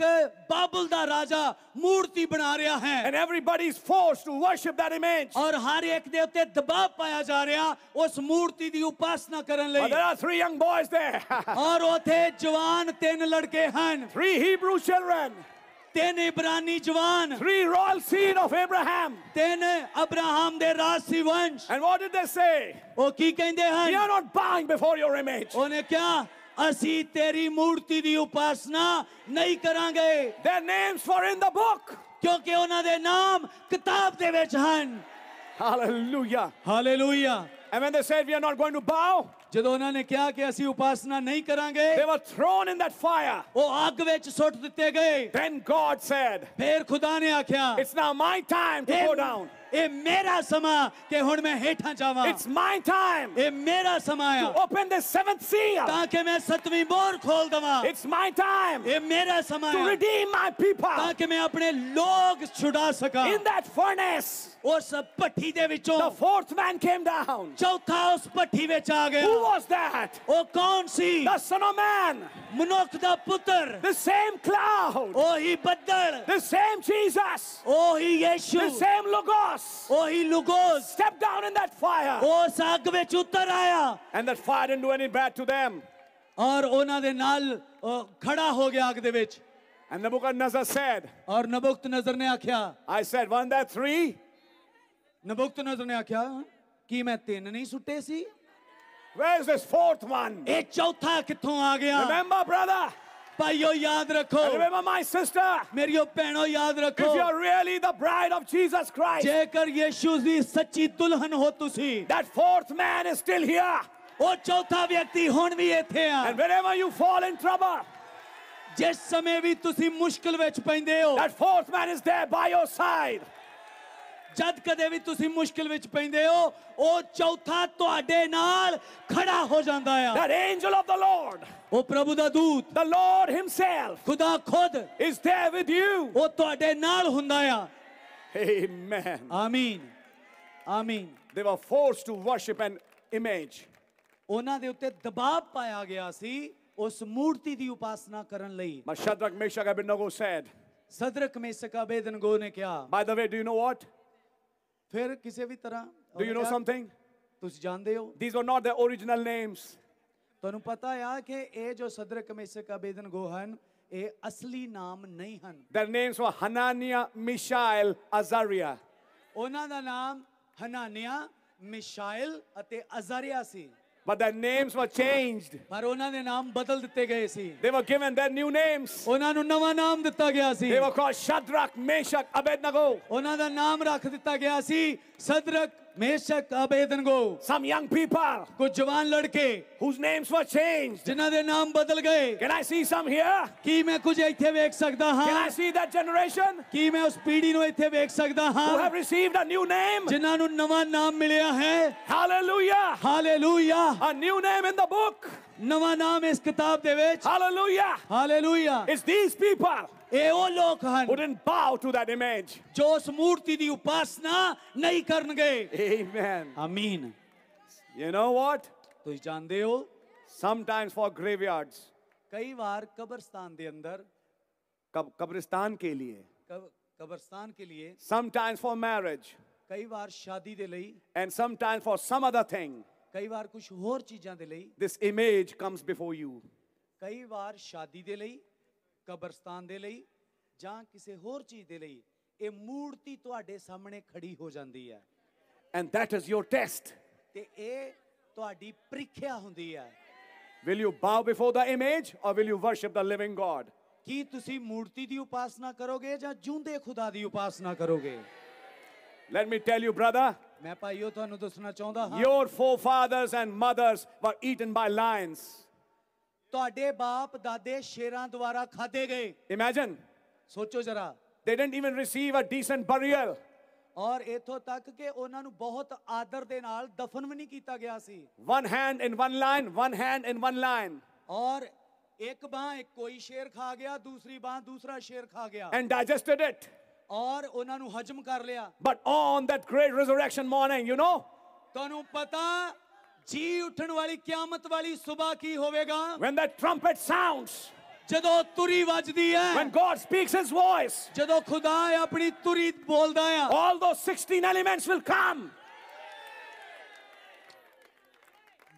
बाबुल ਦਾ ਰਾਜਾ ਮੂਰਤੀ ਬਣਾ ਰਿਹਾ ਹੈ and everybody is forced to worship that image ਔਰ ਹਰ ਇੱਕ ਦੇ ਉੱਤੇ ਦਬਾਅ ਪਾਇਆ ਜਾ ਰਿਹਾ ਉਸ ਮੂਰਤੀ ਦੀ ਉਪਾਸਨਾ ਕਰਨ ਲਈ there are three young boys there ਔਰ ਉਥੇ ਜਵਾਨ ਤਿੰਨ ਲੜਕੇ ਹਨ three hebrew children ਤਿੰਨ ਇਬਰਾਨੀ ਜਵਾਨ three royal seed of abraham ਤਿੰਨ ਅਬਰਾਹਮ ਦੇ ਰਾਜਸੀ ਵੰਸ਼ and what did they say ਉਹ ਕੀ ਕਹਿੰਦੇ ਹਨ we are not bowing before your image ਉਹਨੇ ਕਿਹਾ ਅਸੀਂ ਤੇਰੀ ਮੂਰਤੀ ਦੀ ਉਪਾਸਨਾ ਨਹੀਂ ਕਰਾਂਗੇ their names for in the book ਕਿਉਂਕਿ ਉਹਨਾਂ ਦੇ ਨਾਮ ਕਿਤਾਬ ਦੇ ਵਿੱਚ ਹਨ hallelujah hallelujah and when they said we are not going to bow ਜਦੋਂ ਉਹਨਾਂ ਨੇ ਕਿਹਾ ਕਿ ਅਸੀਂ ਉਪਾਸਨਾ ਨਹੀਂ ਕਰਾਂਗੇ they were thrown in that fire ਉਹ ਅੱਗ ਵਿੱਚ ਸੁੱਟ ਦਿੱਤੇ ਗਏ then god said ਫਿਰ ਖੁਦਾ ਨੇ ਆਖਿਆ it's now my time to go down ਇਹ ਮੇਰਾ ਸਮਾਂ It's my time ਇਹ ਮੇਰਾ ਸਮਾਂ to open the seventh seal. ਤਾਂ ਕਿ ਮੈਂ ਸੱਤਵੀਂ ਮੋਹਰ ਖੋਲ ਦਵਾਂ It's my time to redeem my people. ਤਾਂ ਕਿ ਮੈਂ ਆਪਣੇ ਲੋਕ ਛੁਡਾ ਸਕਾਂ In that furnace, ਉਸ ਭੱਠੀ ਦੇ ਵਿੱਚੋਂ the fourth man came down. ਚੌਥਾ ਉਸ ਭੱਠੀ ਵਿੱਚ ਆ Who ਗਿਆ was that? ਉਹ ਕੌਣ ਸੀ The Son of Man. ਮਨੁੱਖ ਦਾ ਪੁੱਤਰ the same cloud ਉਹੀ ਬੱਦਲ the same jesus ਉਹੀ ਯੀਸ਼ੂ the same logos ਉਹੀ logos stepped down in that fire ਉਸ ਅੱਗ ਵਿੱਚ ਉਤਰ ਆਇਆ and that fire didn't do any bad to them ਔਰ ਉਹਨਾਂ ਦੇ ਨਾਲ ਖੜਾ ਹੋ ਗਿਆ ਅੱਗ ਦੇ ਵਿੱਚ and Nebuchadnezzar said ਔਰ ਨਬੂਕਦਨਜ਼ਰ ਨੇ ਆਖਿਆ i said one that three ਨਬੂਕਦਨਜ਼ਰ ਨੇ ਆਖਿਆ ਕਿ ਮੈਂ ਤਿੰਨ ਨਹੀਂ ਸੁੱਟੇ ਸੀ Where's this fourth one? ਇਹ ਚੌਥਾ ਕਿੱਥੋਂ ਆ Remember brother ਭਾਈਓ ਯਾਦ ਰੱਖੋ remember my sister ਮੇਰੀਓ ਭੈਣੋ ਯਾਦ ਰੱਖੋ if you are really the bride of Jesus Christ that fourth man is still here and whenever you fall in trouble ਜਿਸ ਸਮੇਂ ਵੀ ਤੁਸੀਂ ਮੁਸ਼ਕਲ ਵਿੱਚ ਪੈਂਦੇ ਹੋ that fourth man is there by your side ਜਦ ਕਦੇ ਵੀ ਤੁਸੀਂ ਮੁਸ਼ਕਿਲ ਵਿੱਚ ਪੈਂਦੇ ਹੋ ਉਹ ਚੌਥਾ ਤੁਹਾਡੇ ਨਾਲ ਖੜਾ ਹੋ ਜਾਂਦਾ ਆ that angel of the lord ਉਹ ਪ੍ਰਭੂ ਦਾ ਦੂਤ the lord himself ਖੁਦਾ ਖੁਦ is there with you ਉਹ ਤੁਹਾਡੇ ਨਾਲ ਹੁੰਦਾ ਆ amen ਆਮੀਨ ਆਮੀਨ they were forced to worship an image ਉਹਨਾਂ ਦੇ ਉੱਤੇ ਦਬਾਅ ਪਾਇਆ ਗਿਆ ਸੀ ਉਸ ਮੂਰਤੀ ਦੀ ਉਪਾਸਨਾ ਕਰਨ ਲਈ ਮਸ਼ਦਰਕ ਮੇਸ਼ਕ ਅਬੇਦਨਗੋ ਸੈਡ ਸਦਰਕ ਮੇਸ਼ਕ ਅਬੇਦਨਗੋ ਨੇ ਕਿਹਾ ਬਾਈ ਦ ਵੇ ਡੂ ਯੂ ਨੋ ਵਾਟ ਫਿਰ ਕਿਸੇ ਵੀ ਤਰ੍ਹਾਂ ਡੂ ਯੂ نو ਸਮਥਿੰਗ ਤੁਸੀਂ ਜਾਣਦੇ ਹੋ ਥੀਸ ਵਰ ਨਾਟ ਦ origignal ਨੇਮਸ ਤੁਹਾਨੂੰ ਪਤਾ ਆ ਕਿ ਇਹ ਜੋ ਸਦਰ ਕਮੇਸਕ ਅਬੇਦਨ ਗੋਹਨ ਇਹ ਅਸਲੀ ਨਾਮ ਨਹੀਂ ਹਨ देयर ਨੇਮਸ ਵਰ ਹਨਾਨੀਆ ਮਿਸ਼ਾਇਲ ਅਜ਼ਾਰੀਆ ਉਹਨਾਂ ਦਾ ਨਾਮ ਹਨਾਨੀਆ ਮਿਸ਼ਾਇਲ ਅਤੇ ਅਜ਼ਾਰੀਆ ਸੀ But their names were changed. ਪਰ ਉਹਨਾਂ ਦੇ ਨਾਮ ਬਦਲ ਦਿੱਤੇ ਗਏ ਸੀ. They were given their new names. ਉਹਨਾਂ ਨੂੰ ਨਵਾਂ ਨਾਮ ਦਿੱਤਾ ਗਿਆ ਸੀ. They were called Shadrach, Meshach, Abednego. ਉਹਨਾਂ ਦਾ ਨਾਮ ਰੱਖ ਦਿੱਤਾ ਗਿਆ ਸੀ ਸਦਰਕ some young people. कुछ जवान लड़के. Whose names were changed. जिन्हां नाम बदल गए. Can I see some here? ਕੀ ਮੈਂ ਕੁਝ ਇੱਥੇ ਵੇਖ Can I see that generation? ਕੀ ਮੈਂ ਉਸ ਪੀੜ੍ਹੀ ਨੂੰ ਇੱਥੇ Who have received a new name? Hallelujah. Hallelujah. A new name in the book. ਨਵਾਂ ਨਾਮ ਇਸ ਕਿਤਾਬ ਦੇ ਵਿੱਚ hallelujah hallelujah it's these people ਇਹ ਉਹ ਲੋਕ ਹਨ not bow to that image ਜੋ ਉਸ ਮੂਰਤੀ ਦੀ ਉਪਾਸਨਾ ਨਹੀਂ ਕਰਨਗੇ amen ਆਮੀਨ you know what ਤੁਸੀਂ ਜਾਣਦੇ ਹੋ sometimes for graveyards ਕਈ ਵਾਰ ਕਬਰਸਤਾਨ ਦੇ ਅੰਦਰ ਕਬਰਸਤਾਨ ਕੇ ਲਈ ਕਬਰਸਤਾਨ ਕੇ ਲਈ sometimes for marriage ਕਈ ਵਾਰ ਸ਼ਾਦੀ ਦੇ ਲਈ and sometimes for some other thing ਕਈ ਵਾਰ ਕੁਝ ਹੋਰ ਚੀਜ਼ਾਂ ਦੇ ਲਈ this image comes before you ਕਈ ਵਾਰ ਸ਼ਾਦੀ ਦੇ ਲਈ ਕਬਰਸਤਾਨ ਦੇ ਲਈ ਜਾਂ ਕਿਸੇ ਹੋਰ ਚੀਜ਼ ਦੇ ਲਈ ਇਹ ਮੂਰਤੀ ਤੁਹਾਡੇ ਸਾਹਮਣੇ ਖੜੀ ਹੋ ਜਾਂਦੀ ਹੈ and that is your test ਤੇ ਇਹ ਤੁਹਾਡੀ ਪ੍ਰੀਖਿਆ ਹੁੰਦੀ ਹੈ will you bow before the image or will you worship the living god ਕੀ ਤੁਸੀਂ ਮੂਰਤੀ ਦੀ ਉਪਾਸਨਾ ਕਰੋਗੇ ਜਾਂ ਜੂੰਦੇ ਖੁਦਾ ਦੀ ਉਪਾਸਨਾ ਕਰੋਗੇ let me tell you brother ਮੈਂ ਤੁਹਾਨੂੰ ਦੱਸਣਾ ਚਾਹੁੰਦਾ ਹਾਂ your forefathers and mothers were eaten by lions ਤੁਹਾਡੇ ਬਾਪ ਦਾਦੇ ਸ਼ੇਰਾਂ ਦੁਆਰਾ ਖਾਦੇ ਗਏ imagine ਸੋਚੋ ਜਰਾ they didn't even receive a decent burial ਔਰ ਇਥੋਂ ਤੱਕ ਕਿ ਉਹਨਾਂ ਨੂੰ ਬਹੁਤ ਆਦਰ ਦੇ ਨਾਲ ਦਫਨ ਵੀ ਨਹੀਂ ਕੀਤਾ ਗਿਆ ਸੀ one hand in one line one hand in one line ਔਰ ਇੱਕ ਬਾਹ ਕੋਈ ਸ਼ੇਰ ਖਾ ਗਿਆ ਦੂਸਰੀ ਬਾਹ ਦੂਸਰਾ ਸ਼ੇਰ ਖਾ ਗਿਆ and digested it ਔਰ ਉਹਨਾਂ ਨੂੰ ਹਜਮ ਕਰ ਲਿਆ but on that great resurrection morning you know ਤੁਹਾਨੂੰ ਪਤਾ ਜੀ ਉੱਠਣ ਵਾਲੀ ਕਿਆਮਤ ਵਾਲੀ ਸਵੇਰ ਕੀ ਹੋਵੇਗਾ when that trumpet sounds ਜਦੋਂ ਤੁਰੀ ਵੱਜਦੀ ਹੈ when god speaks his voice ਜਦੋਂ ਖੁਦਾ ਆਪਣੀ ਤੁਰੀ ਬੋਲਦਾ ਹੈ all those 16 elements will come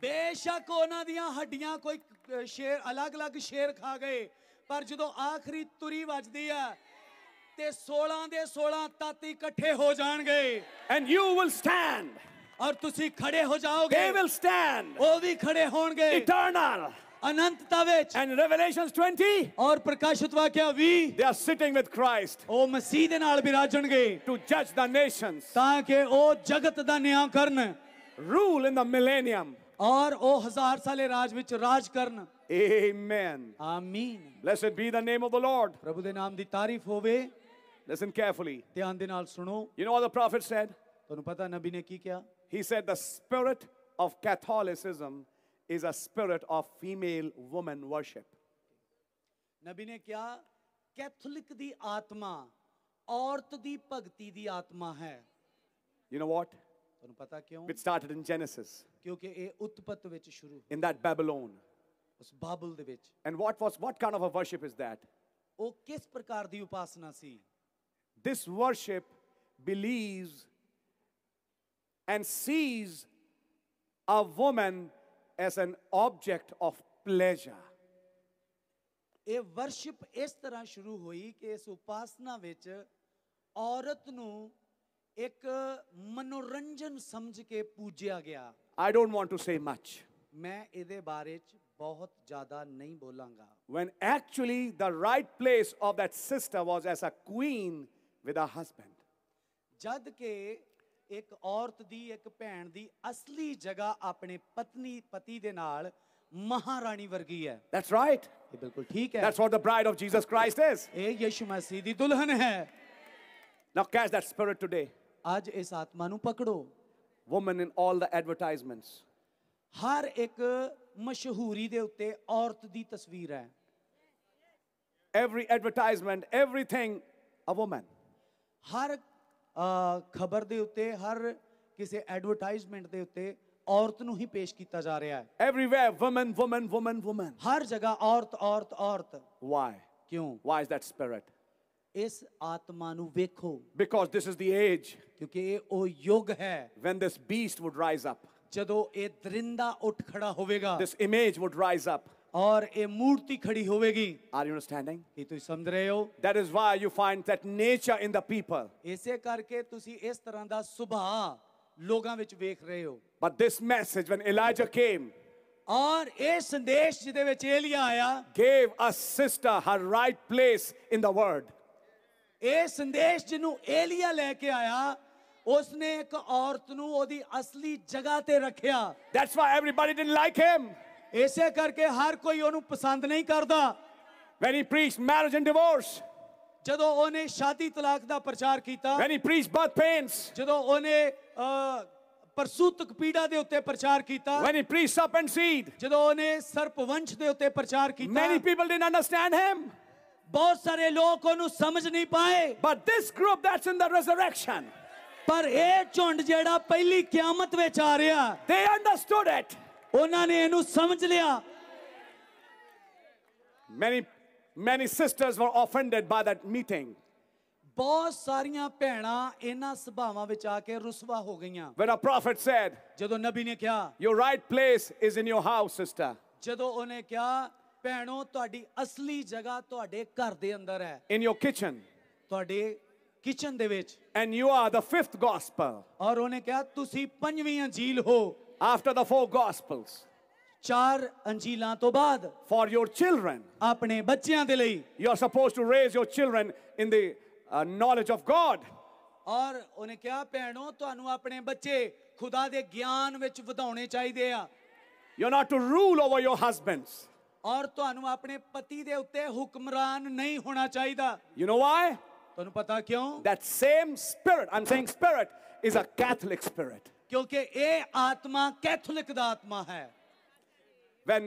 ਬੇਸ਼ੱਕ ਉਹਨਾਂ ਦੀਆਂ ਹੱਡੀਆਂ ਕੋਈ ਸ਼ੇਰ ਅਲੱਗ-ਅਲੱਗ ਸ਼ੇਰ ਖਾ ਗਏ ਪਰ ਜਦੋਂ ਆਖਰੀ ਤੁਰੀ ਵੱਜਦੀ ਹੈ ਤੇ 16 ਦੇ 16 ਤਾਤੀ ਇਕੱਠੇ ਹੋ ਜਾਣਗੇ ਐਂਡ ਯੂ ਵਿਲ ਸਟੈਂਡ ਔਰ ਤੁਸੀਂ ਖੜੇ ਹੋ ਜਾਓਗੇ ਦੇ ਵਿਲ ਸਟੈਂਡ ਉਹ ਵੀ ਖੜੇ ਹੋਣਗੇ ਇਟਰਨਲ अनंतता ਵਿੱਚ ਐਂਡ ਰੈਵਲੇਸ਼ਨਸ 20 ਔਰ ਪ੍ਰਕਾਸ਼ਿਤ ਵਾਕਿਆ 20 they are sitting with Christ ਉਹ ਮਸੀਹ ਦੇ ਨਾਲ ਵਿਰਾਜਣਗੇ ਟੂ ਜੱਜ ਦਾ ਨੇਸ਼ਨਸ ਤਾਂ ਕਿ ਉਹ ਜਗਤ ਦਾ ਨਿਆਂ ਕਰਨ ਰੂਲ ਇਨ ਦਾ ਮਿਲੇਨੀਅਮ ਔਰ ਉਹ ਹਜ਼ਾਰ ਸਾਲੇ ਰਾਜ ਵਿੱਚ ਰਾਜ ਕਰਨ ਆਮੀਨ ਆਮੀਨ blessed be the name of the lord ਪ੍ਰਭੂ ਦੇ ਨਾਮ ਦੀ ਤਾਰੀਫ ਹੋਵੇ Listen carefully. You know what the prophet said? He said the spirit of Catholicism is a spirit of female woman worship. You know what? It started in Genesis, in that Babylon. And what was what kind of a worship is that? ਉਹ ਕਿਸ ਪ੍ਰਕਾਰ ਦੀ ਉਪਾਸਨਾ ਸੀ this worship believes and sees a woman as an object of pleasure. A worship ਇਸ ਤਰ੍ਹਾਂ ਸ਼ੁਰੂ ਹੋਈ ਕਿ ਇਸ ਉਪਾਸਨਾ ਵਿੱਚ ਔਰਤ ਨੂੰ ਇੱਕ ਮਨੋਰੰਜਨ ਸਮਝ ਕੇ ਪੂਜਿਆ ਗਿਆ I don't want to say much. ਮੈਂ ਇਹਦੇ ਬਾਰੇ ਚ ਬਹੁਤ ਜ਼ਿਆਦਾ ਨਹੀਂ When actually the right place of that sister was as a queen with her husband ਜਦ ਕਿ ਇੱਕ ਔਰਤ ਦੀ ਇੱਕ ਭੈਣ ਦੀ ਅਸਲੀ ਜਗ੍ਹਾ ਆਪਣੇ ਪਤਨੀ ਪਤੀ ਦੇ ਨਾਲ ਮਹਾਰਾਣੀ ਵਰਗੀ ਹੈ that's right ਇਹ ਬਿਲਕੁਲ ਠੀਕ ਹੈ that's what the bride of jesus christ is ਇਹ ਯਿਸੂ ਮਸੀਹ ਦੀ ਦੁਲਹਨ ਹੈ now catch that spirit today ਅੱਜ ਇਸ ਆਤਮਾ ਨੂੰ ਪਕੜੋ woman in all the advertisements ਹਰ ਇੱਕ ਮਸ਼ਹੂਰੀ ਦੇ ਉੱਤੇ ਔਰਤ ਦੀ ਤਸਵੀਰ ਹੈ every advertisement everything a woman ਹਰ ਖਬਰ ਦੇ ਉੱਤੇ ਹਰ ਕਿਸੇ ਐਡਵਰਟਾਈਜ਼ਮੈਂਟ ਦੇ ਉੱਤੇ ਔਰਤ ਨੂੰ ਹੀ ਪੇਸ਼ ਕੀਤਾ ਜਾ ਰਿਹਾ ਹੈ ਐਵਰੀਵੇਅਰ ਵਮਨ ਵਮਨ ਵਮਨ ਵਮਨ ਹਰ ਜਗ੍ਹਾ ਔਰਤ ਔਰਤ ਔਰਤ ਵਾਈ ਕਿਉਂ ਵਾਈ ਇਜ਼ ਦੈਟ ਸਪਿਰਿਟ ਇਸ ਆਤਮਾ ਨੂੰ ਵੇਖੋ because this is the age ਕਿਉਂਕਿ ਇਹ ਉਹ ਯੁੱਗ ਹੈ when this beast would rise up ਜਦੋਂ ਇਹ ਦਰਿੰਦਾ ਉੱਠ ਖੜਾ ਹੋਵੇਗਾ this image would rise up और ये मूर्ति खड़ी होवेगी आर यू अंडरस्टैंडिंग कि तुम समझ रहे हो that is why you find that nature in the people ऐसे करके ਤੁਸੀਂ ਇਸ ਤਰ੍ਹਾਂ ਦਾ ਸੁਭਾਅ ਲੋਕਾਂ ਵਿੱਚ ਵੇਖ ਰਹੇ ਹੋ but this message when elijah came ਔਰ ਇਹ ਸੰਦੇਸ਼ ਜਿਹਦੇ ਵਿੱਚ ਏਲੀਆ ਆਇਆ gave a sister her right place in the world ਇਹ ਸੰਦੇਸ਼ ਜਿਹਨੂੰ ਏਲੀਆ ਲੈ ਕੇ ਆਇਆ ਉਸਨੇ ਇੱਕ ਔਰਤ ਨੂੰ ਉਹਦੀ ਅਸਲੀ ਜਗ੍ਹਾ ਤੇ ਰੱਖਿਆ that's why everybody didn't like him ਇਸੇ ਕਰਕੇ ਹਰ ਕੋਈ ਉਹਨੂੰ ਪਸੰਦ ਨਹੀਂ ਕਰਦਾ when he preached marriage and divorce ਜਦੋਂ ਉਹਨੇ ਸ਼ਾਦੀ ਤਲਾਕ ਦਾ ਪ੍ਰਚਾਰ ਕੀਤਾ when he preached birth pains ਜਦੋਂ ਉਹਨੇ ਪਰਸੂਤਕ ਪੀੜਾ ਦੇ ਉੱਤੇ ਪ੍ਰਚਾਰ ਕੀਤਾ when he preached serpent and seed ਜਦੋਂ ਉਹਨੇ ਸਰਪਵੰਸ਼ ਦੇ ਉੱਤੇ ਪ੍ਰਚਾਰ ਕੀਤਾ many people didn't understand him ਬਹੁਤ ਸਾਰੇ ਲੋਕ ਉਹਨੂੰ ਸਮਝ ਨਹੀਂ ਪਾਏ but this group that's in the resurrection ਪਰ ਇਹ ਝੁੰਡ ਜਿਹੜਾ ਪਹਿਲੀ ਕਿਆਮਤ ਵਿੱਚ ਆ ਰਿਹਾ they understood it ਉਹਨਾਂ ਨੇ ਇਹਨੂੰ ਸਮਝ ਲਿਆ Many, many sisters were offended by that meeting. ਬਹੁਤ ਸਾਰੀਆਂ ਭੈਣਾਂ ਇਹਨਾਂ ਸਭਾਵਾਂ ਵਿੱਚ ਆ ਕੇ ਰੁਸਵਾ ਹੋ ਗਈਆਂ When a prophet said, ਜਦੋਂ ਨਬੀ ਨੇ ਕਿਹਾ Your right place is in your house, sister. ਜਦੋਂ ਉਹਨੇ ਕਿਹਾ ਭੈਣੋ ਤੁਹਾਡੀ ਅਸਲੀ ਜਗ੍ਹਾ ਤੁਹਾਡੇ ਘਰ ਦੇ ਅੰਦਰ ਹੈ in your kitchen ਤੁਹਾਡੇ ਕਿਚਨ ਦੇ ਵਿੱਚ and you are the fifth gospel ਔਰ ਉਹਨੇ ਕਿਹਾ ਤੁਸੀਂ ਪੰਜਵੀਂ ਅੰਜੀਲ ਹੋ after the four gospels for your children you are supposed to raise your children in the uh, knowledge of god ਔਰ ਉਹਨੇ ਕਿਹਾ ਭੈਣੋ ਤੁਹਾਨੂੰ ਆਪਣੇ ਬੱਚੇ ਖੁਦਾ ਦੇ ਗਿਆਨ ਵਿੱਚ ਵਧਾਉਣੇ ਚਾਹੀਦੇ ਆ you are not to rule over your husbands ਔਰ ਤੁਹਾਨੂੰ ਆਪਣੇ ਪਤੀ ਦੇ ਉੱਤੇ ਹੁਕਮਰਾਨ ਨਹੀਂ ਹੋਣਾ ਚਾਹੀਦਾ you know why ਤੁਹਾਨੂੰ ਪਤਾ ਕਿਉਂ that same spirit i'm saying spirit is a catholic spirit क्योंकि ये आत्मा कैथोलिक दा आत्मा है when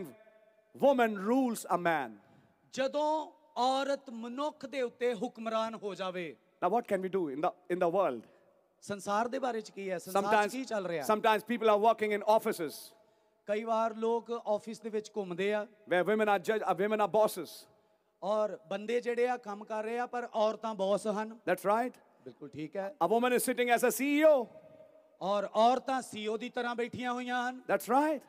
woman rules a man ਜਦੋਂ ਔਰਤ ਮਨੁੱਖ ਦੇ ਉੱਤੇ ਹੁਕਮਰਾਨ ਹੋ ਜਾਵੇ now what can we do in the in the world ਸੰਸਾਰ ਦੇ ਬਾਰੇ ਚ ਕੀ ਹੈ ਸੰਸਾਰ ਕੀ ਚੱਲ ਰਿਹਾ sometimes people are working in offices ਕਈ ਵਾਰ ਲੋਕ ਆਫਿਸ ਦੇ ਵਿੱਚ ਘੁੰਮਦੇ ਆ where women are judge women are bosses ਔਰ ਬੰਦੇ ਜਿਹੜੇ ਆ ਕੰਮ ਕਰ ਰਹੇ ਆ ਪਰ ਔਰਤਾਂ ਬੌਸ ਹਨ that's right ਬਿਲਕੁਲ ਠੀਕ ਹੈ a woman is sitting as a ceo ਔਰ ਔਰਤਾਂ ਸੀਓ ਦੀ ਤਰ੍ਹਾਂ ਬੈਠੀਆਂ ਹੋਈਆਂ ਹਨ ਦੈਟਸ ਰਾਈਟ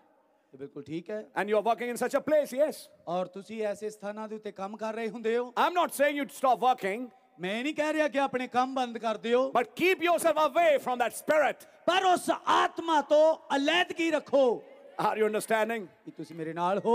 ਬਿਲਕੁਲ ਠੀਕ ਹੈ and you are working in such a place yes ਔਰ ਤੁਸੀਂ ਐਸੇ ਸਥਾਨਾਂ ਦੇ ਉੱਤੇ ਕੰਮ ਕਰ ਰਹੇ ਹੁੰਦੇ ਹੋ I'm not saying you stop working ਮੈਂ ਨਹੀਂ ਕਹਿ ਰਿਹਾ ਕਿ ਆਪਣੇ ਕੰਮ ਬੰਦ ਕਰ ਦਿਓ but keep yourself away from that spirit ਪਰ ਉਸ ਆਤਮਾ ਤੋਂ ਅਲੈਦਗੀ ਰੱਖੋ Are you understanding? ਤੁਸੀਂ ਮੇਰੇ ਨਾਲ ਹੋ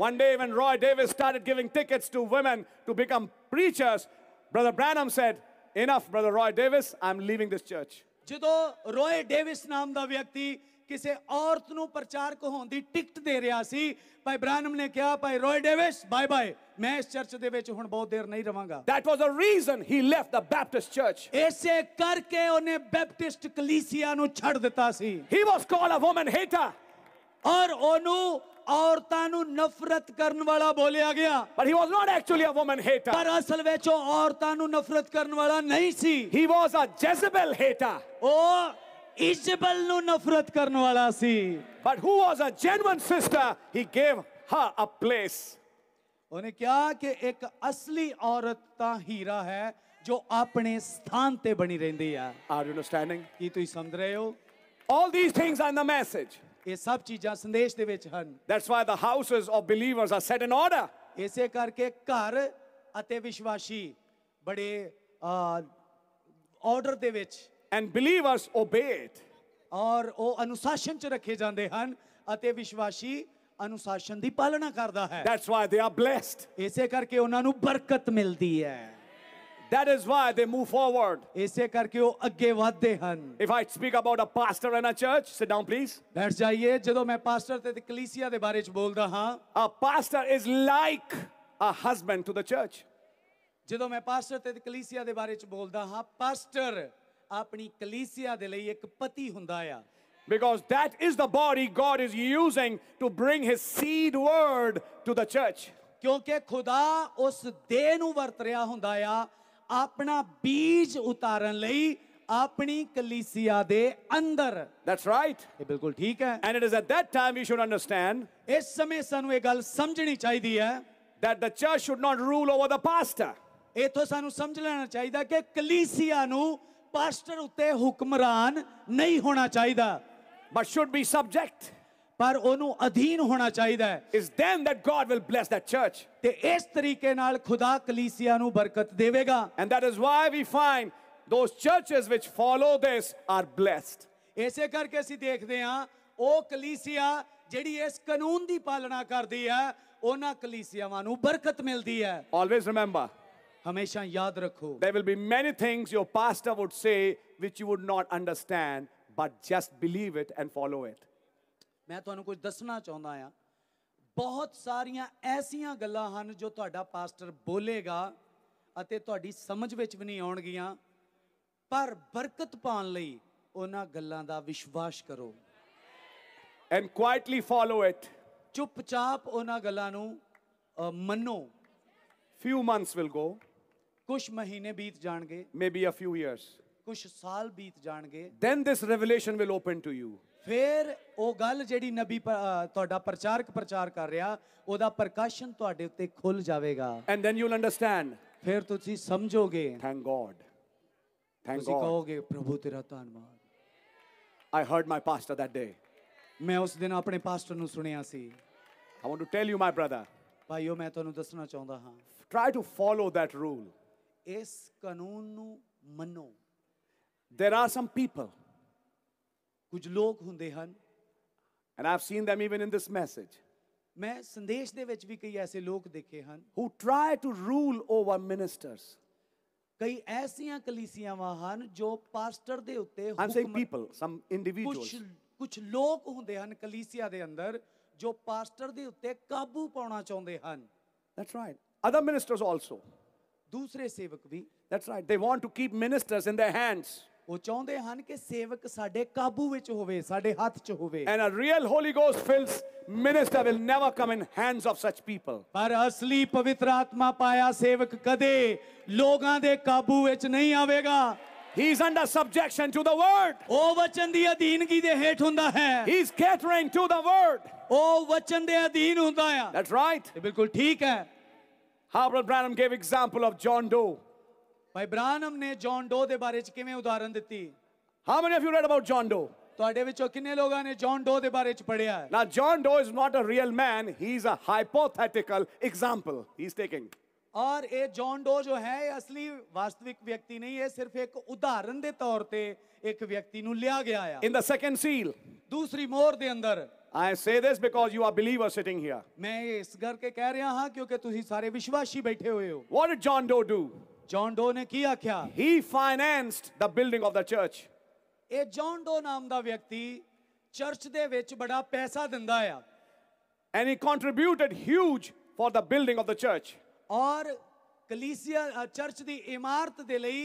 One day when Roy Davis started giving tickets to women to become preachers, Brother Branham said, "Enough, Brother Roy Davis, I'm leaving this church." ਜਦੋਂ ਰੋਏ ਡੇਵਿਸ ਨਾਮ ਦਾ ਵਿਅਕਤੀ ਕਿਸੇ ਔਰਤ ਨੂੰ ਪ੍ਰਚਾਰਕ ਹੋਣ ਦੀ ਟਿਕਟ ਦੇ ਰਿਹਾ ਸੀ ਭਾਈ ਬ੍ਰਾਨਮ ਨੇ ਕਿਹਾ ਭਾਈ ਰੋਏ ਡੇਵਿਸ ਬਾਏ ਬਾਏ ਮੈਂ ਇਸ ਚਰਚ ਦੇ ਵਿੱਚ ਹੁਣ ਬਹੁਤ ਦੇਰ ਨਹੀਂ ਰਵਾਂਗਾ that was a reason he left the Baptist church ਐਸੇ ਕਰਕੇ ਉਹਨੇ ਬੈਪਟਿਸਟ ਕਲੀਸਿਆ ਨੂੰ ਛੱਡ ਦਿੱਤਾ ਸੀ ਹੀ ਵਾਸ ਕਾਲਡ ਅ ਹੇਟਰ ਔਰ ਉਹਨੂੰ ਔਰਤਾਂ ਨੂੰ ਨਫ਼ਰਤ ਕਰਨ ਵਾਲਾ ਬੋਲਿਆ ਗਿਆ but he was not actually a woman hater ਪਰ ਅਸਲ ਵਿੱਚ ਉਹ ਔਰਤਾਂ ਨੂੰ ਨਫ਼ਰਤ ਕਰਨ ਵਾਲਾ ਨਹੀਂ ਸੀ he was a Jezebel hater ਉਹ ਇਜ਼ਬਲ ਨੂੰ ਨਫ਼ਰਤ ਕਰਨ ਵਾਲਾ ਸੀ but who was a genuine sister he gave her a place ਉਹਨੇ ਕਿਹਾ ਕਿ ਇੱਕ ਅਸਲੀ ਔਰਤ ਤਾਂ ਹੀਰਾ ਹੈ ਜੋ ਆਪਣੇ ਸਥਾਨ ਤੇ ਬਣੀ ਰਹਿੰਦੀ ਆ ਆਰ ਯੂ ਅੰਡਰਸਟੈਂਡਿੰਗ ਕੀ ਤੁਸੀਂ ਸਮਝ ਰਹੇ ਹੋ All these things are in the message. ਇਹ ਸਭ ਚੀਜ਼ਾਂ ਸੰਦੇਸ਼ ਦੇ ਵਿੱਚ ਹਨ that's why the houses of believers are set in order ਇਸੇ ਕਰਕੇ ਘਰ ਅਤੇ ਵਿਸ਼ਵਾਸੀ ਬੜੇ ਆਰਡਰ ਦੇ ਵਿੱਚ ਐਂਡ ਬਲੀਵਰਸ ਓਬੇ ਇਟ ਔਰ ਉਹ ਅਨੁਸ਼ਾਸਨ ਚ ਰੱਖੇ ਜਾਂਦੇ ਹਨ ਅਤੇ ਵਿਸ਼ਵਾਸੀ ਅਨੁਸ਼ਾਸਨ ਦੀ ਪਾਲਣਾ ਕਰਦਾ ਹੈ that's why they are blessed ਇਸੇ ਕਰਕੇ ਉਹਨਾਂ ਨੂੰ ਬਰਕਤ ਮਿਲਦੀ ਹੈ That is why they move forward. If I speak about a pastor and a church, sit down please. ਬੈਠ ਜਾਈਏ A pastor is like a husband to the church. ਜਦੋਂ ਮੈਂ ਪਾਸਟਰ ਤੇ ਕਲੀਸਿਆ ਦੇ ਬਾਰੇ ਚ ਬੋਲਦਾ ਹਾਂ ਪਾਸਟਰ ਆਪਣੀ ਕਲੀਸਿਆ ਦੇ ਲਈ ਇੱਕ ਪਤੀ ਹੁੰਦਾ ਆ Because that is the body God is using to bring his seed word to the church. ਕਿਉਂਕਿ ਖੁਦਾ ਉਸ ਦੇਹ ਵਰਤ ਰਿਹਾ ਹੁੰਦਾ ਆ ਆਪਣਾ ਬੀਜ ਉਤਾਰਨ ਲਈ ਆਪਣੀ ਕਲੀਸਿਆ ਦੇ ਅੰਦਰ ਦੈਟਸ ਰਾਈਟ ਇਹ ਬਿਲਕੁਲ ਠੀਕ ਹੈ and it is at that time we should understand ਇਸ ਸਮੇਂ ਸਾਨੂੰ ਇਹ ਗੱਲ ਸਮਝਣੀ ਚਾਹੀਦੀ ਹੈ that the church should not rule over the pastor ਇਹ ਤੋਂ ਸਾਨੂੰ ਸਮਝ ਲੈਣਾ ਚਾਹੀਦਾ ਕਿ ਕਲੀਸਿਆ ਨੂੰ ਪਾਸਟਰ ਉੱਤੇ ਹੁਕਮਰਾਨ ਨਹੀਂ ਹੋਣਾ ਚਾਹੀਦਾ but should be subject ਪਰ ਉਹਨੂੰ ਅਧੀਨ ਹੋਣਾ ਚਾਹੀਦਾ ਹੈ is then that god will bless that church ਤੇ ਇਸ ਤਰੀਕੇ ਨਾਲ ਖੁਦਾ ਕਲੀਸਿਆ ਨੂੰ ਬਰਕਤ ਦੇਵੇਗਾ and that is why we find those churches which follow this are blessed ਇਸੇ ਕਰਕੇ ਅਸੀਂ ਦੇਖਦੇ ਹਾਂ ਉਹ ਕਲੀਸਿਆ ਜਿਹੜੀ ਇਸ ਕਾਨੂੰਨ ਦੀ ਪਾਲਣਾ ਕਰਦੀ ਹੈ ਉਹਨਾਂ ਕਲੀਸਿਆਵਾਂ ਨੂੰ ਬਰਕਤ ਮਿਲਦੀ ਹੈ always remember ਹਮੇਸ਼ਾ ਯਾਦ ਰੱਖੋ there will be many things your pastor would say which you would not understand but just believe it and follow it ਮੈਂ ਤੁਹਾਨੂੰ ਕੁਝ ਦੱਸਣਾ ਚਾਹੁੰਦਾ ਆ ਬਹੁਤ ਸਾਰੀਆਂ ਐਸੀਆਂ ਗੱਲਾਂ ਹਨ ਜੋ ਤੁਹਾਡਾ ਪਾਸਟਰ ਬੋਲੇਗਾ ਅਤੇ ਤੁਹਾਡੀ ਸਮਝ ਵਿੱਚ ਵੀ ਨਹੀਂ ਆਉਣਗੀਆਂ ਪਰ ਬਰਕਤ ਪਾਉਣ ਲਈ ਉਹਨਾਂ ਗੱਲਾਂ ਦਾ ਵਿਸ਼ਵਾਸ ਕਰੋ ਐਂਡ ਕੁਆਇਟਲੀ ਫਾਲੋ ਇਟ ਚੁੱਪਚਾਪ ਉਹਨਾਂ ਗੱਲਾਂ ਨੂੰ ਮੰਨੋ few months will go ਕੁਝ ਮਹੀਨੇ ਬੀਤ ਜਾਣਗੇ maybe a few years ਕੁਝ ਸਾਲ ਬੀਤ ਜਾਣਗੇ then this revelation will open to you ਫਿਰ ਉਹ ਗੱਲ ਜਿਹੜੀ ਨਬੀ ਤੁਹਾਡਾ ਪ੍ਰਚਾਰਕ ਪ੍ਰਚਾਰ ਕਰ ਰਿਹਾ ਉਹਦਾ ਪ੍ਰਕਾਸ਼ਨ ਤੁਹਾਡੇ ਉੱਤੇ ਖੁੱਲ ਜਾਵੇਗਾ and then you will understand ਫਿਰ ਤੁਸੀਂ ਸਮਝੋਗੇ ਥੈਂਕ ਗੋਡ ਥੈਂਕ ਗੋਡ ਤੁਸੀਂ ਕਹੋਗੇ ਪ੍ਰਭੂ ਤੇਰਾ ਧੰਨਵਾਦ I heard my pastor that day ਮੈਂ ਉਸ ਦਿਨ ਆਪਣੇ ਪਾਸਟਰ ਨੂੰ ਸੁਣਿਆ ਸੀ I want to tell you my brother ਭਾਈਓ ਮੈਂ ਤੁਹਾਨੂੰ ਦੱਸਣਾ ਚਾਹੁੰਦਾ ਹਾਂ try to follow that rule ਇਸ ਕਾਨੂੰਨ ਨੂੰ ਮੰਨੋ there are some people ਕੁਝ ਲੋਕ ਹੁੰਦੇ ਹਨ And I've seen them even in this message. ਮੈਂ ਸੰਦੇਸ਼ ਦੇ ਵਿੱਚ ਵੀ ਕਈ ਐਸੇ ਲੋਕ ਦੇਖੇ ਹਨ who try to rule over ministers. ਕਈ ਐਸੀਆਂ ਕਲੀਸਿਆਵਾਂ ਹਨ ਜੋ ਪਾਸਟਰ ਦੇ ਉੱਤੇ I'm saying people, some individuals. ਕੁਝ ਕੁਝ ਲੋਕ ਹੁੰਦੇ ਹਨ ਕਲੀਸਿਆ ਦੇ ਅੰਦਰ ਜੋ ਪਾਸਟਰ ਦੇ ਉੱਤੇ ਕਾਬੂ ਪਾਉਣਾ ਚਾਹੁੰਦੇ ਹਨ That's right. Other ministers also. ਦੂਸਰੇ ਸੇਵਕ ਵੀ That's right. They want to keep ministers in their hands. ਉਹ ਚਾਹੁੰਦੇ ਹਨ ਕਿ ਸੇਵਕ ਸਾਡੇ ਕਾਬੂ ਵਿੱਚ ਹੋਵੇ ਸਾਡੇ ਹੱਥ 'ਚ ਹੋਵੇ And a real Holy Ghost filled minister will never come in hands of such people. ਪਰ ਅਸਲੀ ਪਵਿੱਤਰ ਆਤਮਾ ਪਾਇਆ ਸੇਵਕ ਕਦੇ ਲੋਕਾਂ ਦੇ ਕਾਬੂ ਵਿੱਚ ਨਹੀਂ ਆਵੇਗਾ He is under subjection to the word. ਉਹ ਵਚਨ ਦੀ ਅਧੀਨਗੀ ਦੇ ਹੇਠ ਹੁੰਦਾ ਹੈ He is catering to the word. ਉਹ ਵਚਨ ਦੇ ਅਧੀਨ ਹੁੰਦਾ ਆ That's right. ਇਹ ਬਿਲਕੁਲ ਠੀਕ ਹੈ Harold Branham gave example of John Doe. ਭਾਈ ਬ੍ਰਾਨਮ ਨੇ ਜੌਨ ਡੋ ਦੇ ਬਾਰੇ ਚ ਕਿਵੇਂ ਉਦਾਹਰਨ ਦਿੱਤੀ How many of you read about John Doe? ਤੁਹਾਡੇ ਵਿੱਚੋਂ ਕਿੰਨੇ ਲੋਕਾਂ ਨੇ ਜੌਨ ਡੋ ਦੇ ਬਾਰੇ ਚ ਪੜਿਆ ਹੈ Now, John Doe is not a real man. He's a hypothetical example he's taking. ਔਰ ਇਹ ਜੌਨ ਡੋ ਜੋ ਹੈ ਇਹ ਅਸਲੀ ਵਾਸਤਵਿਕ ਵਿਅਕਤੀ ਨਹੀਂ ਇਹ ਸਿਰਫ ਇੱਕ ਉਦਾਹਰਨ ਦੇ ਤੌਰ ਤੇ ਇੱਕ ਵਿਅਕਤੀ ਨੂੰ ਲਿਆ ਗਿਆ ਆ In the second seal, ਦੂਸਰੀ ਮੋਹਰ ਦੇ ਅੰਦਰ I say this because you are believers sitting here. ਮੈਂ ਇਸ ਕਰਕੇ ਕਹਿ ਰਿਹਾ ਹਾਂ ਕਿਉਂਕਿ ਤੁਸੀਂ ਸਾਰੇ ਵਿਸ਼ਵਾਸੀ ਬੈਠੇ ਹੋਏ ਹੋ What did John Doe do? John Doe ne kia kya? He financed the building of the church. ए जॉन डो नाम दा व्यक्ति चर्च दे ਵਿੱਚ बड़ा पैसा ਦਿੰਦਾ ਆ and he contributed huge for the building of the church और कलीसिया चर्च दी इमारत ਦੇ ਲਈ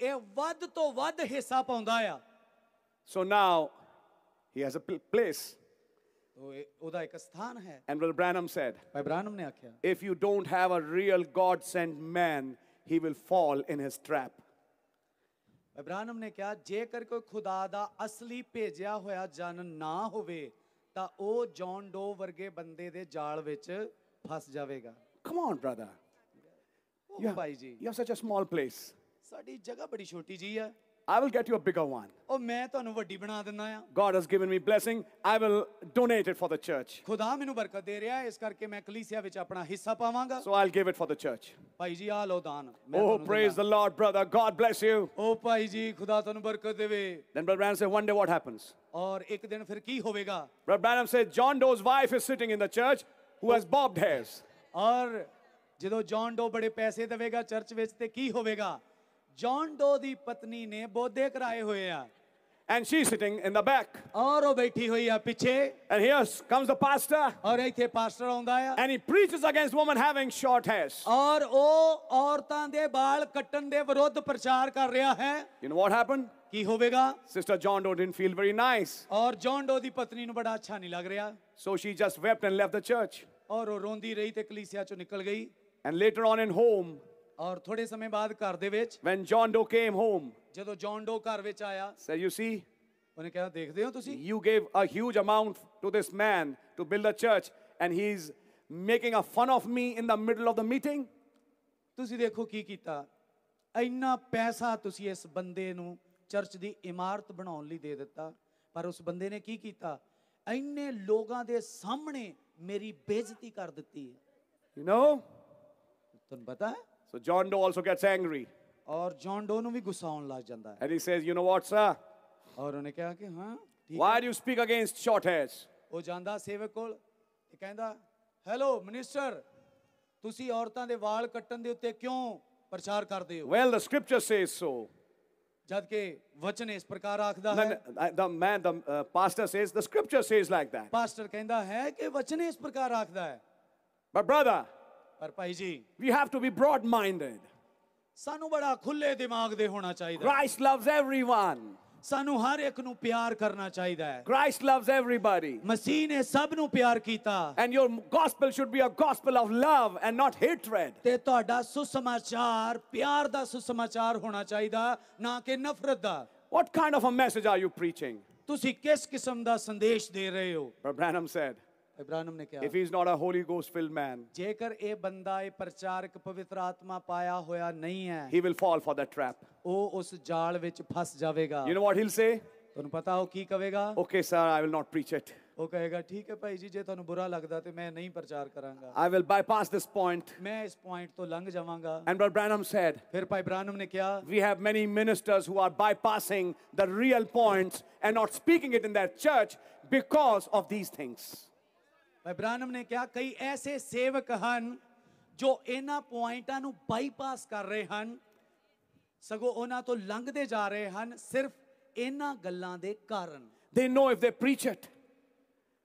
ਇਹ ਵੱਧ ਤੋਂ ਵੱਧ ਹਿੱਸਾ so now he has a place ਉਹਦਾ ਇੱਕ ਸਥਾਨ ਹੈ and brother branham said ਭਾਈ ਬ੍ਰਾਨਮ ਨੇ if you don't have a real god sent man he will fall in his trap. Abraham ne kya jekar koi khuda da asli bheja hoya jan na hove ta oh John Doe varge bande de jaal vich phas javega. Come on brother. Oh, you, have, such a small place. ਸਾਡੀ ਜਗ੍ਹਾ ਬੜੀ ਛੋਟੀ ਜੀ ਆ I will get you a bigger one. God has given me blessing. I will donate it for the church. So I'll give it for the church. Oh, praise the Lord, brother. God bless you. Then Brother Branham said, one day what happens? Or ਇੱਕ ਦਿਨ ਫਿਰ ਕੀ ਹੋਵੇਗਾ Brother Branham said, John Doe's wife is sitting in the church who has bobbed hairs. ਔਰ ਜਦੋਂ John ਡੋ ਬੜੇ ਪੈਸੇ ਦੇਵੇਗਾ church ਵਿੱਚ ਤੇ ਕੀ ਹੋਵੇਗਾ ਜੌਨ ਡੋ ਦੀ ਪਤਨੀ ਨੇ ਬੋਧੇ ਕਰਾਏ ਹੋਏ ਆ And she's sitting in the back. ਔਰ ਉਹ ਬੈਠੀ ਹੋਈ ਆ ਪਿੱਛੇ And here comes the pastor. ਔਰ ਇੱਥੇ ਪਾਸਟਰ ਆਉਂਦਾ ਆ And he preaches against women having short hairs. ਔਰ ਉਹ ਔਰਤਾਂ ਦੇ ਵਾਲ ਕੱਟਣ ਦੇ ਵਿਰੁੱਧ ਪ੍ਰਚਾਰ ਕਰ ਰਿਹਾ ਹੈ You know what happened? ਕੀ ਹੋਵੇਗਾ Sister John Doe didn't feel very nice. ਔਰ ਜੌਨ ਡੋ ਦੀ ਪਤਨੀ ਨੂੰ ਬੜਾ ਅੱਛਾ ਨਹੀਂ ਲੱਗ ਰਿਹਾ So she just wept and left the church. ਔਰ ਉਹ ਰੋਂਦੀ ਰਹੀ ਤੇ ਕਲੀਸਿਆ ਚੋਂ ਨਿਕਲ ਗਈ And later on in home, ਔਰ ਥੋੜੇ ਸਮੇਂ ਬਾਅਦ ਘਰ ਦੇ ਵਿੱਚ when john doe came home ਜਦੋਂ ਜੌਨ ਡੋ ਘਰ ਵਿੱਚ ਆਇਆ said you see ਉਹਨੇ ਕਿਹਾ ਦੇਖਦੇ ਹੋ ਤੁਸੀਂ you gave a huge amount to this man to build a church and he's making a fun of me in the middle of the meeting ਤੁਸੀਂ ਦੇਖੋ ਕੀ ਕੀਤਾ ਇੰਨਾ ਪੈਸਾ ਤੁਸੀਂ ਇਸ ਬੰਦੇ ਨੂੰ ਚਰਚ ਦੀ ਇਮਾਰਤ ਬਣਾਉਣ ਲਈ ਦੇ ਦਿੱਤਾ ਪਰ ਉਸ ਬੰਦੇ ਨੇ ਕੀ ਕੀਤਾ ਇੰਨੇ ਲੋਕਾਂ ਦੇ ਸਾਹਮਣੇ ਮੇਰੀ ਬੇਇੱਜ਼ਤੀ ਕਰ ਦਿੱਤੀ ਹੈ you know ਤੁਹਾਨੂੰ ਪਤਾ ਹੈ So John Doe also gets angry. Or John Doe ਨੂੰ ਵੀ ਗੁੱਸਾ ਆਉਣ ਲੱਗ And he says, you know what, sir? Why do you speak against short hairs? O janda ਸੇਵਕ ਕੋਲ ਤੇ ਕਹਿੰਦਾ ਹੈਲੋ ਮਿਨਿਸਟਰ ਤੁਸੀਂ ਔਰਤਾਂ ਦੇ ਵਾਲ ਕੱਟਣ ਦੇ ਉੱਤੇ ਕਿਉਂ ਪ੍ਰਚਾਰ ਕਰਦੇ ਹੋ Well, the scripture says so. ਜਦ ਕਿ ਵਚਨ ਇਸ ਪ੍ਰਕਾਰ ਆਖਦਾ ਹੈ the man, the uh, pastor says, the scripture says like that. Pastor ਕਹਿੰਦਾ ਹੈ ਕਿ ਵਚਨ ਇਸ ਪ੍ਰਕਾਰ ਆਖਦਾ ਹੈ But brother, ਪਰ ਭਾਈ ਜੀ we have to be broad minded ਸਾਨੂੰ ਬੜਾ ਖੁੱਲੇ ਦਿਮਾਗ ਦੇ ਹੋਣਾ ਚਾਹੀਦਾ Christ loves everyone ਸਾਨੂੰ ਹਰ ਇੱਕ ਨੂੰ ਪਿਆਰ ਕਰਨਾ ਚਾਹੀਦਾ ਹੈ Christ loves everybody ਮਸੀਹ ਨੇ ਸਭ ਨੂੰ ਪਿਆਰ ਕੀਤਾ and your gospel should be a gospel of love and not hatred ਤੇ ਤੁਹਾਡਾ ਸੁਸਮਾਚਾਰ ਪਿਆਰ ਦਾ ਸੁਸਮਾਚਾਰ ਹੋਣਾ ਚਾਹੀਦਾ ਨਾ ਕਿ ਨਫ਼ਰਤ ਦਾ what kind of a message are you preaching ਤੁਸੀਂ ਕਿਸ ਕਿਸਮ ਦਾ ਸੰਦੇਸ਼ ਦੇ ਰਹੇ ਹੋ Branham said ਕਿਹਾ if he's not a holy ghost filled man ਜੇਕਰ ਇਹ ਬੰਦਾ ਇਹ ਪ੍ਰਚਾਰਕ ਪਵਿੱਤਰ ਆਤਮਾ ਪਾਇਆ ਹੋਇਆ ਨਹੀਂ ਹੈ he will fall for that trap ਉਹ ਉਸ ਜਾਲ ਵਿੱਚ ਫਸ ਜਾਵੇਗਾ you know what he'll say ਤੁਹਾਨੂੰ ਪਤਾ ਉਹ ਕੀ ਕਹੇਗਾ okay sir i will not preach it ਉਹ ਕਹੇਗਾ ਠੀਕ ਹੈ ਭਾਈ ਜੀ ਜੇ ਤੁਹਾਨੂੰ ਬੁਰਾ ਲੱਗਦਾ ਤੇ ਮੈਂ ਨਹੀਂ ਪ੍ਰਚਾਰ ਕਰਾਂਗਾ i will bypass this point ਮੈਂ ਇਸ ਪੁਆਇੰਟ ਤੋਂ ਲੰਘ ਜਾਵਾਂਗਾ and brother branham said ਫਿਰ ਭਾਈ ਬ੍ਰਾਨਮ ਨੇ ਕਿਹਾ we have many ministers who are bypassing the real points and not speaking it in their church because of these things ਭਾਈ ਬ੍ਰਾਨਮ ਨੇ ਕਿਹਾ ਕਈ ਐਸੇ ਸੇਵਕ ਹਨ ਜੋ ਇਹਨਾਂ ਪੁਆਇੰਟਾਂ ਨੂੰ ਬਾਈਪਾਸ ਕਰ ਰਹੇ ਹਨ ਸਗੋਂ ਉਹਨਾਂ ਤੋਂ ਲੰਘਦੇ ਜਾ ਰਹੇ ਹਨ ਸਿਰਫ ਇਹਨਾਂ ਗੱਲਾਂ ਦੇ ਕਾਰਨ they know if they preach it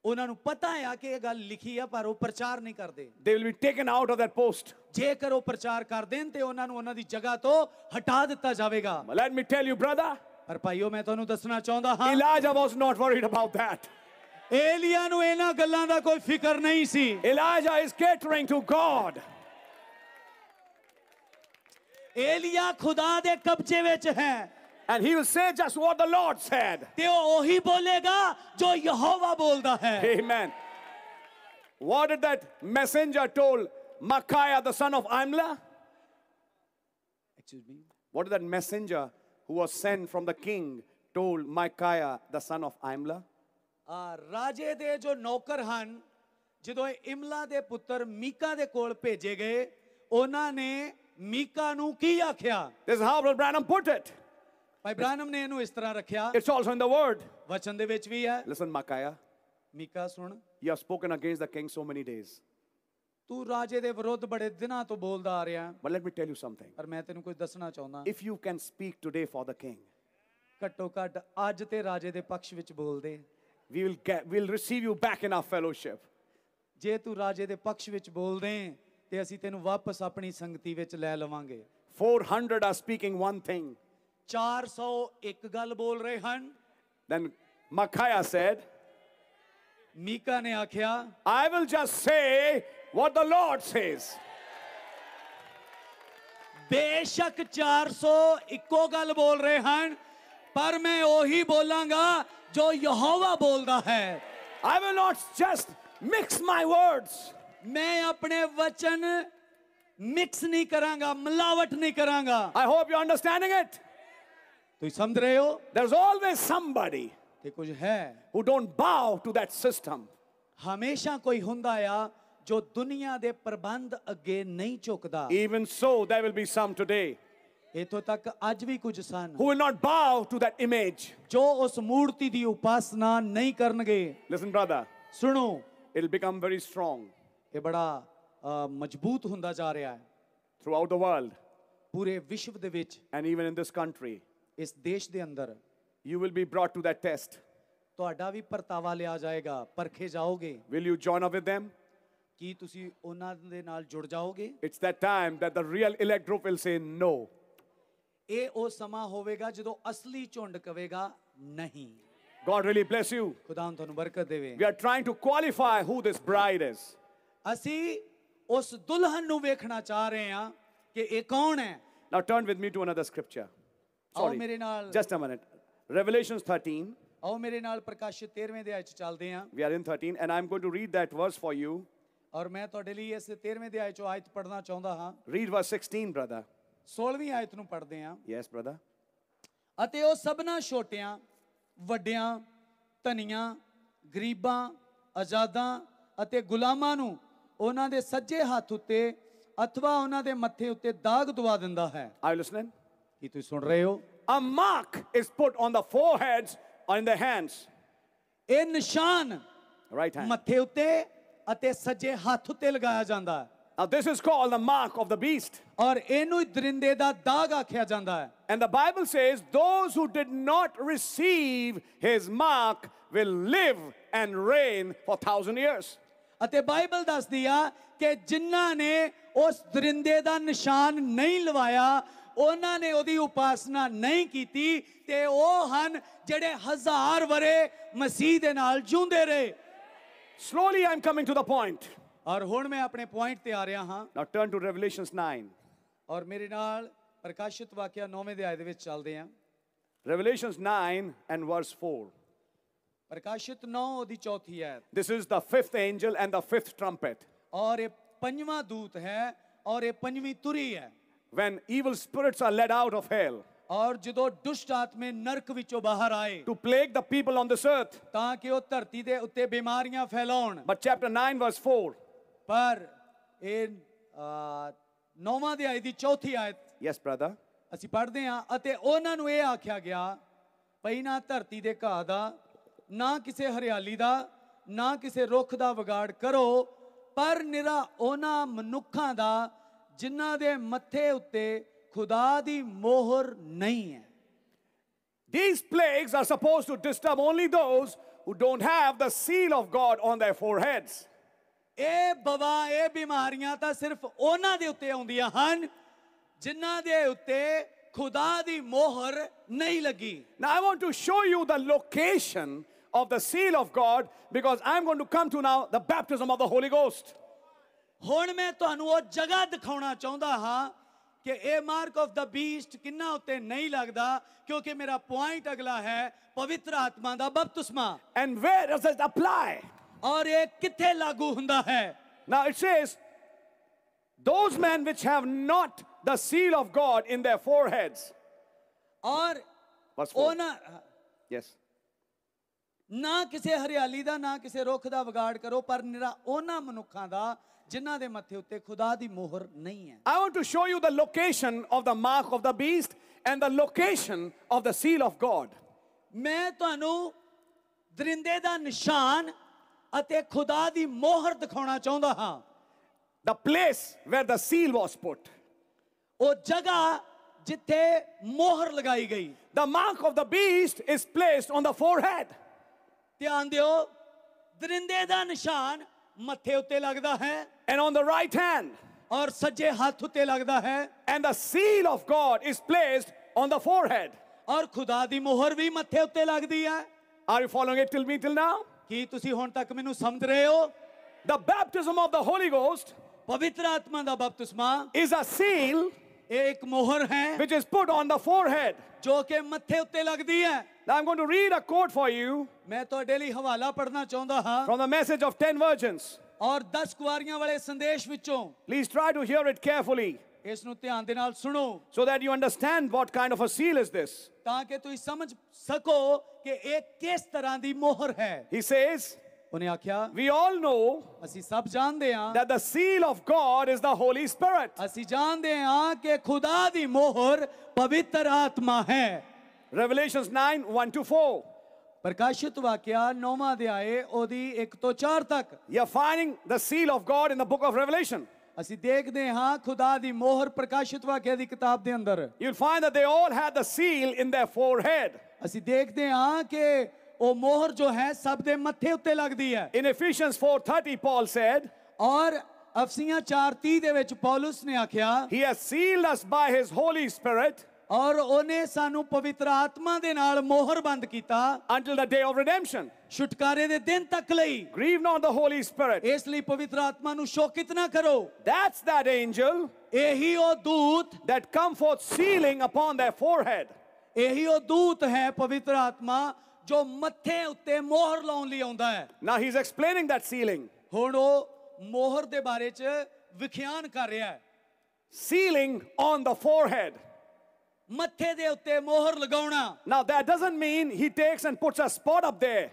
ਉਹਨਾਂ ਨੂੰ ਪਤਾ ਆ ਕਿ ਇਹ ਗੱਲ ਲਿਖੀ ਆ ਪਰ ਉਹ ਪ੍ਰਚਾਰ ਨਹੀਂ ਕਰਦੇ they will be taken out of that post ਜੇਕਰ ਉਹ ਪ੍ਰਚਾਰ ਕਰ ਦੇਣ ਤੇ ਉਹਨਾਂ ਨੂੰ ਉਹਨਾਂ ਦੀ ਜਗ੍ਹਾ ਤੋਂ ਹਟਾ ਦਿੱਤਾ ਜਾਵੇਗਾ let me tell you brother ਪਰ ਭਾਈਓ ਮੈਂ ਤੁਹਾਨੂੰ ਦੱਸਣਾ ਚਾਹੁੰਦਾ ਹਾਂ Elijah was not worried about that ਏਲੀਆ ਨੂੰ ਇਹਨਾਂ ਗੱਲਾਂ ਦਾ ਕੋਈ ਫਿਕਰ ਨਹੀਂ ਸੀ Elijah is catering to God. ਏਲੀਆ ਖੁਦਾ ਦੇ ਕਬਜ਼ੇ ਵਿੱਚ ਹੈ And he will say just what the Lord said. ਤੇ ਉਹ ਉਹੀ ਬੋਲੇਗਾ ਜੋ ਯਹੋਵਾ ਬੋਲਦਾ ਹੈ Amen. What did that messenger told Micaiah, the son of Imla? Excuse me. What did that messenger who was sent from the king told Micaiah, the son of Imla? ਰਾਜੇ ਦੇ ਜੋ ਨੌਕਰ ਹਨ ਜਦੋਂ ਇਮਲਾ ਦੇ ਪੁੱਤਰ ਮੀਕਾ ਦੇ ਕੋਲ ਭੇਜੇ ਗਏ ਉਹਨਾਂ ਨੇ ਮੀਕਾ ਨੂੰ ਕੀ ਆਖਿਆ ਦਿਸ ਹਾਊ ਬ੍ਰਾਨਮ ਪੁੱਟ ਇਟ ਭਾਈ ਬ੍ਰਾਨਮ ਨੇ ਇਹਨੂੰ ਇਸ ਤਰ੍ਹਾਂ ਰੱਖਿਆ it's also in the word ਵਚਨ ਦੇ ਵਿੱਚ ਵੀ ਹੈ ਲਿਸਨ ਮਕਾਇਆ ਮੀਕਾ ਸੁਣ you have spoken against the king so many days ਤੂੰ ਰਾਜੇ ਦੇ ਵਿਰੁੱਧ ਬੜੇ ਦਿਨਾਂ ਤੋਂ ਬੋਲਦਾ ਆ ਰਿਹਾ but let me tell you something ਪਰ ਮੈਂ ਤੈਨੂੰ ਕੁਝ ਦੱਸਣਾ ਚਾਹੁੰਦਾ if you can speak today for the king ਘੱਟੋ ਘੱਟ ਅੱਜ ਤੇ ਰਾਜੇ ਦੇ ਪੱਖ ਵਿੱਚ ਬੋਲਦੇ we will get we'll receive you back in our fellowship ਜੇ ਤੂੰ ਰਾਜੇ ਦੇ ਪੱਖ ਵਿੱਚ ਬੋਲਦੇ ਤੇ ਅਸੀਂ ਤੈਨੂੰ ਵਾਪਸ ਆਪਣੀ ਸੰਗਤੀ ਵਿੱਚ ਲੈ ਲਵਾਂਗੇ 400 are speaking one thing 400 ਇੱਕ ਗੱਲ ਬੋਲ ਰਹੇ ਹਨ then Micaiah said ਮੀਕਾ ਨੇ ਆਖਿਆ I will just say what the Lord says ਬੇਸ਼ੱਕ 400 ਇੱਕੋ ਗੱਲ ਬੋਲ ਰਹੇ ਹਨ ਪਰ ਮੈਂ ਉਹੀ ਬੋਲਾਂਗਾ जो यहोवा बोल रहा है I will not just mix my words मैं अपने वचन मिक्स नहीं करांगा मिलावट नहीं करांगा I hope you understanding it तो समझ रहे हो देयर इज ऑलवेज समबडी कि कुछ है who don't bow to that system हमेशा कोई हुंदा या जो दुनिया दे प्रबंध अगे नहीं ਝੁਕਦਾ even so there will be some today ਇਥੋਂ ਤੱਕ ਅੱਜ ਵੀ ਕੁਝ ਸਨ who will not bow to that image ਜੋ ਉਸ ਮੂਰਤੀ ਦੀ ਉਪਾਸਨਾ ਨਹੀਂ ਕਰਨਗੇ listen brother ਸੁਣੋ it will become very strong ਇਹ ਬੜਾ ਮਜ਼ਬੂਤ ਹੁੰਦਾ ਜਾ ਰਿਹਾ ਹੈ throughout the world ਪੂਰੇ ਵਿਸ਼ਵ ਦੇ ਵਿੱਚ and even in this country ਇਸ ਦੇਸ਼ ਦੇ ਅੰਦਰ you will be brought to that test ਤੁਹਾਡਾ ਵੀ ਪਰਤਾਵਾ ਲਿਆ ਜਾਏਗਾ ਪਰਖੇ ਜਾਓਗੇ will you join up with them ਕੀ ਤੁਸੀਂ ਉਹਨਾਂ ਦੇ ਨਾਲ ਜੁੜ ਜਾਓਗੇ it's that time that the real elect group will say no ਇਹ ਉਹ ਸਮਾਂ ਹੋਵੇਗਾ ਜਦੋਂ ਅਸਲੀ ਝੁੰਡ ਕਵੇਗਾ ਨਹੀਂ God really bless you. ਖੁਦਾ ਤੁਹਾਨੂੰ ਬਰਕਤ ਦੇਵੇ। We are trying to qualify who this bride is. ਅਸੀਂ ਉਸ ਦੁਲਹਨ ਨੂੰ ਵੇਖਣਾ ਚਾਹ ਰਹੇ ਹਾਂ ਕਿ ਇਹ ਕੌਣ ਹੈ। Now turn with me to another scripture. ਆਓ ਮੇਰੇ ਨਾਲ Just a minute. Revelations 13. ਆਓ ਮੇਰੇ ਨਾਲ ਪ੍ਰਕਾਸ਼ਿਤ 13ਵੇਂ ਅਧਿਆਇ ਚ ਚੱਲਦੇ ਹਾਂ। We are in 13 and I'm going to read that verse for you. ਔਰ ਮੈਂ ਤੁਹਾਡੇ ਲਈ ਇਸ 13ਵੇਂ ਅਧਿਆਇ ਚੋਂ ਆਇਤ ਪੜ੍ਹਨਾ ਚਾਹੁੰਦਾ ਹਾਂ। Read verse 16 brother. 16ਵੀਂ ਆਇਤ ਨੂੰ ਪੜ੍ਹਦੇ ਹਾਂ ਯੈਸ ਬ੍ਰਦਰ ਅਤੇ ਉਹ ਸਭਨਾ ਛੋਟਿਆਂ ਵੱਡਿਆਂ ਧਨੀਆਂ ਗਰੀਬਾਂ ਆਜ਼ਾਦਾਂ ਅਤੇ ਗੁਲਾਮਾਂ ਨੂੰ ਉਹਨਾਂ ਦੇ ਸੱਜੇ ਹੱਥ ਉੱਤੇ ਅਥਵਾ ਉਹਨਾਂ ਦੇ ਮੱਥੇ ਉੱਤੇ ਦਾਗ ਦਵਾ ਦਿੰਦਾ ਹੈ ਆਈ ਲਿਸਨਿੰਗ ਕੀ ਤੁਸੀਂ ਸੁਣ ਰਹੇ ਹੋ ਅ ਮਾਰਕ ਇਸ ਪੁੱਟ ਔਨ ਦਾ ਫੋਰਹੈਡਸ ਔਰ ਇਨ ਦਾ ਹੈਂਡਸ ਇਹ ਨਿਸ਼ਾਨ ਰਾਈਟ ਹੈਂਡ ਮੱਥੇ ਉੱਤੇ ਅਤੇ ਸੱਜੇ ਹੱਥ ਉੱਤੇ ਲਗਾਇਆ ਜਾਂਦਾ ਹੈ Now uh, this is called the mark of the beast. ਔਰ ਇਹਨੂੰ ਦਰਿੰਦੇ ਦਾ ਦਾਗ ਆਖਿਆ ਜਾਂਦਾ ਹੈ And the Bible says those who did not receive his mark will live and reign for 1000 years. ਅਤੇ ਬਾਈਬਲ ਦੱਸਦੀ ਆ ਕਿ ਜਿਨ੍ਹਾਂ ਨੇ ਉਸ ਦਰਿੰਦੇ ਦਾ ਨਿਸ਼ਾਨ ਨਹੀਂ ਲਵਾਇਆ ਉਹਨਾਂ ਨੇ ਉਹਦੀ ਉਪਾਸਨਾ ਨਹੀਂ ਕੀਤੀ ਤੇ ਉਹ ਹਨ ਜਿਹੜੇ ਹਜ਼ਾਰ ਵਰੇ ਮਸੀਹ ਦੇ ਨਾਲ ਜੂੰਦੇ ਰਹੇ Slowly I'm coming to the point. ਔਰ ਹੁਣ ਮੈਂ ਆਪਣੇ ਪੁਆਇੰਟ ਤੇ ਆ ਰਿਹਾ ਹਾਂ Now turn to Revelations 9. ਔਰ ਮੇਰੇ ਨਾਲ ਪ੍ਰਕਾਸ਼ਿਤ ਵਾਕਿਆ 9ਵੇਂ ਅਧਿਆਇ ਦੇ ਵਿੱਚ ਚੱਲਦੇ ਹਾਂ Revelations 9 and verse 4. ਪ੍ਰਕਾਸ਼ਿਤ 9 ਉਹਦੀ ਚੌਥੀ ਆਇਤ This is the fifth angel and the fifth trumpet. ਔਰ ਇਹ ਪੰਜਵਾਂ ਦੂਤ ਹੈ ਔਰ ਇਹ ਪੰਜਵੀਂ ਤੁਰੀ ਹੈ When evil spirits are led out of hell ਔਰ ਜਦੋਂ ਦੁਸ਼ਟ ਆਤਮੇ ਨਰਕ ਵਿੱਚੋਂ ਬਾਹਰ ਆਏ to plague the people on this earth. ਤਾਂ ਕਿ ਉਹ ਧਰਤੀ ਦੇ ਉੱਤੇ ਬਿਮਾਰੀਆਂ ਫੈਲਾਉਣ But chapter 9, verse 4 पर इन नौवां ਦੇ ਆਇਤ ਦੀ ਚੌਥੀ ਆਇਤ ਯੈਸ ਬ੍ਰਦਰ ਅਸੀਂ ਪੜ੍ਹਦੇ ਹਾਂ ਅਤੇ ਉਹਨਾਂ ਨੂੰ ਇਹ ਆਖਿਆ ਗਿਆ ਭਈ ਨਾ ਧਰਤੀ ਦੇ ਘਾਹ ਦਾ ਨਾ ਕਿਸੇ ਹਰਿਆਲੀ ਦਾ ਨਾ ਕਿਸੇ ਰੁੱਖ ਦਾ ਵਿਗਾੜ ਕਰੋ ਪਰ ਨਿਰਾ ਉਹਨਾਂ ਮਨੁੱਖਾਂ ਦਾ ਜਿਨ੍ਹਾਂ ਦੇ ਮੱਥੇ ਉੱਤੇ ਖੁਦਾ ਦੀ ਮੋਹਰ ਨਹੀਂ ਹੈ These plagues are supposed to disturb only those who don't have the seal of God on their foreheads. ਇਹ ਬਵਾ ਇਹ ਬਿਮਾਰੀਆਂ ਤਾਂ ਸਿਰਫ ਉਹਨਾਂ ਦੇ ਉੱਤੇ ਆਉਂਦੀਆਂ ਹਨ ਜਿਨ੍ਹਾਂ ਦੇ ਉੱਤੇ ਖੁਦਾ ਦੀ ਮੋਹਰ ਨਹੀਂ ਲੱਗੀ ਨਾ I want to show you the location of the seal of God because I'm going to come to now the baptism of the Holy Ghost. ਹੁਣ ਮੈਂ ਤੁਹਾਨੂੰ ਉਹ ਜਗ੍ਹਾ ਦਿਖਾਉਣਾ ਚਾਹੁੰਦਾ ਹਾਂ ਕਿ ਇਹ ਮਾਰਕ ਆਫ ਦਾ ਬੀਸਟ ਕਿੰਨਾ ਉੱਤੇ ਨਹੀਂ ਲੱਗਦਾ ਕਿਉਂਕਿ ਮੇਰਾ ਪੁਆਇੰਟ ਅਗਲਾ ਹੈ ਪਵਿੱਤਰ ਆਤਮਾ ਦਾ ਬਪਤਿਸਮਾ and where does it apply ਔਰ ਇਹ ਕਿੱਥੇ ਲਾਗੂ ਹੁੰਦਾ ਹੈ now it says those men which have not the seal of god in their foreheads ਔਰ ਉਹਨਾਂ yes ਨਾ ਕਿਸੇ ਹਰਿਆਲੀ ਦਾ ਨਾ ਕਿਸੇ ਰੁੱਖ ਦਾ ਵਿਗਾੜ ਕਰੋ ਪਰ ਨਿਰਾ ਉਹਨਾਂ ਮਨੁੱਖਾਂ ਦਾ ਜਿਨ੍ਹਾਂ ਦੇ ਮੱਥੇ ਉੱਤੇ ਖੁਦਾ ਦੀ ਮੋਹਰ ਨਹੀਂ ਹੈ I want to show you the location of the mark of the beast and the location of the seal of God ਮੈਂ ਤੁਹਾਨੂੰ ਦਰਿੰਦੇ ਦਾ ਨਿਸ਼ਾਨ ਅਤੇ ਖੁਦਾ ਦੀ ਮੋਹਰ ਦਿਖਾਉਣਾ ਚਾਹੁੰਦਾ ਹਾਂ the place where the seal was put ਉਹ ਜਗ੍ਹਾ ਜਿੱਥੇ ਮੋਹਰ ਲਗਾਈ ਗਈ the mark of the beast is placed on the forehead ਧਿਆਨ ਦਿਓ ਦਰਿੰਦੇ ਦਾ ਨਿਸ਼ਾਨ ਮੱਥੇ ਉੱਤੇ ਲੱਗਦਾ ਹੈ and on the right hand ਔਰ ਸੱਜੇ ਹੱਥ ਉੱਤੇ ਲੱਗਦਾ ਹੈ and the seal of god is placed on the forehead ਔਰ ਖੁਦਾ ਦੀ ਮੋਹਰ ਵੀ ਮੱਥੇ ਉੱਤੇ ਲੱਗਦੀ ਹੈ are you following it till me till now ਕੀ ਤੁਸੀਂ ਹੁਣ ਤੱਕ ਮੈਨੂੰ ਸਮਝ ਰਹੇ ਹੋ The baptism of the Holy Ghost ਪਵਿੱਤਰ ਆਤਮਾ ਦਾ ਬਪਤਿਸਮਾ is a seal ਇਹ ਇੱਕ ਮੋਹਰ ਹੈ which is put on the forehead ਜੋ ਕਿ ਮੱਥੇ ਉੱਤੇ ਲੱਗਦੀ ਹੈ Now I'm going to read a quote for you ਮੈਂ ਤੁਹਾਡੇ ਲਈ ਹਵਾਲਾ ਪੜ੍ਹਨਾ ਚਾਹੁੰਦਾ ਹਾਂ from the message of 10 virgins ਔਰ 10 ਕੁਆਰੀਆਂ ਵਾਲੇ ਸੰਦੇਸ਼ ਵਿੱਚੋਂ please try to hear it carefully ਇਸ ਨੂੰ ਧਿਆਨ ਦੇ ਨਾਲ ਸੁਣੋ so that you understand what kind of a seal is this ਤਾਂ ਕਿ ਤੁਸੀਂ ਸਮਝ ਸਕੋ ਕਿ ਇਹ ਕਿਸ ਤਰ੍ਹਾਂ ਦੀ ਮੋਹਰ ਹੈ ਹੀ ਸੇਜ਼ ਉਹਨੇ ਆਖਿਆ ਵੀ ਆਲ ਨੋ ਅਸੀਂ ਸਭ ਜਾਣਦੇ ਹਾਂ that the seal of God is the Holy Spirit ਅਸੀਂ ਜਾਣਦੇ ਹਾਂ ਕਿ ਖੁਦਾ ਦੀ ਮੋਹਰ ਪਵਿੱਤਰ ਆਤਮਾ ਹੈ ਰੈਵਲੇਸ਼ਨਸ 9 1 to 4 ਪ੍ਰਕਾਸ਼ਿਤ ਵਾਕਿਆ 9ਵਾਂ ਅਧਿਆਏ ਉਹਦੀ 1 ਤੋਂ 4 ਤੱਕ you finding the seal of God in the book of Revelation ਅਸੀਂ ਦੇਖਦੇ ਹਾਂ ਖੁਦਾ ਦੀ ਮੋਹਰ ਪ੍ਰਕਾਸ਼ਿਤ ਵਾਕਿਆ ਦੀ ਕਿਤਾਬ ਦੇ ਅੰਦਰ you will find that they all had the seal in their forehead ਅਸੀਂ ਦੇਖਦੇ ਹਾਂ ਕਿ ਉਹ ਮੋਹਰ ਜੋ ਹੈ ਸਭ ਦੇ ਮੱਥੇ ਉੱਤੇ ਲੱਗਦੀ ਹੈ In Ephesians 4:30 Paul said ਔਰ ਅਫਸੀਆਂ 4:30 ਦੇ ਵਿੱਚ ਪੌਲਸ ਨੇ ਆਖਿਆ He has sealed us by his holy spirit ਔਰ ਉਹਨੇ ਸਾਨੂੰ ਪਵਿੱਤਰ ਆਤਮਾ ਦੇ ਨਾਲ ਮੋਹਰ ਬੰਦ ਕੀਤਾ until the day of redemption ਛੁਟਕਾਰੇ ਦੇ ਦਿਨ ਤੱਕ ਲਈ grieve not the holy spirit ਇਸ ਲਈ ਪਵਿੱਤਰ ਆਤਮਾ ਨੂੰ ਸ਼ੋਕਿਤ ਨਾ ਕਰੋ that's that angel ਇਹੀ ਉਹ ਦੂਤ that come forth sealing upon their forehead ਇਹੀ ਉਹ ਦੂਤ ਹੈ ਪਵਿੱਤਰ ਆਤਮਾ ਜੋ ਮੱਥੇ ਉੱਤੇ ਮੋਹਰ ਲਾਉਣ ਲਈ ਆਉਂਦਾ ਹੈ now he is explaining that sealing ਹੁਣ ਉਹ ਮੋਹਰ ਦੇ ਬਾਰੇ ਚ ਵਿਖਿਆਨ ਕਰ ਰਿਹਾ ਹੈ ਸੀਲਿੰਗ ਔਨ ਦਾ ਫੋਰਹੈਡ ਮੱਥੇ ਦੇ ਉੱਤੇ ਮੋਹਰ ਲਗਾਉਣਾ now that doesn't mean he takes and puts a spot up there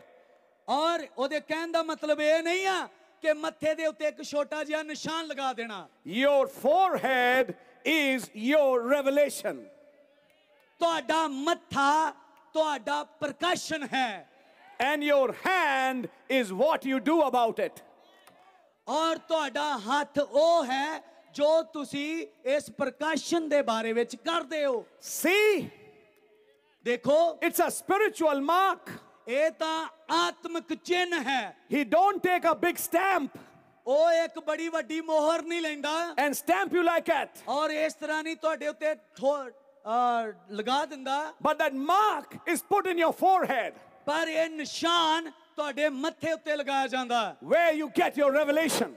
ਔਰ ਉਹਦੇ ਕਹਿਣ ਦਾ ਮਤਲਬ ਇਹ ਨਹੀਂ ਆ ਕਿ ਮੱਥੇ ਦੇ ਉੱਤੇ ਇੱਕ ਛੋਟਾ ਜਿਹਾ ਨਿਸ਼ਾਨ ਲਗਾ ਦੇਣਾ your forehead is your revelation ਤੁਹਾਡਾ ਮੱਥਾ ਤੁਹਾਡਾ ਪ੍ਰਕਾਸ਼ਨ ਹੈ and your hand is what you do about it ਔਰ ਤੁਹਾਡਾ ਹੱਥ ਉਹ ਹੈ ਜੋ ਤੁਸੀਂ ਇਸ ਪ੍ਰਕਾਸ਼ਨ ਦੇ ਬਾਰੇ ਵਿੱਚ ਕਰਦੇ ਹੋ see ਦੇਖੋ it's a spiritual mark ਇਹ ਤਾਂ ਆਤਮਿਕ ਚਿੰਨ ਹੈ he don't take a big stamp ਉਹ ਇੱਕ ਬੜੀ ਵੱਡੀ ਮੋਹਰ ਨਹੀਂ ਲੈਂਦਾ and stamp you like it ਔਰ ਇਸ ਤਰ੍ਹਾਂ ਨਹੀਂ ਤੁਹਾਡੇ ਉੱਤੇ ਲਗਾ ਦਿੰਦਾ but that mark is put in your forehead ਪਰ ਇਹ ਨਿਸ਼ਾਨ ਤੁਹਾਡੇ ਮੱਥੇ ਉੱਤੇ ਲਗਾਇਆ ਜਾਂਦਾ where you get your revelation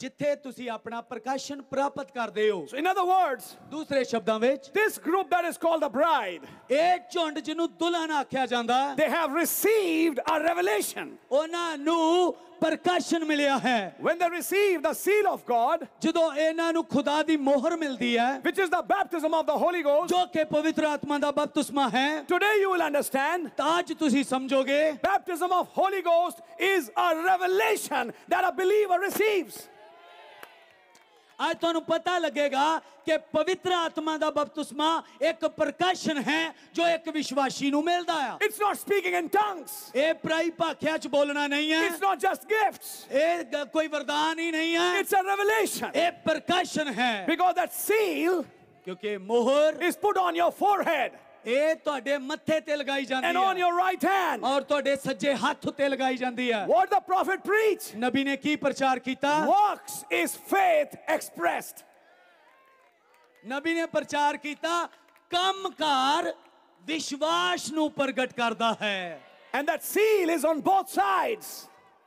ਜਿੱਥੇ ਤੁਸੀਂ ਆਪਣਾ ਪ੍ਰਕਾਸ਼ਨ ਪ੍ਰਾਪਤ ਕਰਦੇ ਹੋ ਸੋ ਇਨ ਅਦਰ ਵਰਡਸ ਦੂਸਰੇ ਸ਼ਬਦਾਂ ਵਿੱਚ this group that is called the bride ਇਹ ਝੁੰਡ ਜਿਹਨੂੰ ਦੁਲਹਨ ਆਖਿਆ ਜਾਂਦਾ they have received a revolution ਉਹਨਾਂ ਨੂੰ ਪ੍ਰਕਾਸ਼ਨ ਮਿਲਿਆ ਹੈ when they receive the seal of god ਜਦੋਂ ਇਹਨਾਂ ਨੂੰ ਖੁਦਾ ਦੀ ਮੋਹਰ ਮਿਲਦੀ ਹੈ which is the baptism of the holy ghost ਜੋ ਕਿ ਪਵਿੱਤਰ ਆਤਮਾ ਦਾ ਬਪਤਿਸਮਾ ਹੈ today you will understand ਅੱਜ ਤੁਸੀਂ ਸਮਝੋਗੇ baptism of holy ghost is a revelation that a believer receives ਅੱਜ ਤੁਹਾਨੂੰ ਪਤਾ ਲੱਗੇਗਾ ਕਿ ਪਵਿੱਤਰ ਆਤਮਾ ਦਾ ਬਪਤਿਸਮਾ ਇੱਕ ਪ੍ਰਕਾਸ਼ਨ ਹੈ ਜੋ ਇੱਕ ਵਿਸ਼ਵਾਸੀ ਨੂੰ ਮਿਲਦਾ ਆ ਇਟਸ ਨਾਟ ਸਪੀਕਿੰਗ ਇਨ ਟੰਗਸ ਇਹ ਪ੍ਰਾਈ ਭਾਖਿਆ ਚ ਬੋਲਣਾ ਨਹੀਂ ਹੈ ਇਟਸ ਨਾਟ ਜਸਟ ਗਿਫਟਸ ਇਹ ਕੋਈ ਵਰਦਾਨ ਹੀ ਨਹੀਂ ਹੈ ਇਟਸ ਅ ਰੈਵਲੇਸ਼ਨ ਇਹ ਪ੍ਰਕਾਸ਼ਨ ਹੈ ਬਿਕੋਜ਼ ਦੈਟ ਸੀਲ ਕਿਉਂਕਿ ਮੋਹਰ is put on your forehead ਇਹ ਤੁਹਾਡੇ ਮੱਥੇ ਤੇ ਲਗਾਈ ਜਾਂਦੀ ਹੈ and on your right hand ਔਰ ਤੁਹਾਡੇ ਸੱਜੇ ਹੱਥ ਤੇ ਲਗਾਈ ਜਾਂਦੀ ਹੈ ਵਾਟ ਦਾ ਪ੍ਰੋਫਿਟ ਪ੍ਰੀਚ ਨਬੀ ਨੇ ਕੀ ਪ੍ਰਚਾਰ ਕੀਤਾ ਵਰਕਸ ਇਜ਼ ਫੇਥ ਐਕਸਪ੍ਰੈਸਡ ਨਬੀ ਨੇ ਪ੍ਰਚਾਰ ਕੀਤਾ ਕੰਮਕਾਰ ਵਿਸ਼ਵਾਸ ਨੂੰ ਪ੍ਰਗਟ ਕਰਦਾ ਹੈ and that seal is on both sides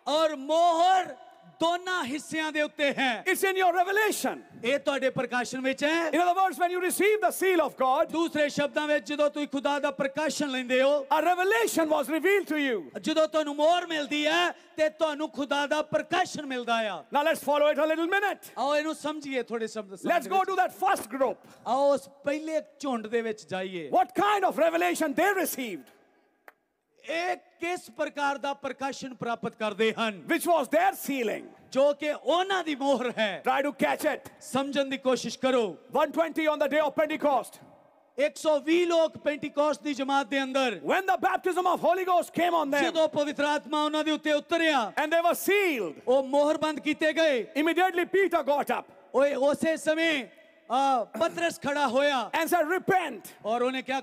ਔਰ ਮੋਹਰ ਦੋਨਾਂ ਹਿੱਸਿਆਂ ਦੇ ਉੱਤੇ ਹੈ ਇਟਸ ਇਨ ਯੋਰ ਰੈਵਲੇਸ਼ਨ ਇਹ ਤੁਹਾਡੇ ਪ੍ਰਕਾਸ਼ਨ ਵਿੱਚ ਹੈ in other words when you receive the seal of God ਦੂਸਰੇ ਸ਼ਬਦਾਂ ਵਿੱਚ ਜਦੋਂ ਤੁਸੀਂ ਖੁਦਾ ਦਾ ਪ੍ਰਕਾਸ਼ਨ ਲੈਂਦੇ ਹੋ a revelation was revealed to you ਜਦੋਂ ਤੁਹਾਨੂੰ ਮੋਹਰ ਮਿਲਦੀ ਹੈ ਤੇ ਤੁਹਾਨੂੰ ਖੁਦਾ ਦਾ ਪ੍ਰਕਾਸ਼ਨ ਮਿਲਦਾ ਆ now let's follow it a little minute ਆਓ ਇਹਨੂੰ ਸਮਝੀਏ ਥੋੜੇ ਸ਼ਬਦ let's go to that first group ਆਓ ਉਸ ਪਹਿਲੇ ਝੁੰਡ ਦੇ ਵਿੱਚ ਜਾਈਏ what kind of revelation they received ਇਹ ਕਿਸ ਪ੍ਰਕਾਰ ਦਾ ਪ੍ਰਕਾਸ਼ਨ ਪ੍ਰਾਪਤ ਕਰਦੇ ਹਨ which was their sealing ਜੋ ਕਿ ਉਹਨਾਂ ਦੀ ਮੋਹਰ ਹੈ try to catch it ਸਮਝਣ ਦੀ ਕੋਸ਼ਿਸ਼ ਕਰੋ 120 on the day of pentecost 120 ਲੋਕ ਪੈਂਟੀਕੋਸਟ ਦੀ ਜਮਾਤ ਦੇ ਅੰਦਰ when the baptism of holy ghost came on them ਜਦੋਂ ਪਵਿੱਤਰ ਆਤਮਾ ਉਹਨਾਂ ਦੇ ਉੱਤੇ ਉਤਰਿਆ and they were sealed ਉਹ ਮੋਹਰਬੰਦ ਕੀਤੇ ਗਏ immediately peter got up ਓਏ ਉਸੇ ਸਮੇਂ पतरस खड़ा होया and said repent और उन्हें क्या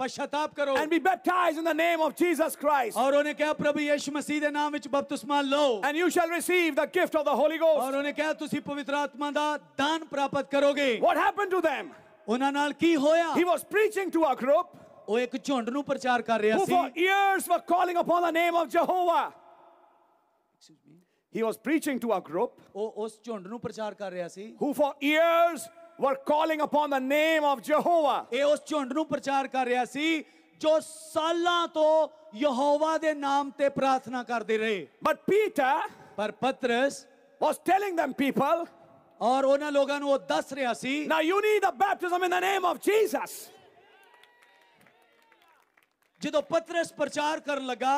पश्चाताप करो and be baptized in the name of Jesus Christ और उन्हें क्या प्रभु यीशु मसीह ਦੇ ਨਾਮ ਵਿੱਚ ਬਪਤਿਸਮਾ ਲਓ and you shall receive the gift of the holy ghost और उन्हें क्या ਤੁਸੀਂ ਪਵਿੱਤਰ ਆਤਮਾ ਦਾ ਦਾਨ ਪ੍ਰਾਪਤ ਕਰੋਗੇ what happened to them ਉਹਨਾਂ ਨਾਲ ਕੀ ਹੋਇਆ he was preaching to a group ਉਹ ਇੱਕ ਝੁੰਡ ਨੂੰ ਪ੍ਰਚਾਰ ਕਰ ਰਿਹਾ ਸੀ who for years were calling upon the name of Jehovah excuse me He was preaching to a group ਉਹ ਉਸ ਝੁੰਡ ਨੂੰ ਪ੍ਰਚਾਰ ਕਰ ਰਿਹਾ ਸੀ who for years were calling upon the name of Jehovah. ਇਹ ਉਸ ਝੁੰਡ ਨੂੰ ਪ੍ਰਚਾਰ ਕਰ ਰਿਹਾ ਸੀ ਜੋ ਸਾਲਾਂ ਤੋਂ ਯਹੋਵਾ ਦੇ ਨਾਮ ਤੇ ਪ੍ਰਾਰਥਨਾ ਕਰਦੇ ਰਹੇ But Peter ਪਰ ਪਤਰਸ was telling them people ਔਰ ਉਹਨਾਂ ਲੋਕਾਂ ਨੂੰ ਉਹ ਦੱਸ ਰਿਹਾ ਸੀ now you need a baptism in the name of Jesus. ਜਦੋਂ ਪਤਰਸ ਪ੍ਰਚਾਰ ਕਰਨ ਲੱਗਾ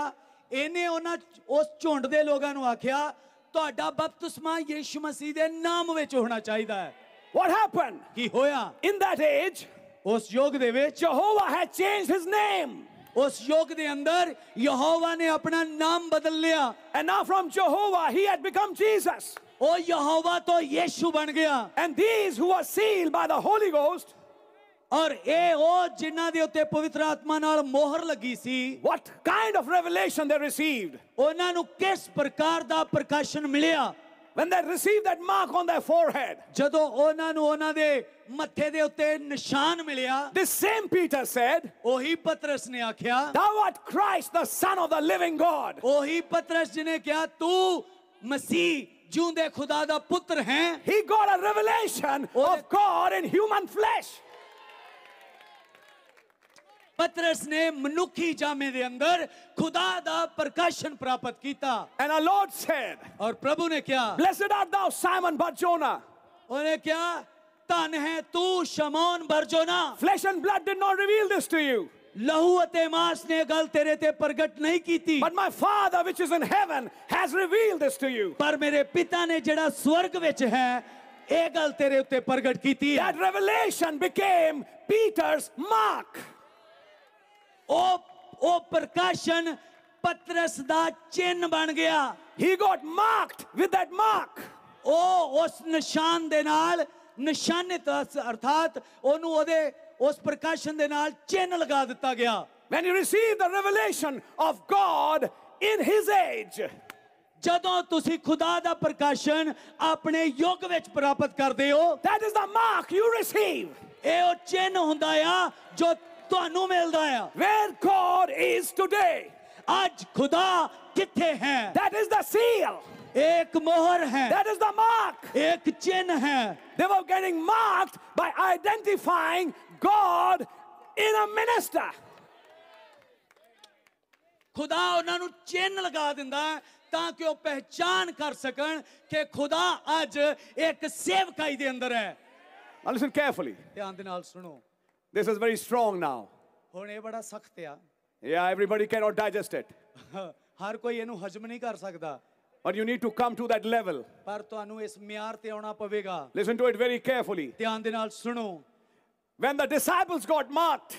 ਇਹਨੇ ਉਹਨਾਂ ਉਸ ਝੁੰਡ ਦੇ ਲੋਕਾਂ ਨੂੰ ਆਖਿਆ ਤੁਹਾਡਾ ਬਪਤਿਸਮਾ ਯਿਸੂ ਮਸੀਹ ਦੇ ਨਾਮ ਵਿੱਚ ਹੋਣਾ ਚਾਹੀਦਾ ਹੈ what happened? In that age, ਉਸ ਯੁੱਗ ਦੇ ਵਿੱਚ Jehovah had changed his name. ਉਸ ਯੁੱਗ ਦੇ ਅੰਦਰ ਯਹੋਵਾ ਨੇ ਆਪਣਾ ਨਾਮ ਬਦਲ ਲਿਆ And now from Jehovah, he had become Jesus. ਉਹ ਯਹੋਵਾ ਤੋਂ ਯੀਸ਼ੂ ਬਣ ਗਿਆ And these who were sealed by the Holy Ghost, ਔਰ ਇਹ ਉਹ ਜਿਨ੍ਹਾਂ ਦੇ ਉੱਤੇ ਪਵਿੱਤਰ ਆਤਮਾ ਨਾਲ ਮੋਹਰ ਲੱਗੀ ਸੀ what kind of revelation they received? ਉਹਨਾਂ ਨੂੰ ਕਿਸ ਪ੍ਰਕਾਰ ਦਾ ਪ੍ਰਕਾਸ਼ਨ ਮਿਲਿਆ when they receive that mark on their forehead this same peter said ਉਹੀ ਪਤਰਸ ਨੇ thou art christ the son of the living god ਉਹੀ ਪਤਰਸ ਜਿਹਨੇ he got a revelation of god in human flesh ਪਤਰਸ ਨੇ ਮਨੁੱਖੀ ਜਾਮੇ ਦੇ ਅੰਦਰ ਖੁਦਾ ਦਾ ਪ੍ਰਕਾਸ਼ਨ ਪ੍ਰਾਪਤ ਕੀਤਾ ਐਂਡ ਆ ਲਾਰਡ ਸੈਡ ਔਰ ਪ੍ਰਭੂ ਨੇ ਕਿਹਾ blessed art thou simon barjona ਉਹਨੇ ਕਿਹਾ ਧਨ ਹੈ ਤੂੰ ਸ਼ਮੌਨ ਬਰਜੋਨਾ flesh and blood did not reveal this to you ਲਹੂ ਅਤੇ ਮਾਸ ਨੇ ਗੱਲ ਤੇਰੇ ਤੇ ਪ੍ਰਗਟ ਨਹੀਂ ਕੀਤੀ but my father which is in heaven has revealed this to you ਪਰ ਮੇਰੇ ਪਿਤਾ ਨੇ ਜਿਹੜਾ ਸਵਰਗ ਵਿੱਚ ਹੈ ਇਹ ਗੱਲ ਤੇਰੇ ਉੱਤੇ ਪ੍ਰਗਟ ਕੀਤੀ ਹੈ that revelation became Peter's mark ਉਹ ਉਹ ਪ੍ਰਕਾਸ਼ਨ ਪਤਰਸ ਦਾ ਚਿੰਨ ਬਣ ਗਿਆ he got marked with that mark ਉਹ ਉਸ ਨਿਸ਼ਾਨ ਦੇ ਨਾਲ ਨਿਸ਼ਾਨਿਤ ਅਰਥਾਤ ਉਹਨੂੰ ਉਹਦੇ ਉਸ ਪ੍ਰਕਾਸ਼ਨ ਦੇ ਨਾਲ ਚਿੰਨ ਲਗਾ ਦਿੱਤਾ ਗਿਆ when you receive the revelation of God in his age ਜਦੋਂ ਤੁਸੀਂ ਖੁਦਾ ਦਾ ਪ੍ਰਕਾਸ਼ਨ ਆਪਣੇ ਯੁੱਗ ਵਿੱਚ ਪ੍ਰਾਪਤ ਕਰਦੇ ਹੋ that is the mark you receive ਇਹ ਉਹ ਚਿੰਨ ਹੁੰਦਾ ਆ ਜੋ ਤੁਹਾਨੂੰ ਮਿਲਦਾ ਆ where God is today ਅੱਜ ਖੁਦਾ ਕਿੱਥੇ ਹੈ that is the seal एक मोहर है that is the mark एक चिन्ह है they were getting marked by identifying God in a minister ਖੁਦਾ ਉਹਨਾਂ ਨੂੰ ਚਿੰਨ ਲਗਾ ਦਿੰਦਾ ਤਾਂ ਕਿ ਉਹ ਪਹਿਚਾਨ ਕਰ ਸਕਣ ਕਿ ਖੁਦਾ ਅੱਜ ਇੱਕ ਸੇਵਕਾਈ ਦੇ ਅੰਦਰ ਹੈ listen carefully ਧਿਆਨ ਦੇ ਨਾਲ ਸੁਣੋ this is very strong now. Yeah, everybody cannot digest it. Har But you need to come to that level. Listen to it very carefully. ਧਿਆਨ ਦੇ When the disciples got marked,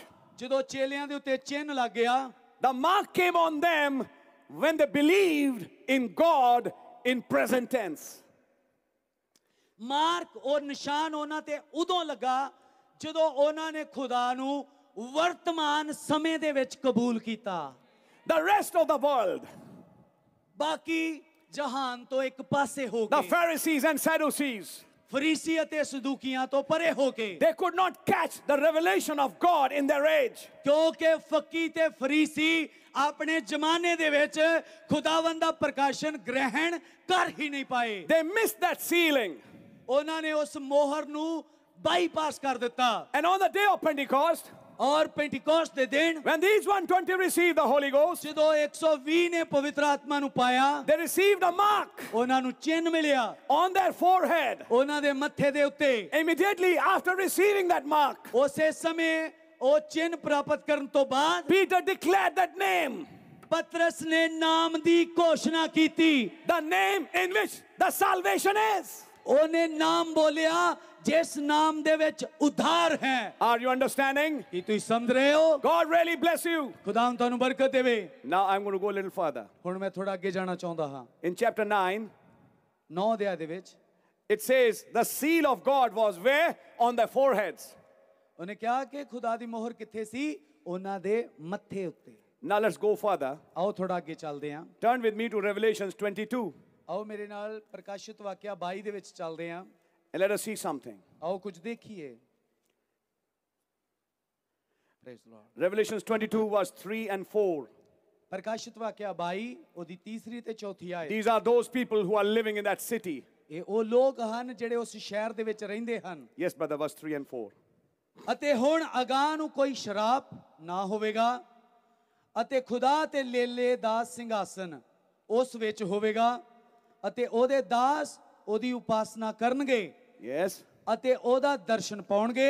the mark came on them when they believed in God in present tense. Mark or Nishan ਉਹਨਾਂ ਤੇ ਉਦੋਂ ਲੱਗਾ ਜਦੋਂ ਉਹਨਾਂ ਨੇ ਖੁਦਾ ਨੂੰ ਵਰਤਮਾਨ ਸਮੇਂ ਦੇ ਵਿੱਚ ਕਬੂਲ ਕੀਤਾ the rest of the world ਬਾਕੀ ਜਹਾਨ ਤੋਂ ਇੱਕ ਪਾਸੇ ਹੋ the ਗਏ pharisees and sadducees ਫਰੀਸੀ ਅਤੇ ਸਦੂਕੀਆਂ ਤੋਂ ਪਰੇ ਹੋ ਕੇ they could not catch the revelation of god in their age ਕਿਉਂਕਿ ਫੱਕੀ ਤੇ ਫਰੀਸੀ ਆਪਣੇ ਜ਼ਮਾਨੇ ਦੇ ਵਿੱਚ ਖੁਦਾਵੰਦ ਦਾ ਪ੍ਰਕਾਸ਼ਨ ਗ੍ਰਹਿਣ ਕਰ ਹੀ ਨਹੀਂ ਪਾਏ they missed that sealing ਉਹਨਾਂ ਨੇ ਉਸ ਮੋਹਰ ਨੂੰ bypass kar deta. And on the day of Pentecost, और Pentecost दे दिन when these 120 received the holy ghost ਜਦੋਂ 120 ਨੇ ਪਵਿੱਤਰ ਆਤਮਾ ਨੂੰ paya. they received a mark ਉਹਨਾਂ nu chain milia on their forehead ਉਹਨਾਂ de ਮੱਥੇ de utte. immediately after receiving that mark ose samay ਉਹ ਚਿੰਨ ਪ੍ਰਾਪਤ ਕਰਨ ਤੋਂ ਬਾਅਦ peter declared that name ਪਤਰਸ ਨੇ ਨਾਮ ਦੀ ਘੋਸ਼ਣਾ ਕੀਤੀ the name in which the salvation is ਉਹਨੇ ਨਾਮ ਬੋਲਿਆ ਜਿਸ ਨਾਮ ਦੇ ਵਿੱਚ ਉਧਾਰ ਹੈ ਆਰ ਯੂ ਅੰਡਰਸਟੈਂਡਿੰਗ ਕੀ ਤੁਸੀਂ ਸਮਝ ਰਹੇ ਹੋ ਗੋਡ ਰੀਲੀ ਬlesਸ ਯੂ ਖੁਦਾ ਤੁਹਾਨੂੰ ਬਰਕਤ ਦੇਵੇ now I'm going to go little further ਹੁਣ ਮੈਂ ਥੋੜਾ ਅੱਗੇ ਜਾਣਾ ਚਾਹੁੰਦਾ ਹਾਂ ਇਨ ਚੈਪਟਰ 9 9 ਦੇ ਦੇ ਵਿੱਚ it says the seal of God was way on their foreheads ਉਹਨੇ ਕਿਹਾ ਕਿ ਖੁਦਾ ਦੀ ਮੋਹਰ ਕਿੱਥੇ ਸੀ ਉਹਨਾਂ ਦੇ ਮੱਥੇ ਉੱਤੇ Now let's go further. ਆਓ ਥੋੜਾ ਅੱਗੇ ਚੱਲਦੇ ਹਾਂ. Turn with me to Revelations 22. ਆਓ ਮੇਰੇ ਨਾਲ ਪ੍ਰਕਾਸ਼ਿਤ ਵਾਕਿਆ 22 ਦੇ ਵਿੱਚ ਚੱਲਦੇ ਹਾਂ and let us see something ਆਓ ਕੁਝ ਦੇਖੀਏ praise the lord revelations 22 verse 3 and 4 ਪ੍ਰਕਾਸ਼ਿਤ ਵਾਕਿਆ 22 ਉਹਦੀ ਤੀਸਰੀ ਤੇ ਚੌਥੀ ਆਇਤ these are those people who are living in that city ਇਹ ਉਹ ਲੋਕ ਹਨ ਜਿਹੜੇ ਉਸ ਸ਼ਹਿਰ ਦੇ ਵਿੱਚ ਰਹਿੰਦੇ ਹਨ yes brother verse 3 and 4 ਅਤੇ ਹੁਣ ਅਗਾਹ ਨੂੰ ਕੋਈ ਸ਼ਰਾਪ ਨਾ ਹੋਵੇਗਾ ਅਤੇ ਖੁਦਾ ਤੇ ਲੇਲੇ ਦਾ ਸਿੰਘਾਸਨ ਉਸ ਵਿੱਚ ਹੋਵੇਗਾ ਅਤੇ ਉਹਦੇ ਦਾਸ ਉਹਦੀ ਉਪਾਸਨਾ ਕਰਨਗੇ ਯੈਸ ਅਤੇ ਉਹਦਾ ਦਰਸ਼ਨ ਪਾਉਣਗੇ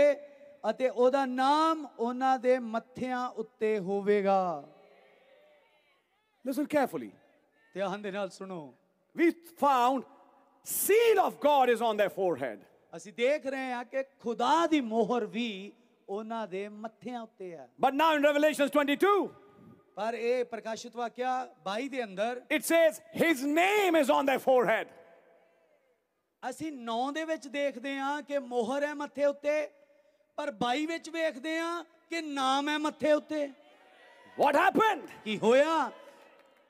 ਅਤੇ ਉਹਦਾ ਨਾਮ ਉਹਨਾਂ ਦੇ ਮੱਥਿਆਂ ਉੱਤੇ ਹੋਵੇਗਾ ਲਿਸਨ ਕੇਅਰਫੁਲੀ ਧਿਆਨ ਦੇ ਨਾਲ ਸੁਣੋ we found seal of God is on their forehead ਅਸੀਂ ਦੇਖ ਰਹੇ ਹਾਂ ਕਿ ਖੁਦਾ ਦੀ ਮੋਹਰ ਵੀ ਉਹਨਾਂ ਦੇ ਮੱਥਿਆਂ ਉੱਤੇ ਹੈ ਬਟ ਨਾਊ ਇਨ ਰੈਵਲੇਸ਼ਨਸ 22 ਪਰ ਇਹ ਪ੍ਰਕਾਸ਼ਿਤ ਵਾਕਿਆ 22 ਦੇ ਅੰਦਰ it says his name is on their forehead ਅਸੀਂ 9 ਦੇ ਵਿੱਚ ਦੇਖਦੇ ਹਾਂ ਕਿ ਮੋਹਰ ਹੈ ਮੱਥੇ ਉੱਤੇ ਪਰ 22 ਵਿੱਚ ਵੇਖਦੇ ਹਾਂ ਕਿ ਨਾਮ ਹੈ ਮੱਥੇ ਉੱਤੇ what happened ਕੀ ਹੋਇਆ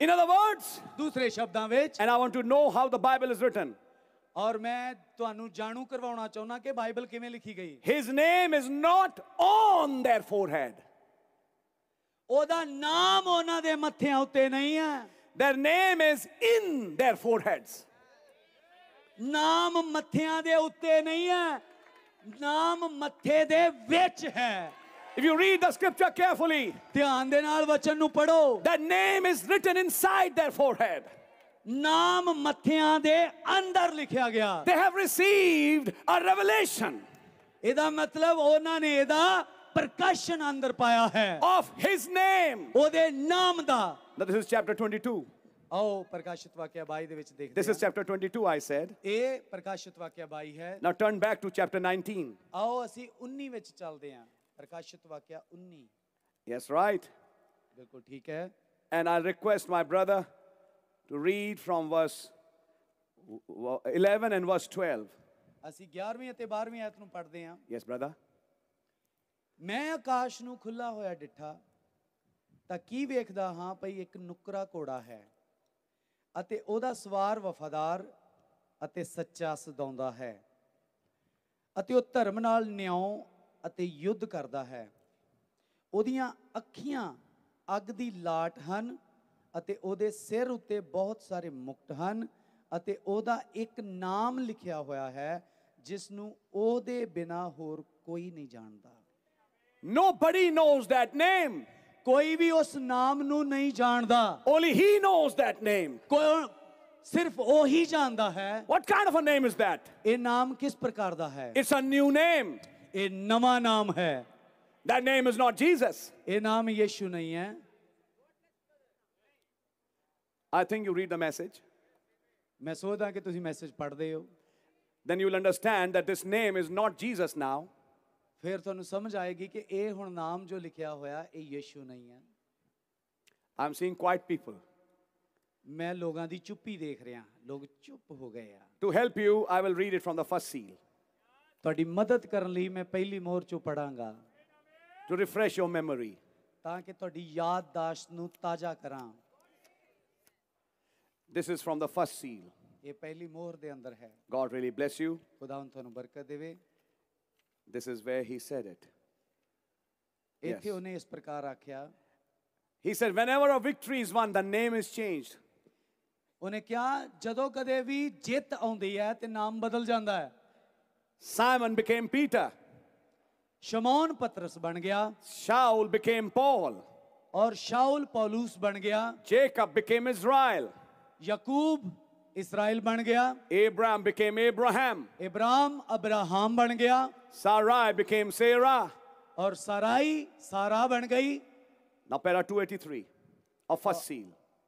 in other words ਦੂਸਰੇ ਸ਼ਬਦਾਂ ਵਿੱਚ and i want to know how the bible is written ਔਰ ਮੈਂ ਤੁਹਾਨੂੰ ਜਾਣੂ ਕਰਵਾਉਣਾ ਚਾਹੁੰਦਾ ਕਿ ਬਾਈਬਲ ਕਿਵੇਂ ਲਿਖੀ ਗਈ his name is not on their forehead ਉਹਦਾ ਨਾਮ ਉਹਨਾਂ ਦੇ ਮੱਥਿਆਂ ਉੱਤੇ ਨਹੀਂ ਹੈ their name is in their foreheads ਨਾਮ ਮੱਥਿਆਂ ਦੇ ਉੱਤੇ ਨਹੀਂ ਹੈ ਨਾਮ ਮੱਥੇ ਦੇ ਵਿੱਚ ਹੈ If you read the scripture carefully, ਧਿਆਨ ਦੇ ਨਾਲ ਵਚਨ ਨੂੰ ਪੜੋ the name is written inside their forehead. ਨਾਮ ਮੱਥਿਆਂ ਦੇ ਅੰਦਰ ਲਿਖਿਆ ਗਿਆ They have received a revelation. ਇਹਦਾ ਮਤਲਬ ਉਹਨਾਂ ਨੇ ਇਹਦਾ ਪ੍ਰਕਾਸ਼ਨ ਅੰਦਰ ਪਾਇਆ ਹੈ ਆਫ ਹਿਸ ਨੇਮ ਉਹਦੇ ਨਾਮ ਦਾ ਦਿਸ ਇਜ਼ ਚੈਪਟਰ 22 ਆਓ ਪ੍ਰਕਾਸ਼ਿਤ ਵਾਕਿਆ 22 ਦੇ ਵਿੱਚ ਦੇਖਦੇ ਹਾਂ this is chapter 22 I said ਇਹ ਪ੍ਰਕਾਸ਼ਿਤ ਵਾਕਿਆ 22 ਹੈ now turn back to chapter 19 ਆਓ ਅਸੀਂ 19 ਵਿੱਚ ਚੱਲਦੇ ਹਾਂ ਪ੍ਰਕਾਸ਼ਿਤ ਵਾਕਿਆ 19 ਯੈਸ ਰਾਈਟ ਬਿਲਕੁਲ ਠੀਕ ਹੈ and I request my brother to read from verse 11 and verse 12 ਅਸੀਂ 11ਵੀਂ ਅਤੇ 12ਵੀਂ ਆਇਤ ਨੂੰ ਪੜ੍ਹਦੇ ਹਾਂ ਯੈਸ ਬ੍ਰਦਰ ਮੈਂ ਆਕਾਸ਼ ਨੂੰ ਖੁੱਲਾ ਹੋਇਆ ਡਿੱਠਾ ਤਾਂ ਕੀ ਵੇਖਦਾ ਹਾਂ ਭਈ ਇੱਕ ਨੁਕਰਾ ਕੋੜਾ ਹੈ ਅਤੇ ਉਹਦਾ ਸਵਾਰ ਵਫਾਦਾਰ ਅਤੇ ਸੱਚਾ ਸਦਾਉਂਦਾ ਹੈ ਅਤੇ ਉਹ ਧਰਮ ਨਾਲ ਨਿਉ ਅਤੇ ਯੁੱਧ ਕਰਦਾ ਹੈ ਉਹਦੀਆਂ ਅੱਖੀਆਂ ਅੱਗ ਦੀ ਲਾਟ ਹਨ ਅਤੇ ਉਹਦੇ ਸਿਰ ਉੱਤੇ ਬਹੁਤ ਸਾਰੇ ਮੁਕਟ ਹਨ ਅਤੇ ਉਹਦਾ ਇੱਕ ਨਾਮ ਲਿਖਿਆ ਹੋਇਆ ਹੈ ਜਿਸ ਨੂੰ ਉਹਦੇ ਬਿਨਾ ਹੋਰ ਕੋਈ ਨਹੀਂ ਜਾਣਦਾ Nobody knows that name. ਕੋਈ ਵੀ ਉਸ ਨਾਮ ਨੂੰ ਨਹੀਂ ਜਾਣਦਾ Only he knows that name. ਕੋਈ ਸਿਰਫ ਉਹ ਹੀ ਜਾਣਦਾ ਹੈ What kind of a name is that? ਇਹ ਨਾਮ ਕਿਸ ਪ੍ਰਕਾਰ ਦਾ ਹੈ It's a new name. ਇਹ ਨਵਾਂ ਨਾਮ ਹੈ That name is not Jesus. ਇਹ ਨਾਮ ਯੀਸ਼ੂ ਨਹੀਂ think you read the message. ਮੈਂ ਸੋਚਦਾ ਕਿ ਤੁਸੀਂ ਮੈਸੇਜ ਪੜ੍ਹਦੇ ਹੋ Then you will understand that this name is not Jesus now. ਫਿਰ ਤੁਹਾਨੂੰ ਸਮਝ ਆਏਗੀ ਕਿ ਇਹ ਹੁਣ ਨਾਮ ਜੋ ਲਿਖਿਆ ਹੋਇਆ ਇਹ ਯਿਸੂ ਨਹੀਂ ਹੈ I am seeing quiet people ਮੈਂ ਲੋਕਾਂ ਦੀ ਚੁੱਪੀ ਦੇਖ ਰਿਹਾ ਲੋਕ ਚੁੱਪ ਹੋ ਗਏ ਆ to help you I will read it from the first seal ਤੁਹਾਡੀ ਮਦਦ ਕਰਨ ਲਈ ਮੈਂ ਪਹਿਲੀ ਮੋਹਰ ਚੋਂ ਪੜਾਂਗਾ ਟੂ ਰਿਫਰੈਸ਼ ਯੋਰ ਮੈਮਰੀ ਤਾਂ ਕਿ ਤੁਹਾਡੀ ਯਾਦਦਾਸ਼ਤ ਨੂੰ ਤਾਜ਼ਾ ਕਰਾਂ this is from the first seal ਇਹ ਪਹਿਲੀ ਮੋਹਰ ਦੇ ਅੰਦਰ ਹੈ ਗੋਡ ਰੀਲੀ ਬlesਸ ਯੂ ਖੁਦਾ ਤੁਹਾਨੂੰ ਬਰਕਤ ਦੇਵੇ This is where he said it. Yes. He said, whenever a victory is won, the name is changed. Simon became Peter. ਸ਼ਮੌਨ ਪਤਰਸ ਬਣ ਗਿਆ Shaul became Paul. ਔਰ ਸ਼ਾਉਲ ਪੌਲੂਸ ਬਣ ਗਿਆ Jacob became Israel. Yaqub Israel बन गया Abram became Abraham Abram Abraham बन गया साराय बिकेम सेरा और सराई सारा बन गई ना पैरा 283 ऑफ फर्स्ट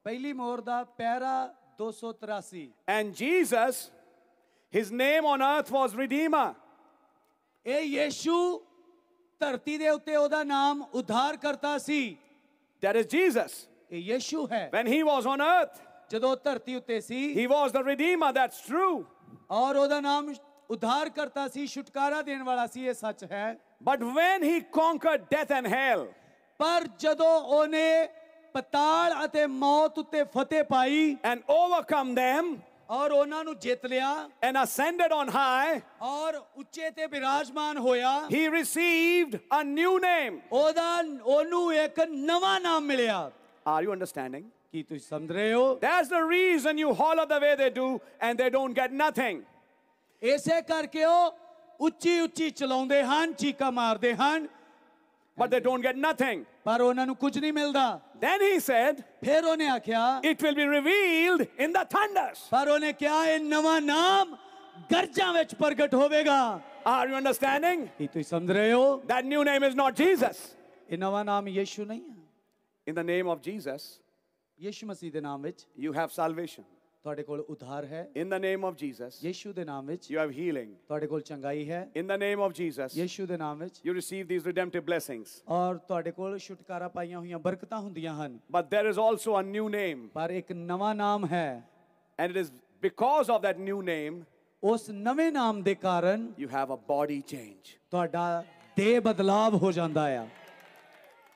पहली मोहर para 283 and Jesus his name on earth was redeemer ए यीशु धरती दे उते ओदा नाम उद्धार करता सी दैट इज जीसस ए यीशु है when he was on earth ਜਦੋਂ ਧਰਤੀ ਉੱਤੇ ਸੀ He was the Redeemer, that's true. ਔਰ ਉਹਦਾ ਨਾਮ ਉਧਾਰਕਰਤਾ ਸੀ ਛੁਟਕਾਰਾ ਦੇਣ ਵਾਲਾ ਸੀ ਇਹ ਸੱਚ ਹੈ But when He conquered death and hell, ਪਰ ਜਦੋਂ ਉਹਨੇ ਪਤਾਲ ਅਤੇ ਮੌਤ ਉੱਤੇ ਫਤਿਹ ਪਾਈ and overcome them, ਔਰ ਉਹਨਾਂ ਨੂੰ ਜਿੱਤ ਲਿਆ and ascended on high, ਔਰ ਉੱਚੇ ਤੇ ਬਿਰਾਜਮਾਨ ਹੋਇਆ He received a new name. ਉਹਦਾ ਉਹਨੂੰ ਇੱਕ ਨਵਾਂ ਨਾਮ ਮਿਲਿਆ Are you understanding? ਕੀ ਤੁਸੀਂ ਸਮਝ ਰਹੇ ਹੋ that's the reason you holler the way they do and they don't get nothing ਇਸੇ ਕਰਕੇ ਉਹ ਉੱਚੀ ਉੱਚੀ ਚਲਾਉਂਦੇ ਹਨ ਚੀਕਾ ਮਾਰਦੇ ਹਨ but they don't get nothing ਪਰ ਉਹਨਾਂ ਨੂੰ ਕੁਝ ਨਹੀਂ ਮਿਲਦਾ then he said ਫਿਰ ਉਹਨੇ ਆਖਿਆ it will be revealed in the thunders ਪਰ ਉਹਨੇ ਕਿਹਾ ਇਹ ਨਵਾਂ ਨਾਮ ਗਰਜਾਂ ਵਿੱਚ ਪ੍ਰਗਟ ਹੋਵੇਗਾ are you understanding ਕੀ ਤੁਸੀਂ ਸਮਝ ਰਹੇ ਹੋ that new name is not jesus ਇਹ ਨਵਾਂ ਨਾਮ ਯੀਸ਼ੂ ਨਹੀਂ ਹੈ in the name of jesus ਯਿਸੂ you have salvation in the name of jesus ਯਿਸੂ you have healing in the name of jesus ਯਿਸੂ you receive these redemptive blessings ਔਰ ਤੁਹਾਡੇ ਕੋਲ ਛੁਟਕਾਰਾ but there is also a new name and it is because of that new name ਉਸ you have a body change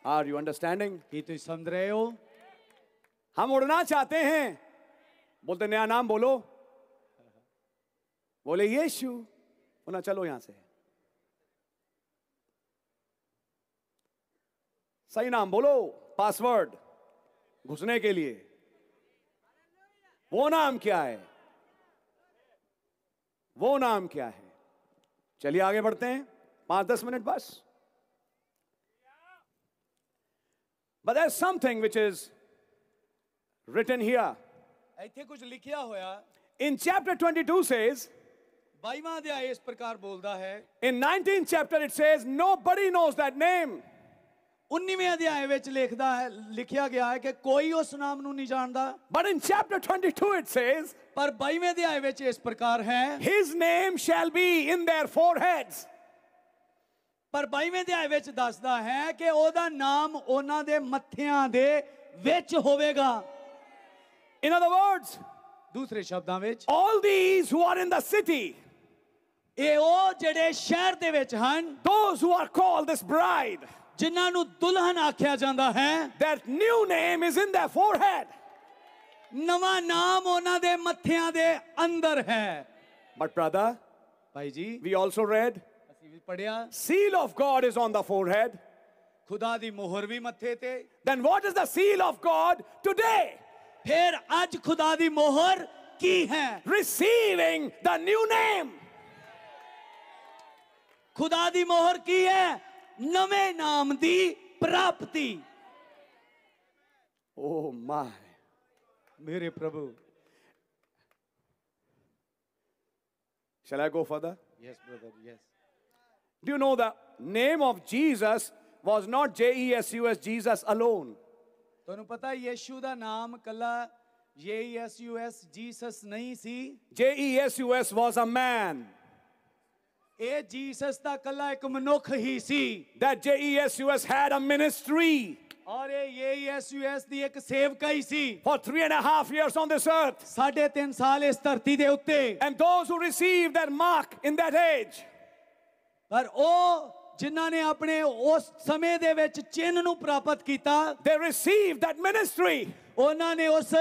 are you understanding हम उड़ना चाहते हैं बोलते नया नाम बोलो बोले यीशु बोला चलो यहां से सही नाम बोलो पासवर्ड घुसने के लिए वो नाम क्या है वो नाम क्या है चलिए आगे बढ़ते हैं पांच दस मिनट बस but as something which is written here. In chapter 22 says in 19th chapter it says nobody knows that name. But in chapter 22 it says his name shall be in their foreheads. In other words, दूसरे ਸ਼ਬਦਾਂ ਵਿੱਚ all these who are in the city ये ਉਹ ਜਿਹੜੇ शहर ਦੇ ਵਿੱਚ ਹਨ those who are called this bride जिन्ना नू दुल्हन ਆਖਿਆ ਜਾਂਦਾ है that new name is in their forehead नवा नाम ਉਹਨਾਂ दे ਮੱਥਿਆਂ दे अंदर है but brother ਭਾਈ ਜੀ we also read ਅਸੀਂ ਵੀ seal of god is on the forehead खुदा दी ਮੋਹਰ भी ਮੱਥੇ थे then what is the seal of god today फिर आज खुदा दी मोहर की है रिसीविंग द न्यू नेम खुदा दी मोहर की है नवे नाम दी प्राप्ति ओ माय मेरे प्रभु Shall I go further? Yes, brother, yes. Do you know the name of Jesus was not J E S U S, Jesus alone? ਤੁਹਾਨੂੰ ਪਤਾ ਯੀਸ਼ੂ ਦਾ ਨਾਮ ਕੱਲਾ J E S U S Jesus ਨਹੀਂ ਸੀ J E S U S was a man ਇਹ Jesus ਦਾ ਕੱਲਾ ਇੱਕ ਮਨੁੱਖ ਹੀ ਸੀ that J E S U S had a ministry ਔਰ ਇਹ ਯੇਸੂਸ ਦੀ ਇੱਕ ਸੇਵਕਾ ਹੀ ਸੀ for 3 years on this earth 3.5 ਸਾਲ ਇਸ ਧਰਤੀ ਦੇ ਉੱਤੇ and those who received that mark in that age ਪਰ ਉਹ ਜਿਨ੍ਹਾਂ ਨੇ ਆਪਣੇ ਉਸ ਸਮੇਂ ਦੇ ਵਿੱਚ ਚਿੰਨ ਨੂੰ ਪ੍ਰਾਪਤ ਕੀਤਾ they received that ministry ਉਹਨਾਂ ਨੇ ਉਸ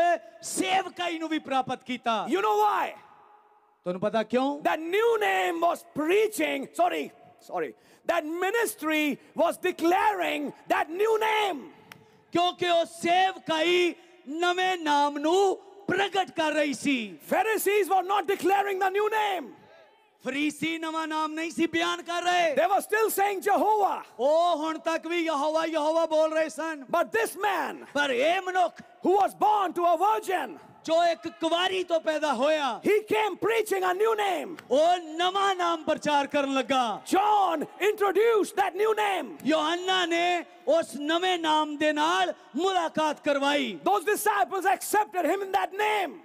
ਸੇਵਕਾਈ ਨੂੰ ਵੀ ਪ੍ਰਾਪਤ ਕੀਤਾ you know why ਤੁਹਾਨੂੰ ਪਤਾ ਕਿਉਂ that new name was preaching sorry sorry that ministry was declaring that new name ਕਿਉਂਕਿ ਉਹ ਸੇਵਕਾਈ ਨਵੇਂ ਨਾਮ ਨੂੰ ਪ੍ਰਗਟ ਕਰ ਰਹੀ ਸੀ pharisees were not declaring the new name Pharisee ਨਵਾਂ ਨਾਮ ਨਹੀਂ ਸੀ ਬਿਆਨ ਕਰ ਰਹੇ they were still saying jehovah ਉਹ ਹੁਣ ਤੱਕ ਵੀ ਯਹੋਵਾ ਯਹੋਵਾ ਬੋਲ ਰਹੇ ਸਨ but this man ਪਰ ਇਹ ਮਨੁੱਖ who was born to a virgin ਜੋ ਇੱਕ ਕੁਵਾਰੀ ਤੋਂ ਪੈਦਾ ਹੋਇਆ he came preaching a new name ਉਹ ਨਵਾਂ ਨਾਮ ਪ੍ਰਚਾਰ ਕਰਨ ਲੱਗਾ john introduced that new name ਯੋਹੰਨਾ ਨੇ ਉਸ ਨਵੇਂ ਨਾਮ ਦੇ ਨਾਲ ਮੁਲਾਕਾਤ ਕਰਵਾਈ those disciples accepted him in that name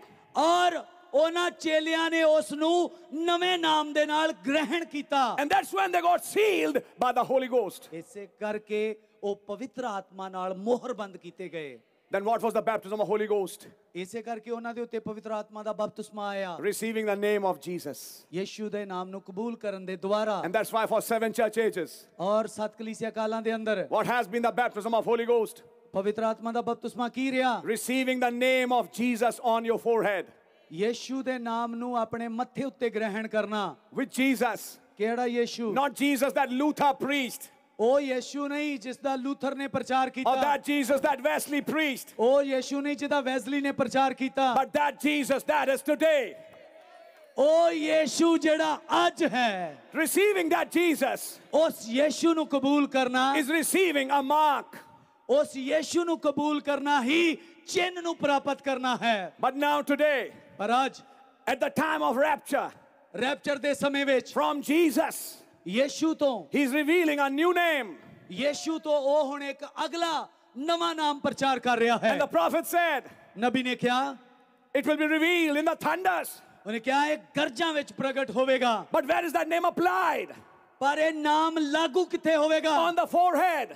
ਔਰ ਉਹਨਾਂ ਚੇਲਿਆਂ ਨੇ ਉਸ ਨੂੰ ਨਵੇਂ ਨਾਮ ਦੇ ਨਾਲ ਗ੍ਰਹਿਣ ਕੀਤਾ ਐਂਡ ਦੈਟਸ ਵੈਨ ਦੇ ਗਾਟ ਸੀਲਡ ਬਾਈ ਦਾ ਹੋਲੀ ਗੋਸਟ ਇਸੇ ਕਰਕੇ ਉਹ ਪਵਿੱਤਰ ਆਤਮਾ ਨਾਲ ਕੀਤੇ ਗਏ Then what was the baptism of Holy Ghost? ਇਸੇ ਕਰਕੇ ਉਹਨਾਂ ਦੇ ਉੱਤੇ ਪਵਿੱਤਰ ਆਤਮਾ ਦਾ ਬਪਤਿਸਮਾ ਆਇਆ receiving the name of Jesus ਯਿਸੂ ਦੇ ਨਾਮ ਨੂੰ ਕਬੂਲ ਕਰਨ ਦੇ ਦੁਆਰਾ and that's why for seven church ages ਔਰ ਸੱਤ ਕਲੀਸਿਆ ਕਾਲਾਂ ਦੇ ਅੰਦਰ what has been the baptism of Holy Ghost ਪਵਿੱਤਰ ਆਤਮਾ ਦਾ ਬਪਤਿਸਮਾ ਕੀ ਰਿਹਾ receiving the name of Jesus on your forehead Yishu ਦੇ ਨਾਮ ਨੂੰ ਆਪਣੇ ਮੱਥੇ ਉੱਤੇ ਗ੍ਰਹਿਣ ਕਰਨਾ Which Jesus? ਕਿਹੜਾ Yishu Not Jesus that Luther preached. ਉਹ ਯੀਸ਼ੂ ਨਹੀਂ ਜਿਸ ਦਾ ਲੂਥਰ ਨੇ ਪ੍ਰਚਾਰ ਕੀਤਾ Or that Jesus that Wesley preached. ਉਹ ਯੀਸ਼ੂ ਨਹੀਂ ਜਿਹਦਾ ਵੈਸਲੀ ਨੇ ਪ੍ਰਚਾਰ ਕੀਤਾ But that Jesus that is today. ਉਹ ਯੀਸ਼ੂ ਜਿਹੜਾ ਅੱਜ ਹੈ Receiving that Jesus ਉਸ ਯੀਸ਼ੂ ਨੂੰ ਕਬੂਲ ਕਰਨਾ is receiving a mark. ਉਸ ਯੀਸ਼ੂ ਨੂੰ ਕਬੂਲ ਕਰਨਾ ਹੀ ਚਿੰਨ ਨੂੰ ਪ੍ਰਾਪਤ ਕਰਨਾ ਹੈ But now today, ਮਹਾਰਾਜ at the time of rapture rapture ਦੇ ਸਮੇਂ ਵਿੱਚ ਫਰਮ ਜੀਸਸ ਯੀਸ਼ੂ ਤੋਂ ਹੀ is revealing a new name ਯੀਸ਼ੂ ਤੋਂ ਉਹ ਹੁਣ ਇੱਕ ਅਗਲਾ ਨਵਾਂ ਨਾਮ ਪ੍ਰਚਾਰ ਕਰ ਰਿਹਾ ਹੈ ਐਂਡ ਦ ਪ੍ਰੋਫਟ ਸੈਡ ਨਬੀ ਨੇ ਕਿਹਾ it will be revealed in the thunders ਉਹਨੇ ਕਿਹਾ ਇਹ ਗਰਜਾਂ ਵਿੱਚ ਪ੍ਰਗਟ ਹੋਵੇਗਾ but where is that name applied ਪਰ ਇਹ ਨਾਮ ਲਾਗੂ ਕਿੱਥੇ ਹੋਵੇਗਾ ਔਨ ਦ ਫੋਰਹੈਡ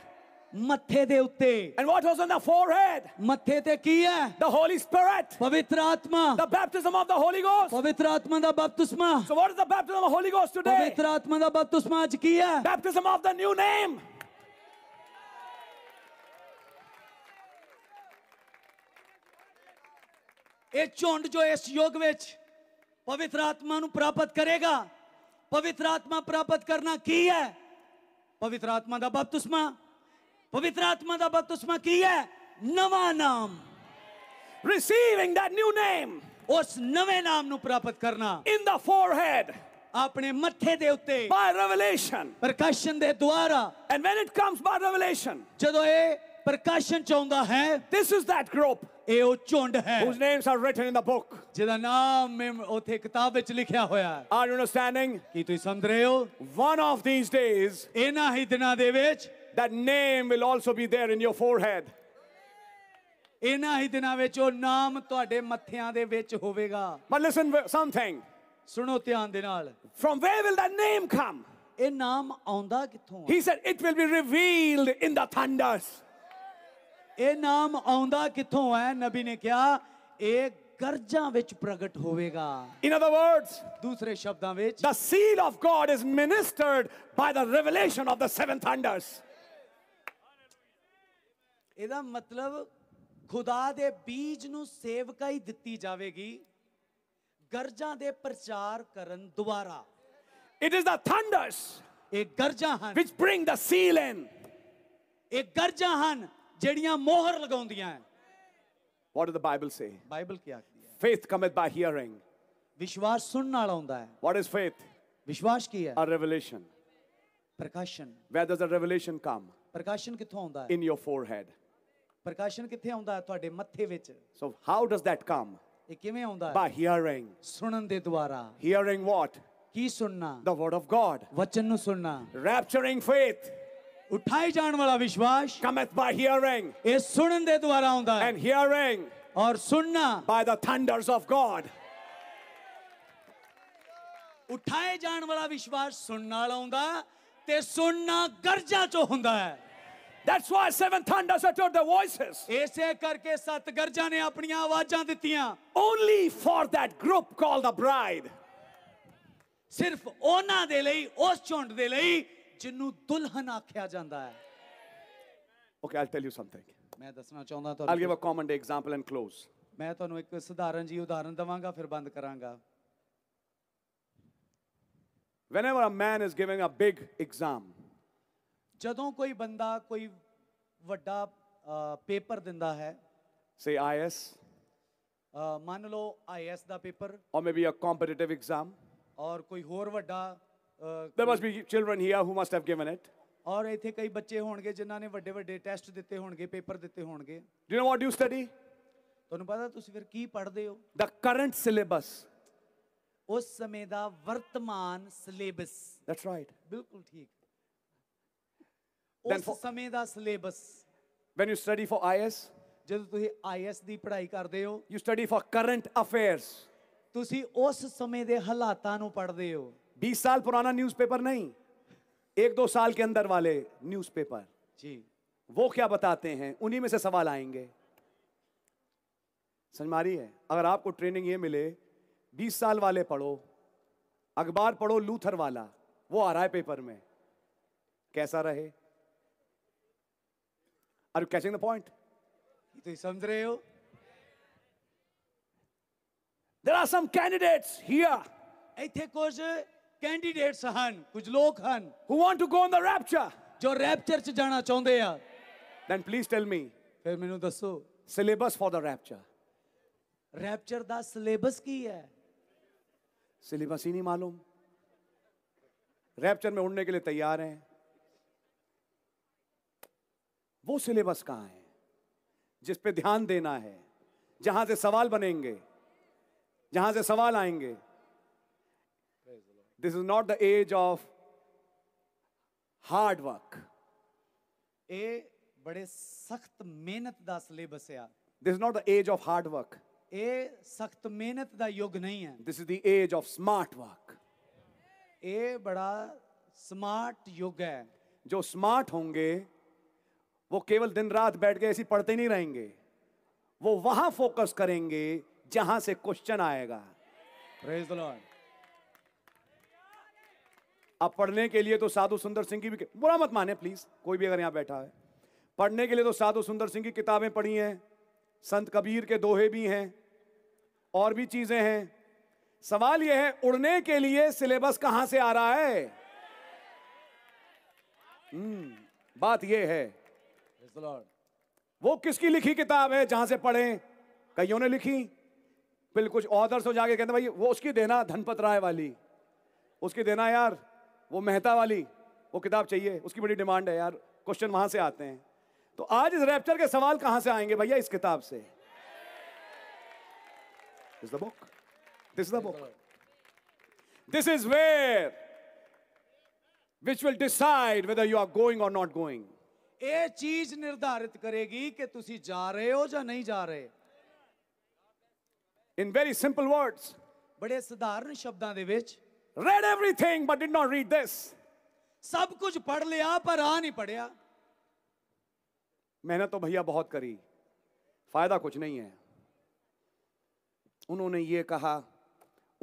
ਮੱਥੇ ਦੇ ਉੱਤੇ and what was on the forehead ਮੱਥੇ ਤੇ ਕੀ ਹੈ the holy spirit ਪਵਿੱਤਰ ਆਤਮਾ the baptism of the holy ghost ਪਵਿੱਤਰ ਆਤਮਾ ਦਾ ਬਪਤਿਸਮਾ so what is the baptism of the holy ghost today ਪਵਿੱਤਰ ਆਤਮਾ ਦਾ ਬਪਤਿਸਮਾ ਅੱਜ ਕੀ ਹੈ baptism of the new name ਇਹ ਝੁੰਡ ਜੋ ਇਸ ਯੁੱਗ ਵਿੱਚ ਪਵਿੱਤਰ ਆਤਮਾ ਨੂੰ ਪ੍ਰਾਪਤ ਕਰੇਗਾ ਪਵਿੱਤਰ ਆਤਮਾ ਪ੍ਰਾਪਤ ਕਰਨਾ ਕੀ ਹੈ ਪਵਿੱਤਰ ਆਤਮਾ ਦਾ ਬਪਤਿਸਮਾ पवित्र आत्मा का बपतिस्मा की है नवा नाम receiving that new name ਉਸ ਨਵੇਂ ਨਾਮ ਨੂੰ ਪ੍ਰਾਪਤ ਕਰਨਾ in the forehead ਆਪਣੇ ਮੱਥੇ ਦੇ ਉੱਤੇ by revelation ਪ੍ਰਕਾਸ਼ਨ ਦੇ ਦੁਆਰਾ and when it comes by revelation ਜਦੋਂ ਇਹ ਪ੍ਰਕਾਸ਼ਨ ਚਾਹੁੰਦਾ ਹੈ this is that group ਇਹ ਉਹ ਝੁੰਡ ਹੈ whose names are written in the book ਜਿਹਦਾ ਨਾਮ ਉਥੇ ਕਿਤਾਬ ਵਿੱਚ ਲਿਖਿਆ ਹੋਇਆ ਹੈ are you understanding ਕੀ ਤੁਸੀਂ ਸਮਝ ਰਹੇ ਹੋ one of these days ਇਹਨਾਂ ਹੀ ਦਿਨਾਂ ਦੇ ਵਿੱਚ that name will also be there in your forehead. ਇਹਨਾਂ ਹੀ ਦਿਨਾਂ ਵਿੱਚ ਉਹ ਨਾਮ ਤੁਹਾਡੇ ਮੱਥਿਆਂ ਦੇ ਵਿੱਚ ਹੋਵੇਗਾ But listen something. ਸੁਣੋ ਧਿਆਨ ਦੇ ਨਾਲ From where will that name come? ਇਹ ਨਾਮ ਆਉਂਦਾ ਕਿੱਥੋਂ He said it will be revealed in the thunders. ਇਹ ਨਾਮ ਆਉਂਦਾ ਕਿੱਥੋਂ ਹੈ ਨਬੀ ਨੇ ਕਿਹਾ ਇਹ ਗਰਜਾਂ ਵਿੱਚ ਪ੍ਰਗਟ ਹੋਵੇਗਾ In other words, ਦੂਸਰੇ ਸ਼ਬਦਾਂ ਵਿੱਚ the seal of God is ministered by the revelation of the seven thunders. ਇਹਦਾ ਮਤਲਬ ਖੁਦਾ ਦੇ ਬੀਜ ਨੂੰ ਸੇਵਕਾਈ ਦਿੱਤੀ ਜਾਵੇਗੀ ਗਰਜਾਂ ਦੇ ਪ੍ਰਚਾਰ ਕਰਨ ਦੁਆਰਾ ਇਟ ਇਜ਼ ਦਾ ਥੰਡਰਸ ਇਹ ਗਰਜਾਂ ਹਨ ਵਿਚ ਬ੍ਰਿੰਗ ਦਾ ਸੀਲ ਇਨ ਇਹ ਗਰਜਾਂ ਹਨ ਜਿਹੜੀਆਂ ਮੋਹਰ ਲਗਾਉਂਦੀਆਂ ਹਨ what does the Bible say Bible ਕੀ ਆਖਦੀ ਹੈ ਫੇਥ ਕਮeth ਬਾਈ ਹੀਅਰਿੰਗ ਵਿਸ਼ਵਾਸ ਸੁਣਨ ਨਾਲ ਆਉਂਦਾ ਹੈ ਵਾਟ ਇਜ਼ ਫੇਥ ਵਿਸ਼ਵਾਸ ਕੀ ਹੈ ਅ ਰੈਵਲੇਸ਼ਨ ਪ੍ਰਕਾਸ਼ਨ where does a revelation come ਪ੍ਰਕਾਸ਼ਨ ਕਿੱਥੋਂ ਆਉਂਦਾ ਹੈ ਇਨ ਯੋਰ ਫੋਰਹੈਡ ਪ੍ਰਕਾਸ਼ਨ ਕਿੱਥੇ ਆਉਂਦਾ ਤੁਹਾਡੇ ਮੱਥੇ ਵਿੱਚ so how does that come ਇਹ ਕਿਵੇਂ ਆਉਂਦਾ ਬਾਈ ਹੀਅਰਿੰਗ ਸੁਣਨ ਦੇ ਦੁਆਰਾ ਹੀਅਰਿੰਗ ਵਾਟ ਕੀ ਸੁਣਨਾ ਦ ਵਰਡ ਆਫ ਗੋਡ ਵਚਨ ਨੂੰ ਸੁਣਨਾ ਰੈਪਚਰਿੰਗ ਫੇਥ ਉਠਾਈ ਜਾਣ ਵਾਲਾ ਵਿਸ਼ਵਾਸ ਕਮਥ ਬਾਈ ਹੀਅਰਿੰਗ ਇਹ ਸੁਣਨ ਦੇ ਦੁਆਰਾ ਆਉਂਦਾ ਹੈ ਐਂਡ ਹੀਅਰਿੰਗ ਔਰ ਸੁਣਨਾ ਬਾਈ ਦ ਥੰਡਰਸ ਆਫ ਗੋਡ ਉਠਾਏ ਜਾਣ ਵਾਲਾ ਵਿਸ਼ਵਾਸ ਸੁਣਨ ਨਾਲ ਆਉਂਦਾ ਤੇ ਸੁਣਨਾ ਗਰਜਾ ਚੋਂ ਹੁੰਦਾ ਹੈ That's why seven thunders uttered their voices. ਇਸੇ ਕਰਕੇ ਸੱਤ ਗਰਜਾਂ अपनी आवाज ਆਵਾਜ਼ਾਂ ਦਿੱਤੀਆਂ Only for that group called the bride. सिर्फ ओना ਦੇ ਲਈ ओस चोंड ਦੇ ਲਈ ਜਿਹਨੂੰ दुल्हन ਆਖਿਆ ਜਾਂਦਾ है. Okay, I'll tell you something. ਮੈਂ ਦੱਸਣਾ ਚਾਹੁੰਦਾ I'll give a common day example and close. मैं तो ਤੁਹਾਨੂੰ एक ਸਧਾਰਨ जी उदाहरण ਦਵਾਂਗਾ फिर बंद ਕਰਾਂਗਾ Whenever a man is giving a big exam, ਜਦੋਂ ਕੋਈ ਬੰਦਾ ਕੋਈ ਵੱਡਾ ਪੇਪਰ ਦਿੰਦਾ ਹੈ say IS ਮੰਨ ਲਓ IS ਦਾ paper or maybe a competitive exam ਔਰ ਕੋਈ ਹੋਰ ਵੱਡਾ there must be children here who must have given it ਔਰ ਇੱਥੇ ਕਈ ਬੱਚੇ ਹੋਣਗੇ ਜਿਨ੍ਹਾਂ ਨੇ ਵੱਡੇ ਵੱਡੇ ਟੈਸਟ ਦਿੱਤੇ ਹੋਣਗੇ ਪੇਪਰ ਦਿੱਤੇ ਹੋਣਗੇ do you know what you study ਤੁਹਾਨੂੰ ਪਤਾ ਤੁਸੀਂ ਫਿਰ ਕੀ ਪੜ੍ਹਦੇ ਹੋ the current syllabus ਉਸ ਸਮੇਂ ਦਾ ਵਰਤਮਾਨ ਸਿਲੇਬਸ that's right ਬਿਲਕੁਲ ਠੀਕ then ਉਸ for, ਸਮੇਂ ਦਾ syllabus when you study for IS, ਜਦੋਂ ਤੁਸੀਂ ਆਈਐਸ ਦੀ ਪੜ੍ਹਾਈ ਕਰਦੇ ਹੋ you study for current affairs. ਤੁਸੀਂ ਉਸ ਸਮੇਂ ਦੇ ਹਾਲਾਤਾਂ ਨੂੰ ਪੜ੍ਹਦੇ ਹੋ 20 साल पुराना न्यूज़पेपर नहीं एक दो साल के अंदर वाले न्यूज़पेपर ਜੀ वो क्या बताते हैं उन्हीं में से सवाल आएंगे समझ मारी है अगर आपको ट्रेनिंग ये मिले 20 साल वाले पढ़ो अखबार पढ़ो लूथर वाला वो आ रहा है पेपर में कैसा रहे Are you catching the point? There are some candidates here. ਇੱਥੇ ਕੁਝ ਕੈਂਡੀਡੇਟਸ ਹਨ ਕੁਝ ਲੋਕ ਹਨ who want to go on the rapture ਜੋ ਰੈਪਚਰ ਚ ਜਾਣਾ ਚਾਹੁੰਦੇ ਆ then please tell me ਫਿਰ ਮੈਨੂੰ ਦੱਸੋ syllabus for the rapture rapture ਦਾ ਸਿਲੇਬਸ ਕੀ ਹੈ सिलेबस ही नहीं मालूम रैप्चर में उड़ने के लिए तैयार हैं वो सिलेबस कहाँ है जिस पे ध्यान देना है जहां से सवाल बनेंगे जहां से सवाल आएंगे this is not the age of hard work ए बड़े सख्त मेहनत का सिलेबस है this is not the age of hard work ए सख्त मेहनत का युग नहीं है this is the age of smart work ए बड़ा स्मार्ट युग है जो स्मार्ट होंगे वो केवल दिन रात बैठ के ऐसी पढ़ते नहीं रहेंगे वो वहां फोकस करेंगे जहां से क्वेश्चन आएगा द लॉर्ड अब पढ़ने के लिए तो साधु सुंदर सिंह की भी बुरा मत माने प्लीज कोई भी अगर यहां बैठा है पढ़ने के लिए तो साधु सुंदर सिंह की किताबें पढ़ी हैं संत कबीर के दोहे भी हैं और भी चीजें हैं सवाल यह है उड़ने के लिए सिलेबस कहां से आ रहा है हम्म, बात यह है वो किसकी लिखी किताब है जहां से पढ़े कईयों ने लिखी फिर कुछ ऑदर्स हो जाके कहते भाई वो उसकी देना धनपत राय वाली उसकी देना यार वो मेहता वाली वो किताब चाहिए उसकी बड़ी डिमांड है यार क्वेश्चन वहां से आते हैं तो आज इस रैप्चर के सवाल कहां से आएंगे भैया इस किताब से this the book this the book this is where which will decide whether you are going or not going ਇਹ ਚੀਜ਼ ਨਿਰਧਾਰਿਤ ਕਰੇਗੀ ਕਿ ਤੁਸੀਂ ਜਾ ਰਹੇ ਹੋ ਜਾਂ ਨਹੀਂ ਜਾ ਰਹੇ in very simple words ਬੜੇ ਸਧਾਰਨ ਸ਼ਬਦਾਂ ਦੇ read everything but did not read this सब कुछ पढ़ लिया पर आ नहीं पढ़िया मेहनत तो भैया बहुत करी फायदा कुछ नहीं है उन्होंने ये कहा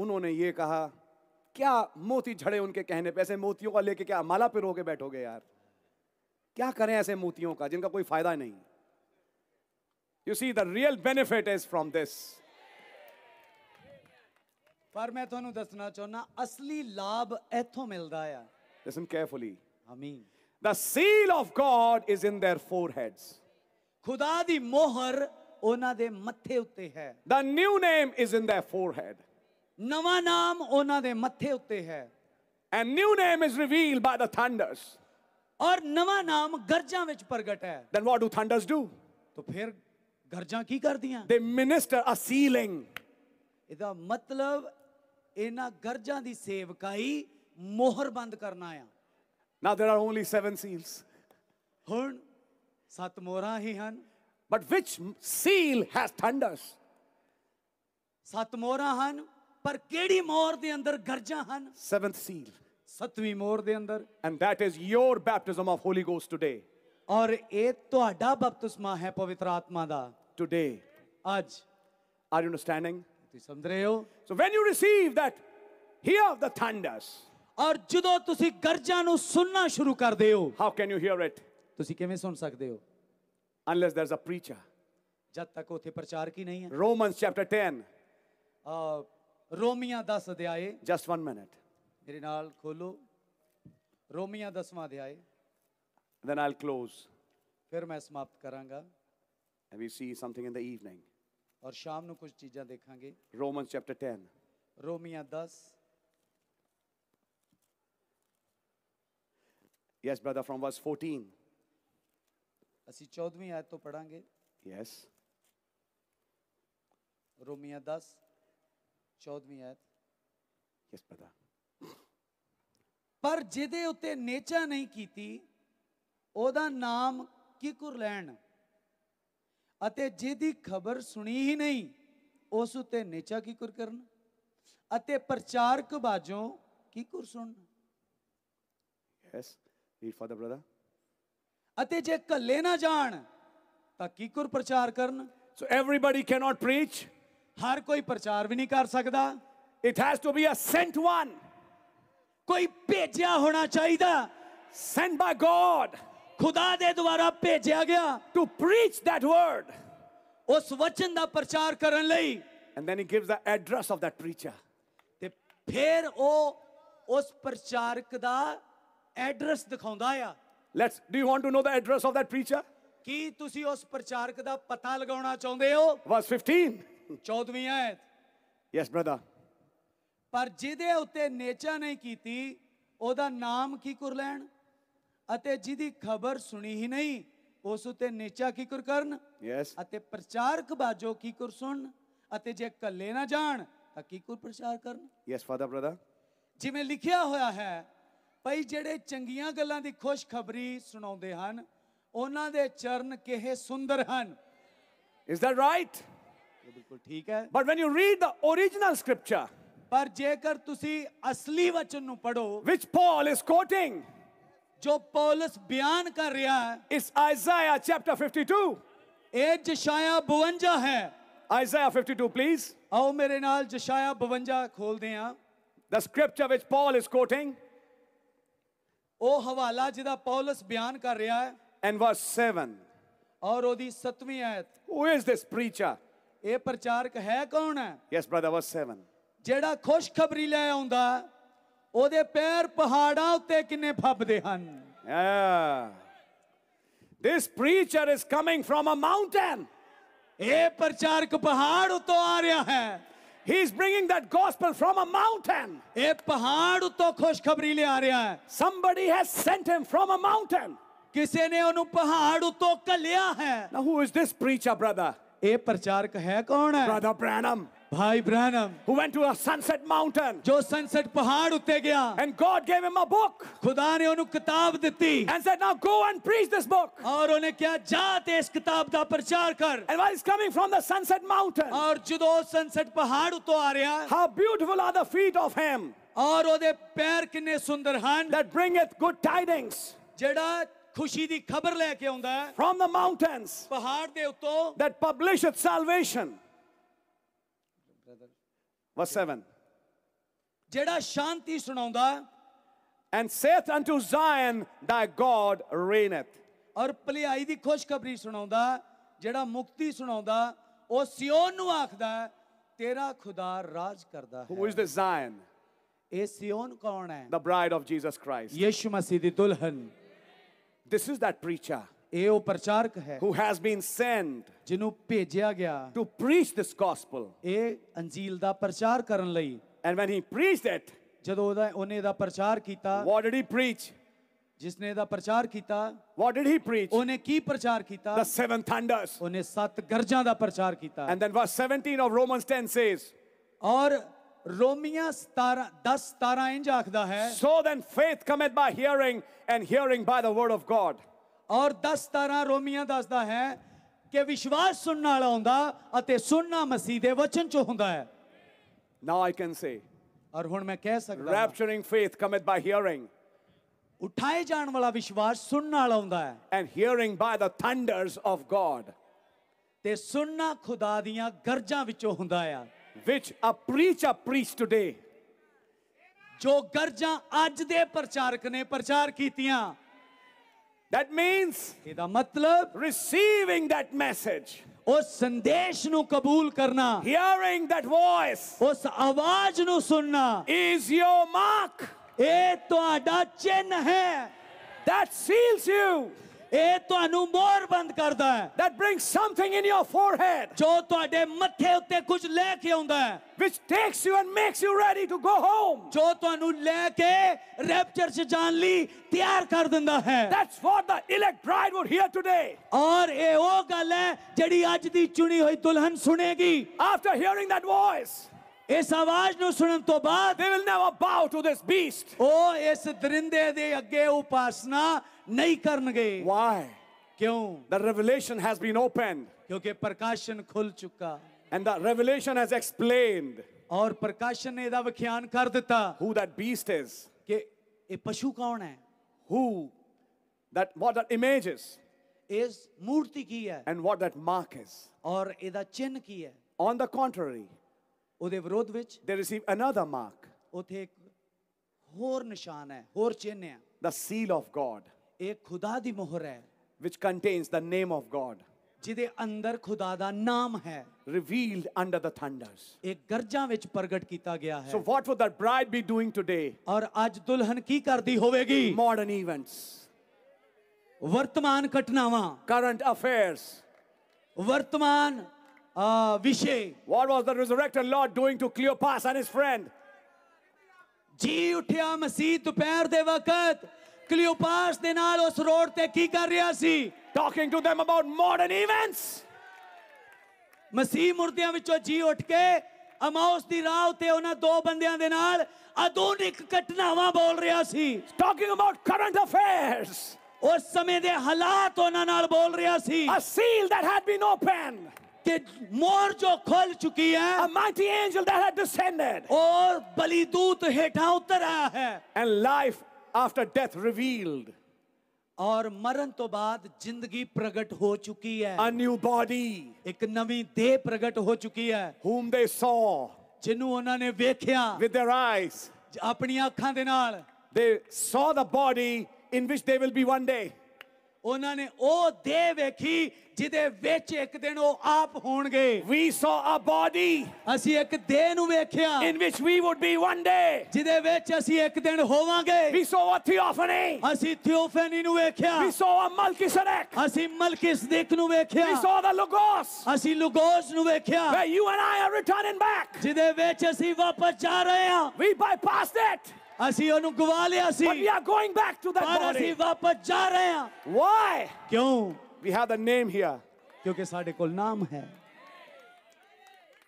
उन्होंने ये कहा क्या मोती झड़े उनके कहने पे ऐसे मोतियों का लेके क्या माला पे रो बैठोगे यार क्या करें ऐसे मोतियों का जिनका कोई फायदा नहीं you see the real benefit is from this ਪਰ ਮੈਂ ਤੁਹਾਨੂੰ ਦੱਸਣਾ ਚਾਹੁੰਦਾ ਅਸਲੀ ਲਾਭ ਇੱਥੋਂ ਮਿਲਦਾ है listen carefully amen the seal of God is in their foreheads खुदा दी मोहर ओना दे ਮੱਥੇ ਉੱਤੇ है the new name is in their forehead नवा नाम ओना दे ਮੱਥੇ ਉੱਤੇ है and new name is revealed by the thunders ਔਰ ਨਵਾਂ ਨਾਮ ਗਰਜਾਂ ਵਿੱਚ ਪ੍ਰਗਟ ਹੈ then what do thunders do ਤੋ ਫਿਰ ਗਰਜਾਂ ਕੀ ਕਰਦੀਆਂ they minister a sealing ਇਹਦਾ ਮਤਲਬ ਇਹਨਾਂ ਗਰਜਾਂ ਦੀ ਸੇਵਕਾਈ ਮੋਹਰ ਬੰਦ ਕਰਨਾ ਆ now there are only seven seals ਹੁਣ ਸੱਤ ਮੋਹਰਾਂ ਹੀ ਹਨ but which seal has thunders ਸੱਤ ਮੋਹਰਾਂ ਹਨ ਪਰ ਕਿਹੜੀ ਮੋਹਰ ਦੇ ਅੰਦਰ ਗਰਜਾਂ ਹਨ seventh seal ਸਤਵੀਂ ਮੋਹਰ ਦੇ ਅੰਦਰ and that is your baptism of holy ghost today ਔਰ ਇਹ ਤੁਹਾਡਾ ਬਪਤਿਸਮਾ ਹੈ ਪਵਿੱਤਰ ਆਤਮਾ ਦਾ today ਅੱਜ are you understanding ਤੁਸੀਂ ਸਮਝ ਰਹੇ so when you receive that hear the thunders ਔਰ ਜਦੋਂ ਤੁਸੀਂ ਗਰਜਾਂ ਨੂੰ ਸੁਣਨਾ ਸ਼ੁਰੂ ਕਰਦੇ ਹੋ how can you hear it ਤੁਸੀਂ ਕਿਵੇਂ ਸੁਣ ਸਕਦੇ ਹੋ unless there's a preacher ਜਦ ਤੱਕ ਉਥੇ ਪ੍ਰਚਾਰਕ ਹੀ ਨਹੀਂ ਹੈ romans chapter 10 ਰੋਮੀਆਂ 10 ਅਧਿਆਏ just 1 minute ਮੇਰੇ ਨਾਲ ਖੋਲੋ ਰੋਮੀਆਂ ਅਧਿਆਇ then i'll close ਫਿਰ ਮੈਂ ਸਮਾਪਤ ਕਰਾਂਗਾ and we see something in the evening ਔਰ ਸ਼ਾਮ ਨੂੰ ਕੁਝ ਚੀਜ਼ਾਂ ਦੇਖਾਂਗੇ romans chapter 10 ਰੋਮੀਆਂ 10 yes brother from verse 14 ਅਸੀਂ 14ਵੀਂ ਆਇਤ ਤੋਂ ਪੜਾਂਗੇ yes ਰੋਮੀਆਂ 10 14ਵੀਂ ਆਇਤ yes brother ਪਰ ਜਿਹਦੇ ਉੱਤੇ ਨੇਚਾ ਨਹੀਂ ਕੀਤੀ ਉਹਦਾ ਨਾਮ ਕਿਕੁਰ ਲੈਣ ਅਤੇ ਜਿਹਦੀ ਖਬਰ ਸੁਣੀ ਹੀ ਨਹੀਂ ਉਸ ਉੱਤੇ ਨੇਚਾ ਕਿਕੁਰ ਕਰਨ ਅਤੇ ਪ੍ਰਚਾਰਕ ਬਾਜੋਂ ਕਿਕੁਰ ਸੁਣ ਯੈਸ ਰੀਡ ਫਾਦਰ ਬ੍ਰਦਰ ਅਤੇ ਜੇ ਕੱਲੇ ਨਾ ਜਾਣ ਤਾਂ ਕਿਕੁਰ ਪ੍ਰਚਾਰ ਕਰਨ ਸੋ ਐਵਰੀਬਾਡੀ ਕੈਨਟ ਪ੍ਰੀਚ ਹਰ ਕੋਈ ਪ੍ਰਚਾਰ ਵੀ ਨਹੀਂ ਕਰ ਸਕਦਾ it has to be a sent one कोई भेजा होना चाहिए sent by god खुदा दे द्वारा भेजा गया to preach that word उस वचन ਦਾ ਪ੍ਰਚਾਰ ਕਰਨ ਲਈ and then he gives the address of that preacher ਤੇ ਫਿਰ ਉਹ ਉਸ ਪ੍ਰਚਾਰਕ ਦਾ ਐਡਰੈਸ ਦਿਖਾਉਂਦਾ ਆ let's do you want to know the address of that preacher ਕੀ ਤੁਸੀਂ ਉਸ ਪ੍ਰਚਾਰਕ ਦਾ ਪਤਾ ਲਗਾਉਣਾ ਚਾਹੁੰਦੇ ਹੋ verse 15 14ਵੀਂ ਆਇਤ yes brother ਪਰ ਜਿਹਦੇ ਉੱਤੇ ਨੇਚਾ ਨਹੀਂ ਕੀਤੀ ਉਹਦਾ ਨਾਮ ਕੀ ਕਰ ਲੈਣ ਅਤੇ ਜਿਹਦੀ ਖਬਰ ਸੁਣੀ ਹੀ ਨਹੀਂ ਉਸ ਉਤੇ ਨੇਚਾ ਕੀ ਕਰ ਕਰਨ ਯੈਸ ਅਤੇ ਪ੍ਰਚਾਰਕ ਬਾਜੋ ਕੀ ਕਰ ਸੁਣ ਅਤੇ ਜੇ ਕੱਲੇ ਨਾ ਜਾਣ ਤਾਂ ਕੀ ਕਰ ਪ੍ਰਚਾਰ ਕਰਨ ਯੈਸ ਫਾਦਰ ਬ੍ਰਦਰ ਜਿਵੇਂ ਲਿਖਿਆ ਹੋਇਆ ਹੈ ਭਈ ਜਿਹੜੇ ਚੰਗੀਆਂ ਗੱਲਾਂ ਦੀ ਖੁਸ਼ਖਬਰੀ ਸੁਣਾਉਂਦੇ ਹਨ ਉਹਨਾਂ ਦੇ ਚਰਨ ਕਿਹੇ ਸੁੰਦਰ ਹਨ ਇਜ਼ ਦੈਟ ਰਾਈਟ ਬਿਲਕੁਲ ਠੀਕ ਹੈ but when you read the origignal scripture ਪਰ ਜੇਕਰ ਤੁਸੀਂ ਅਸਲੀ ਵਚਨ ਨੂੰ ਪੜੋ which Paul is quoting, ਜੋ ਪੌਲਸ ਬਿਆਨ ਕਰ ਰਿਹਾ ਹੈ is Isaiah chapter 52. ਇਹ ਜਸ਼ਾਇਆ 52 ਹੈ Isaiah 52, please. ਆਓ ਮੇਰੇ ਨਾਲ ਜਸ਼ਾਇਆ 52 ਖੋਲਦੇ ਹਾਂ The scripture which Paul is quoting ਉਹ ਹਵਾਲਾ ਜਿਹਦਾ ਪੌਲਸ ਬਿਆਨ ਕਰ ਰਿਹਾ ਹੈ and verse 7. ਔਰ ਉਹਦੀ 7ਵੀਂ ਆਇਤ Who is this preacher? ਇਹ ਪ੍ਰਚਾਰਕ ਹੈ ਕੌਣ ਹੈ Yes, brother, verse 7. ਜਿਹੜਾ ਖੁਸ਼ਖਬਰੀ ਲੈ ਆਉਂਦਾ ਉਹਦੇ ਪੈਰ ਪਹਾੜਾਂ ਉੱਤੇ ਕਿੰਨੇ ਫੱਬਦੇ ਹਨ This preacher is coming from a mountain. ਇਹ ਪ੍ਰਚਾਰਕ ਪਹਾੜ ਉਤੋਂ ਆ ਰਿਹਾ ਹੈ He is bringing that gospel from a mountain. ਇਹ ਪਹਾੜ ਉਤੋਂ ਖੁਸ਼ਖਬਰੀ ਲੈ ਆ ਰਿਹਾ ਹੈ Somebody has sent him from a mountain. ਕਿਸੇ ਨੇ ਉਹਨੂੰ ਪਹਾੜ ਉਤੋਂ ਕੱਲਿਆ ਹੈ Now who is this preacher brother? ਇਹ ਪ੍ਰਚਾਰਕ ਹੈ ਕੌਣ ਹੈ Brother Branham. भाई Branham who went to a sunset mountain जो सनसेट पहाड़ उत्ते गया and god gave him a book खुदा ने ਉਹਨੂੰ किताब दिती. and said now go and preach this book और ਉਹਨੇ क्या ਜਾ ਤੇ ਇਸ ਕਿਤਾਬ ਦਾ ਪ੍ਰਚਾਰ ਕਰ and while he's coming from the sunset mountain ਔਰ ਜਦੋਂ सनसेट पहाड़ ਉਤੋਂ आ रहा. how beautiful are the feet of him ਔਰ ਉਹਦੇ पैर ਕਿੰਨੇ सुंदर हैं. that bringeth good tidings जेड़ा खुशी दी खबर ਲੈ ਕੇ ਆਉਂਦਾ ਹੈ from the mountains पहाड़ दे ਉੱਤੋਂ that publisheth salvation Verse 7. ਜਿਹੜਾ shanti ਸੁਣਾਉਂਦਾ and saith unto Zion, Thy God reigneth. ਔਰ ਭਲਾਈ ਦੀ ਖੁਸ਼ਖਬਰੀ ਸੁਣਾਉਂਦਾ ਜਿਹੜਾ ਮੁਕਤੀ ਸੁਣਾਉਂਦਾ ਉਹ ਸਿਓਨ ਨੂੰ ਆਖਦਾ ਤੇਰਾ ਖੁਦਾ ਰਾਜ ਕਰਦਾ ਹੈ Who is the Zion? ਇਹ ਸਿਓਨ ਕੌਣ The bride of Jesus Christ. Yeshu Masih the This is that preacher ਇਹ ਉਹ ਪ੍ਰਚਾਰਕ ਹੈ who has been sent ਜਿਹਨੂੰ ਭੇਜਿਆ ਗਿਆ to preach this gospel ਇਹ ਅੰਜੀਲ ਦਾ ਪ੍ਰਚਾਰ ਕਰਨ ਲਈ and when he preached it ਜਦੋਂ ਉਹਦਾ ਉਹਨੇ ਦਾ ਪ੍ਰਚਾਰ ਕੀਤਾ what did he preach ਜਿਸਨੇ ਦਾ ਪ੍ਰਚਾਰ ਕੀਤਾ what did he preach ਉਹਨੇ ਕੀ ਪ੍ਰਚਾਰ ਕੀਤਾ the seven thunders ਉਹਨੇ ਸੱਤ ਗਰਜਾਂ ਦਾ ਪ੍ਰਚਾਰ ਕੀਤਾ and then verse 17 of romans 10 says ਔਰ ਰੋਮੀਆਂ 17 10 17 ਇੰਜ ਆਖਦਾ so then faith cometh by hearing and hearing by the word of god ਔਰ 10 ਤਾਰਾਂ ਰੋਮੀਆਂ ਦੱਸਦਾ ਹੈ ਕਿ ਵਿਸ਼ਵਾਸ ਸੁਣਨ ਵਾਲਾ ਹੁੰਦਾ ਅਤੇ ਸੁਣਨਾ ਮਸੀਹ ਦੇ ਵਚਨ ਚ ਹੁੰਦਾ ਹੈ ਨਾਓ ਆਈ ਕੈਨ ਸੇ ਔਰ ਹੁਣ ਮੈਂ ਕਹਿ ਸਕਦਾ rapturing faith cometh by hearing ਉਠਾਏ ਜਾਣ ਵਾਲਾ ਵਿਸ਼ਵਾਸ ਸੁਣਨ ਵਾਲਾ ਹੁੰਦਾ ਹੈ and hearing by the thunders of God ਤੇ ਸੁਣਨਾ ਖੁਦਾ ਦੀਆਂ ਗਰਜਾਂ ਵਿੱਚੋਂ ਹੁੰਦਾ ਆ which a preacher preached today ਜੋ ਗਰਜਾਂ ਅੱਜ ਦੇ ਪ੍ਰਚਾਰਕ ਨੇ ਪ੍ਰਚਾਰ ਕੀਤੀਆਂ That means receiving that message ਉਸ ਸੰਦੇਸ਼ ਨੂੰ ਕਬੂਲ ਕਰਨਾ hearing that voice ਉਸ ਆਵਾਜ਼ ਨੂੰ ਸੁਣਨਾ is your mark ਇਹ ਤੁਹਾਡਾ ਚਿੰਨ ਹੈ that seals you ਇਹ ਤੁਹਾਨੂੰ ਮੋਹਰ ਬੰਦ ਕਰਦਾ ਹੈ that brings something in your forehead ਜੋ ਤੁਹਾਡੇ ਮੱਥੇ ਉੱਤੇ ਕੁਝ ਲੈ ਕੇ ਆਉਂਦਾ ਹੈ which takes you and makes you ready to go home ਜੋ ਤੁਹਾਨੂੰ ਲੈ ਕੇ ਰੈਪਚਰ 'ਚ ਜਾਣ ਲਈ ਤਿਆਰ ਕਰ ਦਿੰਦਾ ਹੈ that's what the elect bride would hear today ਔਰ ਇਹ ਉਹ ਗੱਲ ਹੈ ਜਿਹੜੀ ਅੱਜ ਦੀ ਚੁਣੀ ਹੋਈ ਦੁਲਹਨ ਸੁਣੇਗੀ after hearing that voice ਇਸ ਆਵਾਜ਼ ਨੂੰ ਸੁਣਨ ਤੋਂ ਬਾਅਦ they will never bow to this beast ਉਹ ਇਸ ਦਰਿੰਦੇ ਦੇ ਅੱਗੇ ਉਪਾਸਨਾ ਨਹੀਂ ਕਰਨਗੇ why ਕਿਉਂ the revelation has been opened ਕਿਉਂਕਿ ਪ੍ਰਕਾਸ਼ਨ ਖੁੱਲ ਚੁੱਕਾ and the revelation has explained ਔਰ ਪ੍ਰਕਾਸ਼ਨ ਨੇ ਇਹਦਾ ਵਿਖਿਆਨ ਕਰ ਦਿੱਤਾ who that beast is ਕਿ ਇਹ ਪਸ਼ੂ ਕੌਣ ਹੈ who that what that image is ਇਸ ਮੂਰਤੀ ਕੀ ਹੈ and what that mark is ਔਰ ਇਹਦਾ ਚਿੰਨ ਕੀ ਹੈ on the contrary ਉਹਦੇ ਵਿਰੋਧ ਵਿੱਚ they receive another mark ਉਥੇ ਇੱਕ ਹੋਰ ਨਿਸ਼ਾਨ ਹੈ ਹੋਰ ਚਿੰਨ ਹੈ the seal of god ਇਹ ਖੁਦਾ ਦੀ ਮੋਹਰ ਹੈ which contains the name of god ਜਿਹਦੇ ਅੰਦਰ ਖੁਦਾ ਦਾ ਨਾਮ ਹੈ revealed under the thunders ਇਹ ਗਰਜਾਂ ਵਿੱਚ ਪ੍ਰਗਟ ਕੀਤਾ ਗਿਆ ਹੈ so what would that bride be doing today ਔਰ ਅੱਜ ਦੁਲਹਨ ਕੀ ਕਰਦੀ ਹੋਵੇਗੀ modern events ਵਰਤਮਾਨ ਘਟਨਾਵਾਂ current affairs ਵਰਤਮਾਨ Vishay. What was the resurrected Lord doing to Cleopas and his friend? ਜੀ ਉਠਿਆ ਮਸੀਹ ਦੁਪਹਿਰ ਦੇ ਵਕਤ ਕਲੀਓਪਾਸ ਦੇ ਨਾਲ ਉਸ ਰੋਡ ਤੇ ਕੀ ਕਰ ਰਿਹਾ ਸੀ talking to them about modern events ਮਸੀਹ ਮੁਰਦਿਆਂ ਵਿੱਚੋਂ ਜੀ ਉੱਠ ਕੇ ਅਮਾਉਸ ਦੀ ਰਾਹ ਉਤੇ ਉਹਨਾਂ ਦੋ ਬੰਦਿਆਂ ਦੇ ਨਾਲ ਆਧੁਨਿਕ ਘਟਨਾਵਾਂ ਬੋਲ ਰਿਹਾ ਸੀ ਟਾਕਿੰਗ ਅਬਾਊਟ ਕਰੰਟ ਅਫੇਅਰਸ ਉਸ ਸਮੇਂ ਦੇ ਹਾਲਾਤ ਉਹਨਾਂ ਨਾਲ ਬੋਲ ਰਿਹਾ ਸੀ a seal that had been open कि मोर जो खोल चुकी है a mighty angel that had descended और बलिदूत हेठा उतर आया है and life after death revealed और मरण तो बाद जिंदगी प्रकट हो चुकी है a new body एक नवी देह प्रकट हो चुकी है whom they saw जिन्हों उन्होंने देखा with their eyes अपनी आँखों दे नाल they saw the body in which they will be one day ਉਹਨਾਂ ਨੇ ਉਹ ਦੇਹ ਵੇਖੀ ਜਿਹਦੇ ਵਿੱਚ ਇੱਕ ਦਿਨ ਉਹ ਆਪ ਹੋਣਗੇ we saw a body ਅਸੀਂ ਇੱਕ ਦੇਹ ਨੂੰ ਵੇਖਿਆ in which we would be one day ਜਿਹਦੇ ਵਿੱਚ ਅਸੀਂ ਇੱਕ ਦਿਨ ਹੋਵਾਂਗੇ we saw a theophany ਅਸੀਂ ਥਿਓਫਨੀ ਨੂੰ ਵੇਖਿਆ we saw a melchizedek ਅਸੀਂ ਮਲਕਿਸਦੇਕ ਨੂੰ ਵੇਖਿਆ we saw the logos ਅਸੀਂ ਲੁਗੋਸ ਨੂੰ ਵੇਖਿਆ where you and i are returning back ਜਿਹਦੇ ਵਿੱਚ ਅਸੀਂ ਵਾਪਸ ਜਾ ਰਹੇ ਹਾਂ we bypassed it ਅਸੀਂ ਉਹਨੂੰ ਗਵਾ ਲਿਆ ਸੀ But we are going back to that ਪਰ ਅਸੀਂ body. ਵਾਪਸ ਜਾ ਰਹੇ ਹਾਂ Why? ਕਿਉਂ We have the name here. ਕਿਉਂਕਿ ਸਾਡੇ ਕੋਲ ਨਾਮ ਹੈ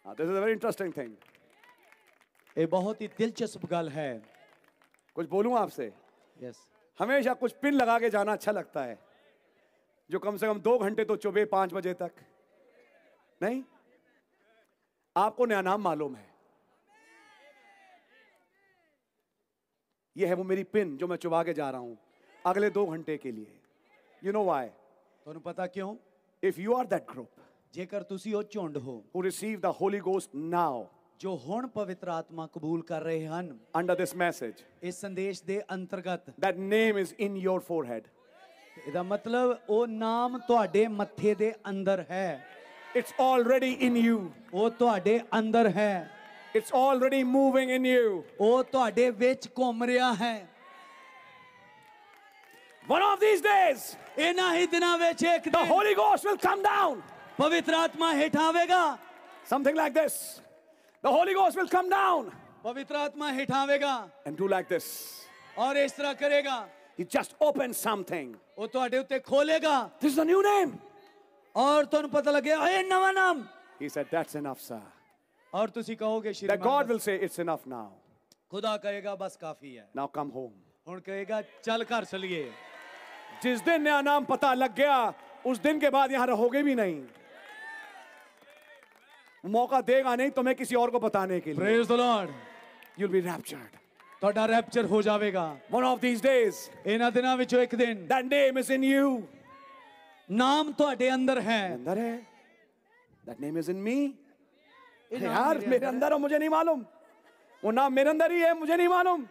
Now, this is a very interesting thing. ਇਹ ਬਹੁਤ ਹੀ ਦਿਲਚਸਪ ਗੱਲ ਹੈ कुछ बोलूं आपसे ਯੈਸ हमेशा कुछ पिन लगा के जाना अच्छा लगता है जो कम से कम दो घंटे तो चुभे पांच बजे तक नहीं आपको नया नाम मालूम है ये है वो मेरी पिन जो मैं चुबा के जा रहा हूँ अगले दो घंटे के लिए यू नो वाई ਤੁਹਾਨੂੰ ਪਤਾ ਕਿਉਂ if you are that group ਜੇਕਰ ਤੁਸੀਂ ਉਹ ਝੁੰਡ ਹੋ ਹੂ ਰੀਸੀਵ ਦਾ ਹੋਲੀ ਗੋਸਟ ਨਾਓ ਜੋ ਹੁਣ ਪਵਿੱਤਰ ਆਤਮਾ ਕਬੂਲ ਕਰ ਰਹੇ ਹਨ ਅੰਡਰ ਦਿਸ ਮੈਸੇਜ ਇਸ ਸੰਦੇਸ਼ ਦੇ ਅੰਤਰਗਤ that name is in your forehead ਇਹਦਾ ਮਤਲਬ ਉਹ ਨਾਮ ਤੁਹਾਡੇ ਮੱਥੇ ਦੇ ਅੰਦਰ ਹੈ ਇਟਸ ਆਲਰੇਡੀ ਇਨ ਯੂ ਉਹ ਤੁਹਾਡੇ ਅੰਦਰ ਹੈ It's already moving in you. ਉਹ ਤੁਹਾਡੇ ਵਿੱਚ ਘੁੰਮ ਰਿਹਾ ਹੈ One of these days, ਇਹਨਾਂ ਹੀ ਦਿਨਾਂ ਵਿੱਚ ਇੱਕ the Holy Ghost will come down. ਪਵਿੱਤਰ ਆਤਮਾ ਹੇਠ ਆਵੇਗਾ Something like this. The Holy Ghost will come down ਪਵਿੱਤਰ ਆਤਮਾ ਹੇਠ ਆਵੇਗਾ and do like this. ਔਰ ਇਸ ਤਰ੍ਹਾਂ ਕਰੇਗਾ He just opens something. ਉਹ ਤੁਹਾਡੇ ਉੱਤੇ ਖੋਲੇਗਾ This is a new name. ਔਰ ਤੁਹਾਨੂੰ ਪਤਾ ਲੱਗਿਆ ਇਹ ਨਵਾਂ ਨਾਮ He said, That's enough, sir. और तुसी कहोगे श्री God will say it's enough now खुदा कहेगा बस काफी है नाउ कम होम हुन कहेगा चल कर चलिए जिस दिन नया नाम पता लग गया उस दिन के बाद यहां रहोगे भी नहीं मौका देगा नहीं तुम्हें किसी और को बताने के लिए praise the Lord you will be raptured तो रैप्चर हो जाएगा वन ऑफ दीस डेज इन दिन एक दिन that name is in you नाम तो अंदर है अंदर है that name is in me यार मेरे अंदर है मुझे नहीं मालूम वो नाम मेरे अंदर ही है मुझे नहीं मालूम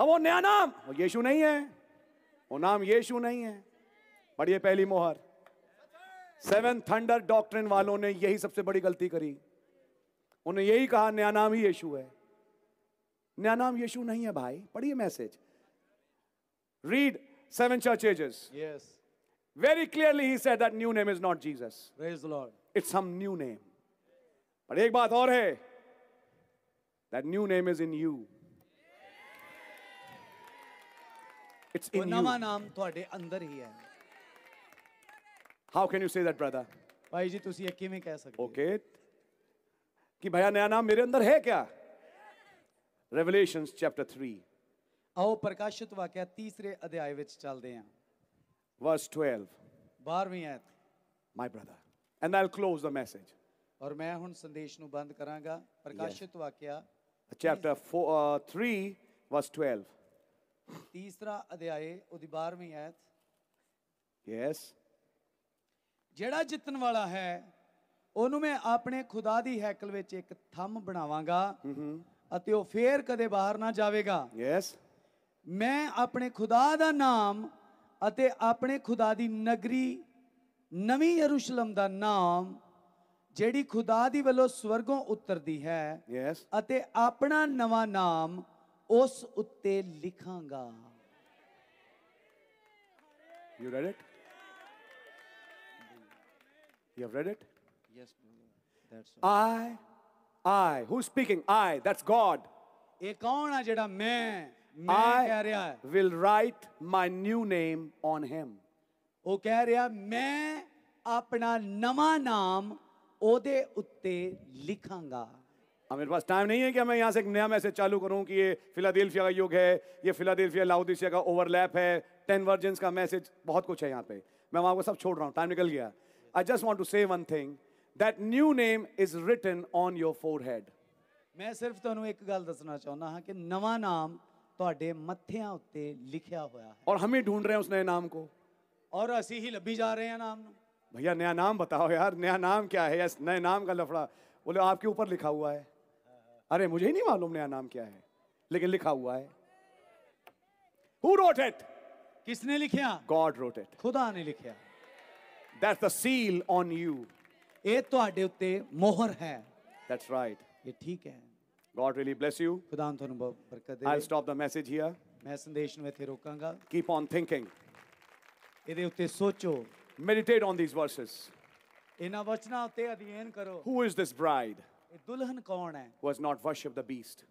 अब वो नया नाम वो यीशु नहीं है वो नाम यीशु नहीं है पढ़िए पहली मोहर सेवन थंडर डॉक्ट्रिन वालों ने यही सबसे बड़ी गलती करी उन्हें यही कहा नया नाम ही यीशु है नया नाम यीशु नहीं है भाई पढ़िए message read seven church ages yes very clearly he said that new name is not jesus praise the lord it's some new name पर एक बात और है that new name is in you it's in नवा नाम ਤੁਹਾਡੇ ਅੰਦਰ ਹੀ ਹੈ how can you say that brother ਭਾਈ ਜੀ ਤੁਸੀਂ ਇਹ ਕਿਵੇਂ ਕਹਿ ਸਕਦੇ ਓਕੇ ਕਿ ਭਈਆ ਨया ਨਾਮ ਮੇਰੇ ਅੰਦਰ ਹੈ ਕਿਆ ਰੈਵਲੇਸ਼ਨਸ ਚੈਪਟਰ 3 ਆਓ ਪ੍ਰਕਾਸ਼ਿਤ ਵਾਕਿਆ ਤੀਸਰੇ ਅਧਿਆਇ ਵਿੱਚ ਚੱਲਦੇ ਹਾਂ verse 12 12ਵੀਂ ਆਇਤ my brother and i'll close the message ਔਰ ਮੈਂ ਹੁਣ ਸੰਦੇਸ਼ ਨੂੰ ਬੰਦ ਕਰਾਂਗਾ ਪ੍ਰਕਾਸ਼ਿਤ ਵਾਕਿਆ ਚੈਪਟਰ 3 ਵਰਸ 12 ਤੀਸਰਾ ਅਧਿਆਏ ਉਹਦੀ 12ਵੀਂ ਆਇਤ ਯੈਸ ਜਿਹੜਾ ਜਿੱਤਣ ਵਾਲਾ ਹੈ ਉਹਨੂੰ ਮੈਂ ਆਪਣੇ ਖੁਦਾ ਦੀ ਹੈਕਲ ਵਿੱਚ ਇੱਕ ਥੰਮ ਬਣਾਵਾਂਗਾ ਅਤੇ ਉਹ ਫੇਰ ਕਦੇ ਬਾਹਰ ਨਾ ਜਾਵੇਗਾ ਯੈਸ ਮੈਂ ਆਪਣੇ ਖੁਦਾ ਦਾ ਨਾਮ ਅਤੇ ਆਪਣੇ ਖੁਦਾ ਦੀ ਨਗਰੀ ਨਵੀਂ ਯਰੂਸ਼ਲਮ ਦਾ ਨਾਮ ਜਿਹੜੀ ਖੁਦਾ ਦੀ ਵੱਲੋਂ ਸਵਰਗੋਂ ਉਤਰਦੀ ਹੈ ਯੈਸ ਅਤੇ ਆਪਣਾ ਨਵਾਂ ਨਾਮ ਉਸ ਉੱਤੇ ਲਿਖਾਂਗਾ You read it? You have read it? Yes, that's all. I, I. Who's speaking? I. That's God. ਇਹ ਕੌਣ ਆ ਜਿਹੜਾ ਮੈਂ ਮੈਂ ਕਹਿ ਰਿਹਾ ਹੈ I will write my new name on him. ਉਹ ਕਹਿ ਰਿਹਾ ਮੈਂ ਆਪਣਾ ਨਵਾਂ ਨਾਮ ओदे उत्ते लिखांगा हाँ मेरे पास टाइम नहीं है कि मैं यहाँ से एक नया मैसेज चालू करूँ कि ये फिलाडेल्फिया का युग है ये फिलाडेल्फिया लाउदिशिया का ओवरलैप है टेन वर्जन का मैसेज बहुत कुछ है यहाँ पे मैं वहाँ को सब छोड़ रहा हूँ टाइम निकल गया I just want to say one thing that new name is written on your forehead मैं सिर्फ तुम्हें एक गल दसना ਦੱਸਣਾ हाँ कि नवा नाम थोड़े ਤੁਹਾਡੇ ਮੱਥਿਆਂ ਉੱਤੇ ਲਿਖਿਆ ਹੋਇਆ और हम ही ढूंढ रहे हैं उस नए नाम को और असी ही लभी जा रहे हैं नाम ਨੂੰ भैया नया नाम बताओ यार नया नाम क्या है यस नए नाम का लफड़ा बोले आपके ऊपर लिखा हुआ है अरे मुझे ही नहीं मालूम नया नाम क्या है लेकिन लिखा हुआ है हु रोट इट किसने लिखा गॉड रोट इट खुदा ने लिखा that's the seal on you ये ਤੁਹਾਡੇ उत्ते मोहर है दैट्स राइट ये ठीक है God really bless you ਖੁਦਾ ਤੁਹਾਨੂੰ बरकत दे I'll stop the message here मैं संदेश में थे रोकांगा keep on thinking ਇਹਦੇ ਉੱਤੇ ਸੋਚੋ Meditate on these verses. Who is this bride Was who has not worshipped the beast?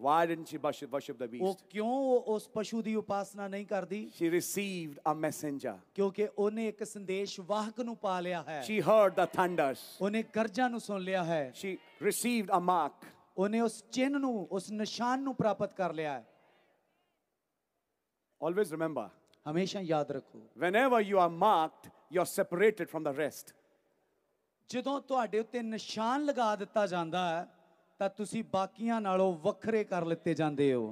Why didn't she worship, the beast? She received a messenger. She heard the thunders. She received a mark. Always remember ਹਮੇਸ਼ਾ ਯਾਦ ਰੱਖੋ whenever you are marked you are separated from the rest ਜਦੋਂ ਤੁਹਾਡੇ ਉੱਤੇ ਨਿਸ਼ਾਨ ਲਗਾ ਦਿੱਤਾ ਜਾਂਦਾ ਹੈ ਤਾਂ ਤੁਸੀਂ ਬਾਕੀਆਂ ਨਾਲੋਂ ਵੱਖਰੇ ਕਰ ਲਿੱਤੇ ਜਾਂਦੇ ਹੋ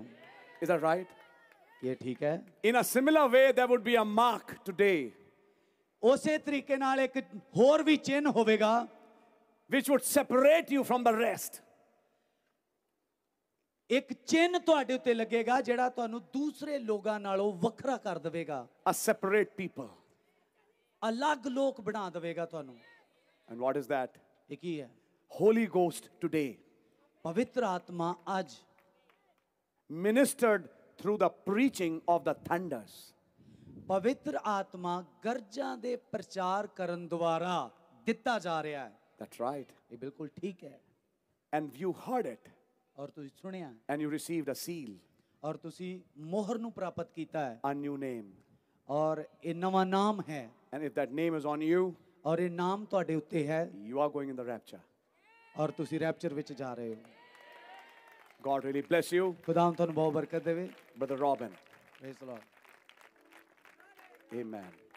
is that right ਇਹ ਠੀਕ ਹੈ in a similar way there would be a mark today ਉਸੇ ਤਰੀਕੇ ਨਾਲ ਇੱਕ ਹੋਰ ਵੀ ਚਿੰਨ ਹੋਵੇਗਾ which would separate you from the rest ਇੱਕ ਚਿੰਨ ਤੁਹਾਡੇ ਉੱਤੇ ਲੱਗੇਗਾ ਜਿਹੜਾ ਤੁਹਾਨੂੰ ਦੂਸਰੇ ਲੋਕਾਂ ਨਾਲੋਂ ਵੱਖਰਾ ਕਰ ਦੇਵੇਗਾ a separate people ਅਲੱਗ ਲੋਕ ਬਣਾ ਦੇਵੇਗਾ ਤੁਹਾਨੂੰ and what is that ਇਹ ਕੀ ਹੈ holy ghost today ਪਵਿੱਤਰ ਆਤਮਾ ਅੱਜ ministered through the preaching of the thunders ਪਵਿੱਤਰ ਆਤਮਾ ਗਰਜਾਂ ਦੇ ਪ੍ਰਚਾਰ ਕਰਨ ਦੁਆਰਾ ਦਿੱਤਾ ਜਾ ਰਿਹਾ ਹੈ that's right ਇਹ ਬਿਲਕੁਲ ਠੀਕ ਹੈ and you heard it ਔਰ ਤੁਸੀਂ ਸੁਣਿਆ and you received a seal ਔਰ ਤੁਸੀਂ ਮੋਹਰ ਨੂੰ ਪ੍ਰਾਪਤ ਕੀਤਾ ਹੈ a new name ਔਰ ਇਹ ਨਵਾਂ ਨਾਮ ਹੈ and if that name is on you ਔਰ ਇਹ ਨਾਮ ਤੁਹਾਡੇ ਉੱਤੇ ਹੈ you are going in the rapture ਔਰ ਤੁਸੀਂ ਰੈਪਚਰ ਵਿੱਚ ਜਾ ਰਹੇ ਹੋ god really bless you ਖੁਦਾਮ ਤੁਹਾਨੂੰ ਬਹੁਤ ਬਰਕਤ ਦੇਵੇ brother robin praise the lord amen